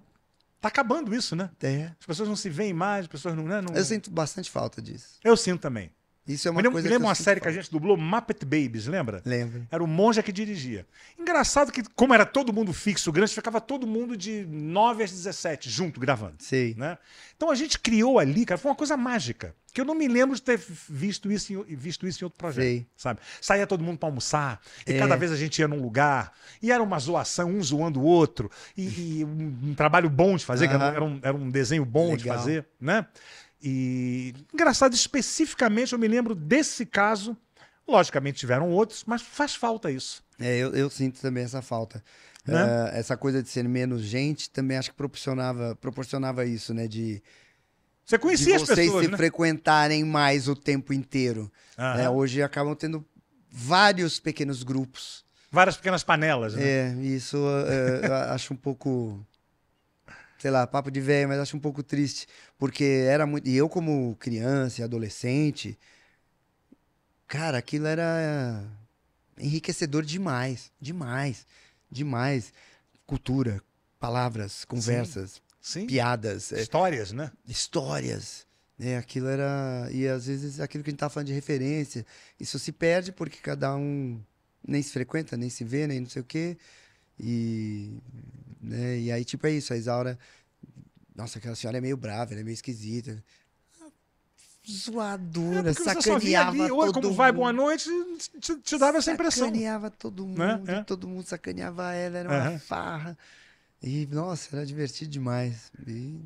Tá acabando isso, né? É. As pessoas não se veem mais, as pessoas não. Né? não... Eu sinto bastante falta disso. Eu sinto também. Isso é uma lembro, coisa me uma série falo. que a gente dublou, Muppet Babies, lembra? Lembro. Era o Monja que dirigia. Engraçado que, como era todo mundo fixo, grande, ficava todo mundo de 9 às 17 junto gravando. Sim. Né? Então a gente criou ali, cara, foi uma coisa mágica. Que eu não me lembro de ter visto isso em, visto isso em outro projeto, Sei. sabe? Saía todo mundo para almoçar, e é. cada vez a gente ia num lugar, e era uma zoação, um zoando o outro, e, e um, um, trabalho bom de fazer, uh -huh. era, um, era um desenho bom Legal. de fazer, né? E engraçado, especificamente eu me lembro desse caso. Logicamente tiveram outros, mas faz falta isso. É, eu, eu sinto também essa falta. Né? Uh, essa coisa de ser menos gente também acho que proporcionava, proporcionava isso, né? De, Você conhecia de as pessoas, Vocês se né? frequentarem mais o tempo inteiro. Uhum. Hoje acabam tendo vários pequenos grupos. Várias pequenas panelas, né? É, isso uh, acho um pouco sei lá, papo de velho, mas acho um pouco triste, porque era muito. E eu, como criança e adolescente, cara, aquilo era enriquecedor demais, demais, demais. Cultura, palavras, conversas, Sim. Sim. piadas. É, histórias, é, né? Histórias. É, aquilo era. E às vezes aquilo que a gente tá falando de referência, isso se perde porque cada um nem se frequenta, nem se vê, nem não sei o quê. E, né, e aí, tipo, é isso. A Isaura, nossa, aquela senhora é meio brava, ela é meio esquisita. Zoadora, é sacaneava ali, todo como mundo. vai, boa noite, te, te dava essa impressão. Sacaneava todo né? mundo, É? todo mundo sacaneava ela, era uma farra. E, nossa, era divertido demais. E...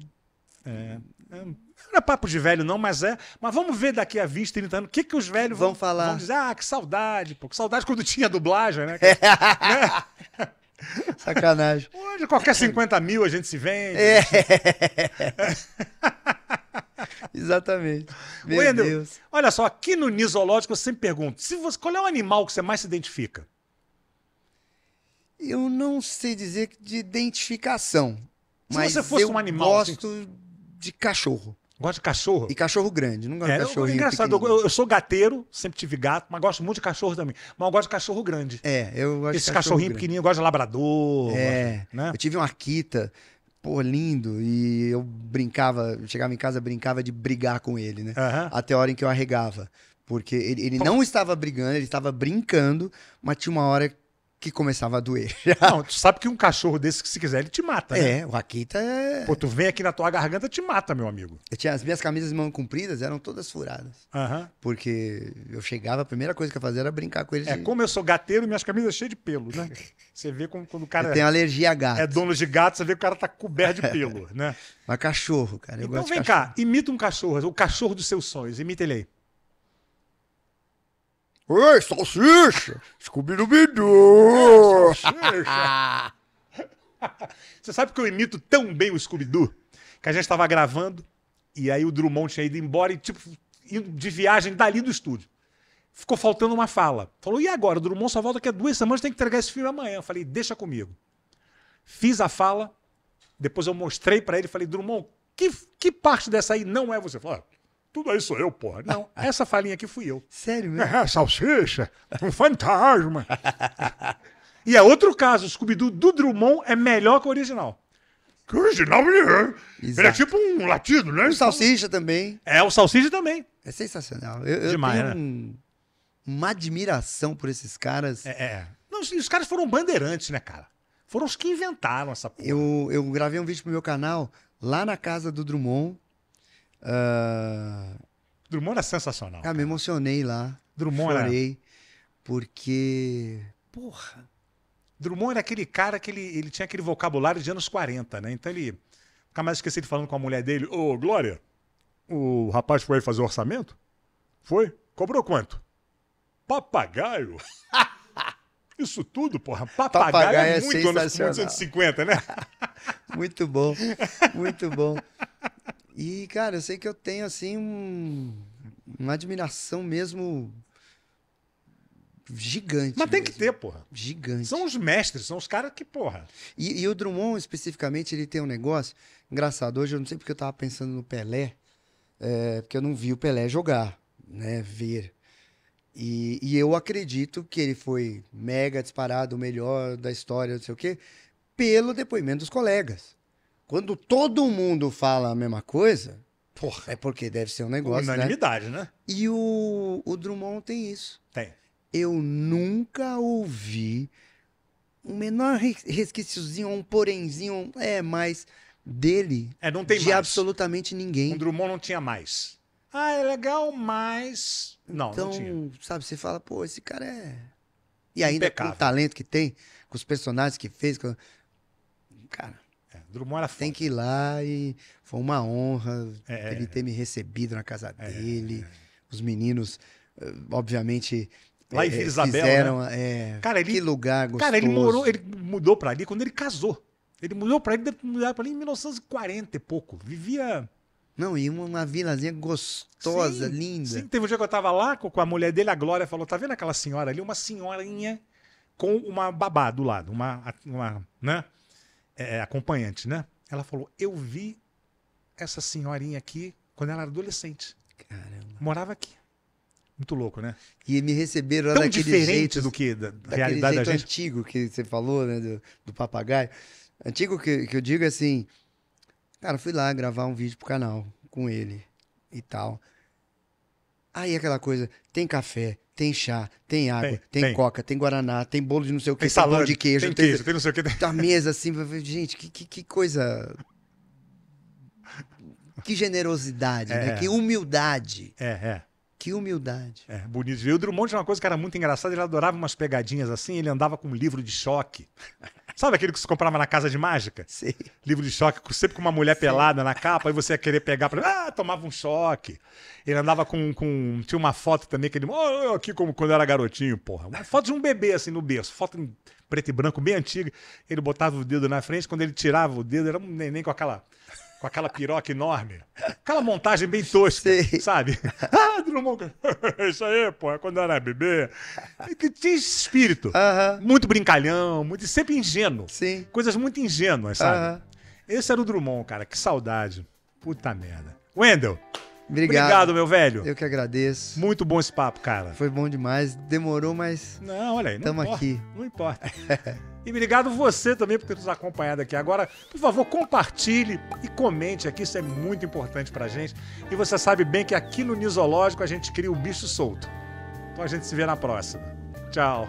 É, não é papo de velho, não, mas é. Mas vamos ver daqui a 20, 30 anos o que, que os velhos vão, vão falar. Vão dizer, ah, que saudade, pô. Que saudade quando tinha dublagem, né? né? Sacanagem. Hoje, qualquer 50 mil a gente se vende. É. Exatamente. Meu Wendel, Deus. Olha só, aqui no Nisológico eu sempre pergunto: se você, qual é o animal que você mais se identifica? Eu não sei dizer de identificação. Se mas você fosse eu um animal. Assim. Gosto assim... de cachorro. Gosto de cachorro. E cachorro grande, não gosto é, de cachorro. É engraçado, eu, eu, sou gateiro, sempre tive gato, mas gosto muito de cachorro também. Mas eu gosto de cachorro grande. É, eu gosto Esse de cachorro cachorrinho pequenininho, eu gosto de labrador. É, gosto, né? eu tive um Akita, pô, lindo, e eu brincava, chegava em casa, brincava de brigar com ele, né? Uhum. Até a hora em que eu arregava. Porque ele, ele não estava brigando, ele estava brincando, mas tinha uma hora que começava a doer. Não, tu sabe que um cachorro desse, que se quiser, ele te mata, né? É, o Raquita é. Pô, tu vem aqui na tua garganta, te mata, meu amigo. Eu tinha as minhas camisas de mão compridas, eram todas furadas. Uhum. Porque eu chegava, a primeira coisa que eu fazia era brincar com eles. É, de... como eu sou gateiro, minhas camisas cheias de pelo, né? Você vê como, quando o cara. Tem alergia a gato. É dono de gato, você vê que o cara tá coberto de é. pelo, né? Mas cachorro, cara. Eu então vem cá, imita um cachorro, o cachorro dos seus sonhos, imita ele aí. Ei, salsicha! Scooby-Doo! salsicha! Você sabe que eu imito tão bem o Scooby-Doo que a gente estava gravando e aí o Drummond tinha ido embora e, tipo, indo de viagem dali do estúdio. Ficou faltando uma fala. Falou, e agora? O Drummond só volta daqui a duas semanas, tem que entregar esse filme amanhã. Eu falei, deixa comigo. Fiz a fala, depois eu mostrei para ele, falei, Drummond, que, que parte dessa aí não é você? Falou, ah, tudo aí sou eu, porra. Né? Não, essa falinha aqui fui eu. Sério é, mesmo? É, salsicha, um fantasma. e é outro caso, o Scooby-Doo do Drummond é melhor que o original. Que original é. Exato. Ele é tipo um latido, né? O Salsicha também. É, o Salsicha também. É sensacional. Eu, eu Demais, tenho né? um, uma admiração por esses caras. É, é. Não, os, os caras foram bandeirantes, né, cara? Foram os que inventaram essa porra. Eu, eu gravei um vídeo pro meu canal lá na casa do Drummond, ah, Drummond é sensacional. Ah, me emocionei lá. Drummond Chorei, era... porque. Porra! Drummond era aquele cara que ele, ele tinha aquele vocabulário de anos 40, né? Então ele. Nunca mais esqueci ele falando com a mulher dele: Ô, Glória, o rapaz foi fazer orçamento? Foi? Cobrou quanto? Papagaio? Isso tudo, porra. Papagaio, é Papagaio é, muito anos 50, né? muito bom, muito bom. E, cara, eu sei que eu tenho, assim, um, uma admiração mesmo gigante. Mas tem mesmo. que ter, porra. Gigante. São os mestres, são os caras que, porra. E, e, o Drummond, especificamente, ele tem um negócio engraçado. Hoje eu não sei porque eu tava pensando no Pelé, é, porque eu não vi o Pelé jogar, né? Ver. E, e eu acredito que ele foi mega disparado, o melhor da história, não sei o quê, pelo depoimento dos colegas. Quando todo mundo fala a mesma coisa, Porra. é porque deve ser um negócio. Né? Unanimidade, né? né? E o, o Drummond tem isso. Tem. Eu nunca ouvi o menor resquíciozinho, um porenzinho, é, mais dele. É, não tem de mais. absolutamente ninguém. O Drummond não tinha mais. Ah, é legal, mas. Não, então, não tinha. sabe, você fala, pô, esse cara é. E ainda Impecável. com o talento que tem, com os personagens que fez. Com... Cara. Drummond era foda. Tem que ir lá e foi uma honra é, ele ter me recebido na casa é. dele. Os meninos, eh, obviamente, Lá em eh, Vila Isabel, fizeram, né? é, cara, ele, que lugar gostoso. Cara, ele morou, ele mudou para ali quando ele casou. Ele mudou para ali, mudar para ali em 1940 e pouco. Vivia não, e uma, uma vilazinha gostosa, sim, linda. Sim, teve um dia que eu tava lá com, com a mulher dele, a Glória falou: "Tá vendo aquela senhora ali, uma senhorinha com uma babá do lado, uma uma, né? É, é, acompanhante, né? Ela falou: Eu vi essa senhorinha aqui quando ela era adolescente. Caramba. Morava aqui. Muito louco, né? E me receberam Tão daquele diferente jeito, do que da realidade da gente. antigo que você falou, né? Do, do papagaio. Antigo que, que eu digo assim. Cara, fui lá gravar um vídeo pro canal com ele e tal. Aí aquela coisa, tem café, tem chá, tem água, tem, tem, tem, coca, tem guaraná, tem bolo de não sei o que, tem, salão de queijo, tem, queijo, tem não sei o que. A mesa assim, gente, que, que, que coisa. Que generosidade, né? é, né? Que humildade. É, é. Que humildade. É, bonito. E o Drummond tinha uma coisa que era muito engraçada, ele adorava umas pegadinhas assim, ele andava com um livro de choque. Sabe aquele que você comprava na casa de mágica? Sim. Livro de choque, sempre com uma mulher Sim. pelada na capa, aí você ia querer pegar pra. Ah, tomava um choque. Ele andava com. com tinha uma foto também que ele. Oh, aqui como quando era garotinho, porra. Uma foto de um bebê assim no berço, foto em preto e branco, bem antiga. Ele botava o dedo na frente, quando ele tirava o dedo, era um neném com aquela com aquela piroca enorme. Aquela montagem bem tosca, Sim. sabe? Ah, Drummond, isso aí, pô, é quando eu era bebê. Que tinha esse espírito. Uh -huh. Muito brincalhão, muito, sempre ingênuo. Sim. Coisas muito ingênuas, sabe? Uh -huh. Esse era o Drummond, cara, que saudade. Puta merda. Wendel, Obrigado. Obrigado, meu velho. Eu que agradeço. Muito bom esse papo, cara. Foi bom demais. Demorou, mas. Não, olha aí. Estamos aqui. Não importa. e obrigado você também por ter nos acompanhado aqui agora. Por favor, compartilhe e comente aqui, isso é muito importante pra gente. E você sabe bem que aqui no Nisológico a gente cria o bicho solto. Então a gente se vê na próxima. Tchau.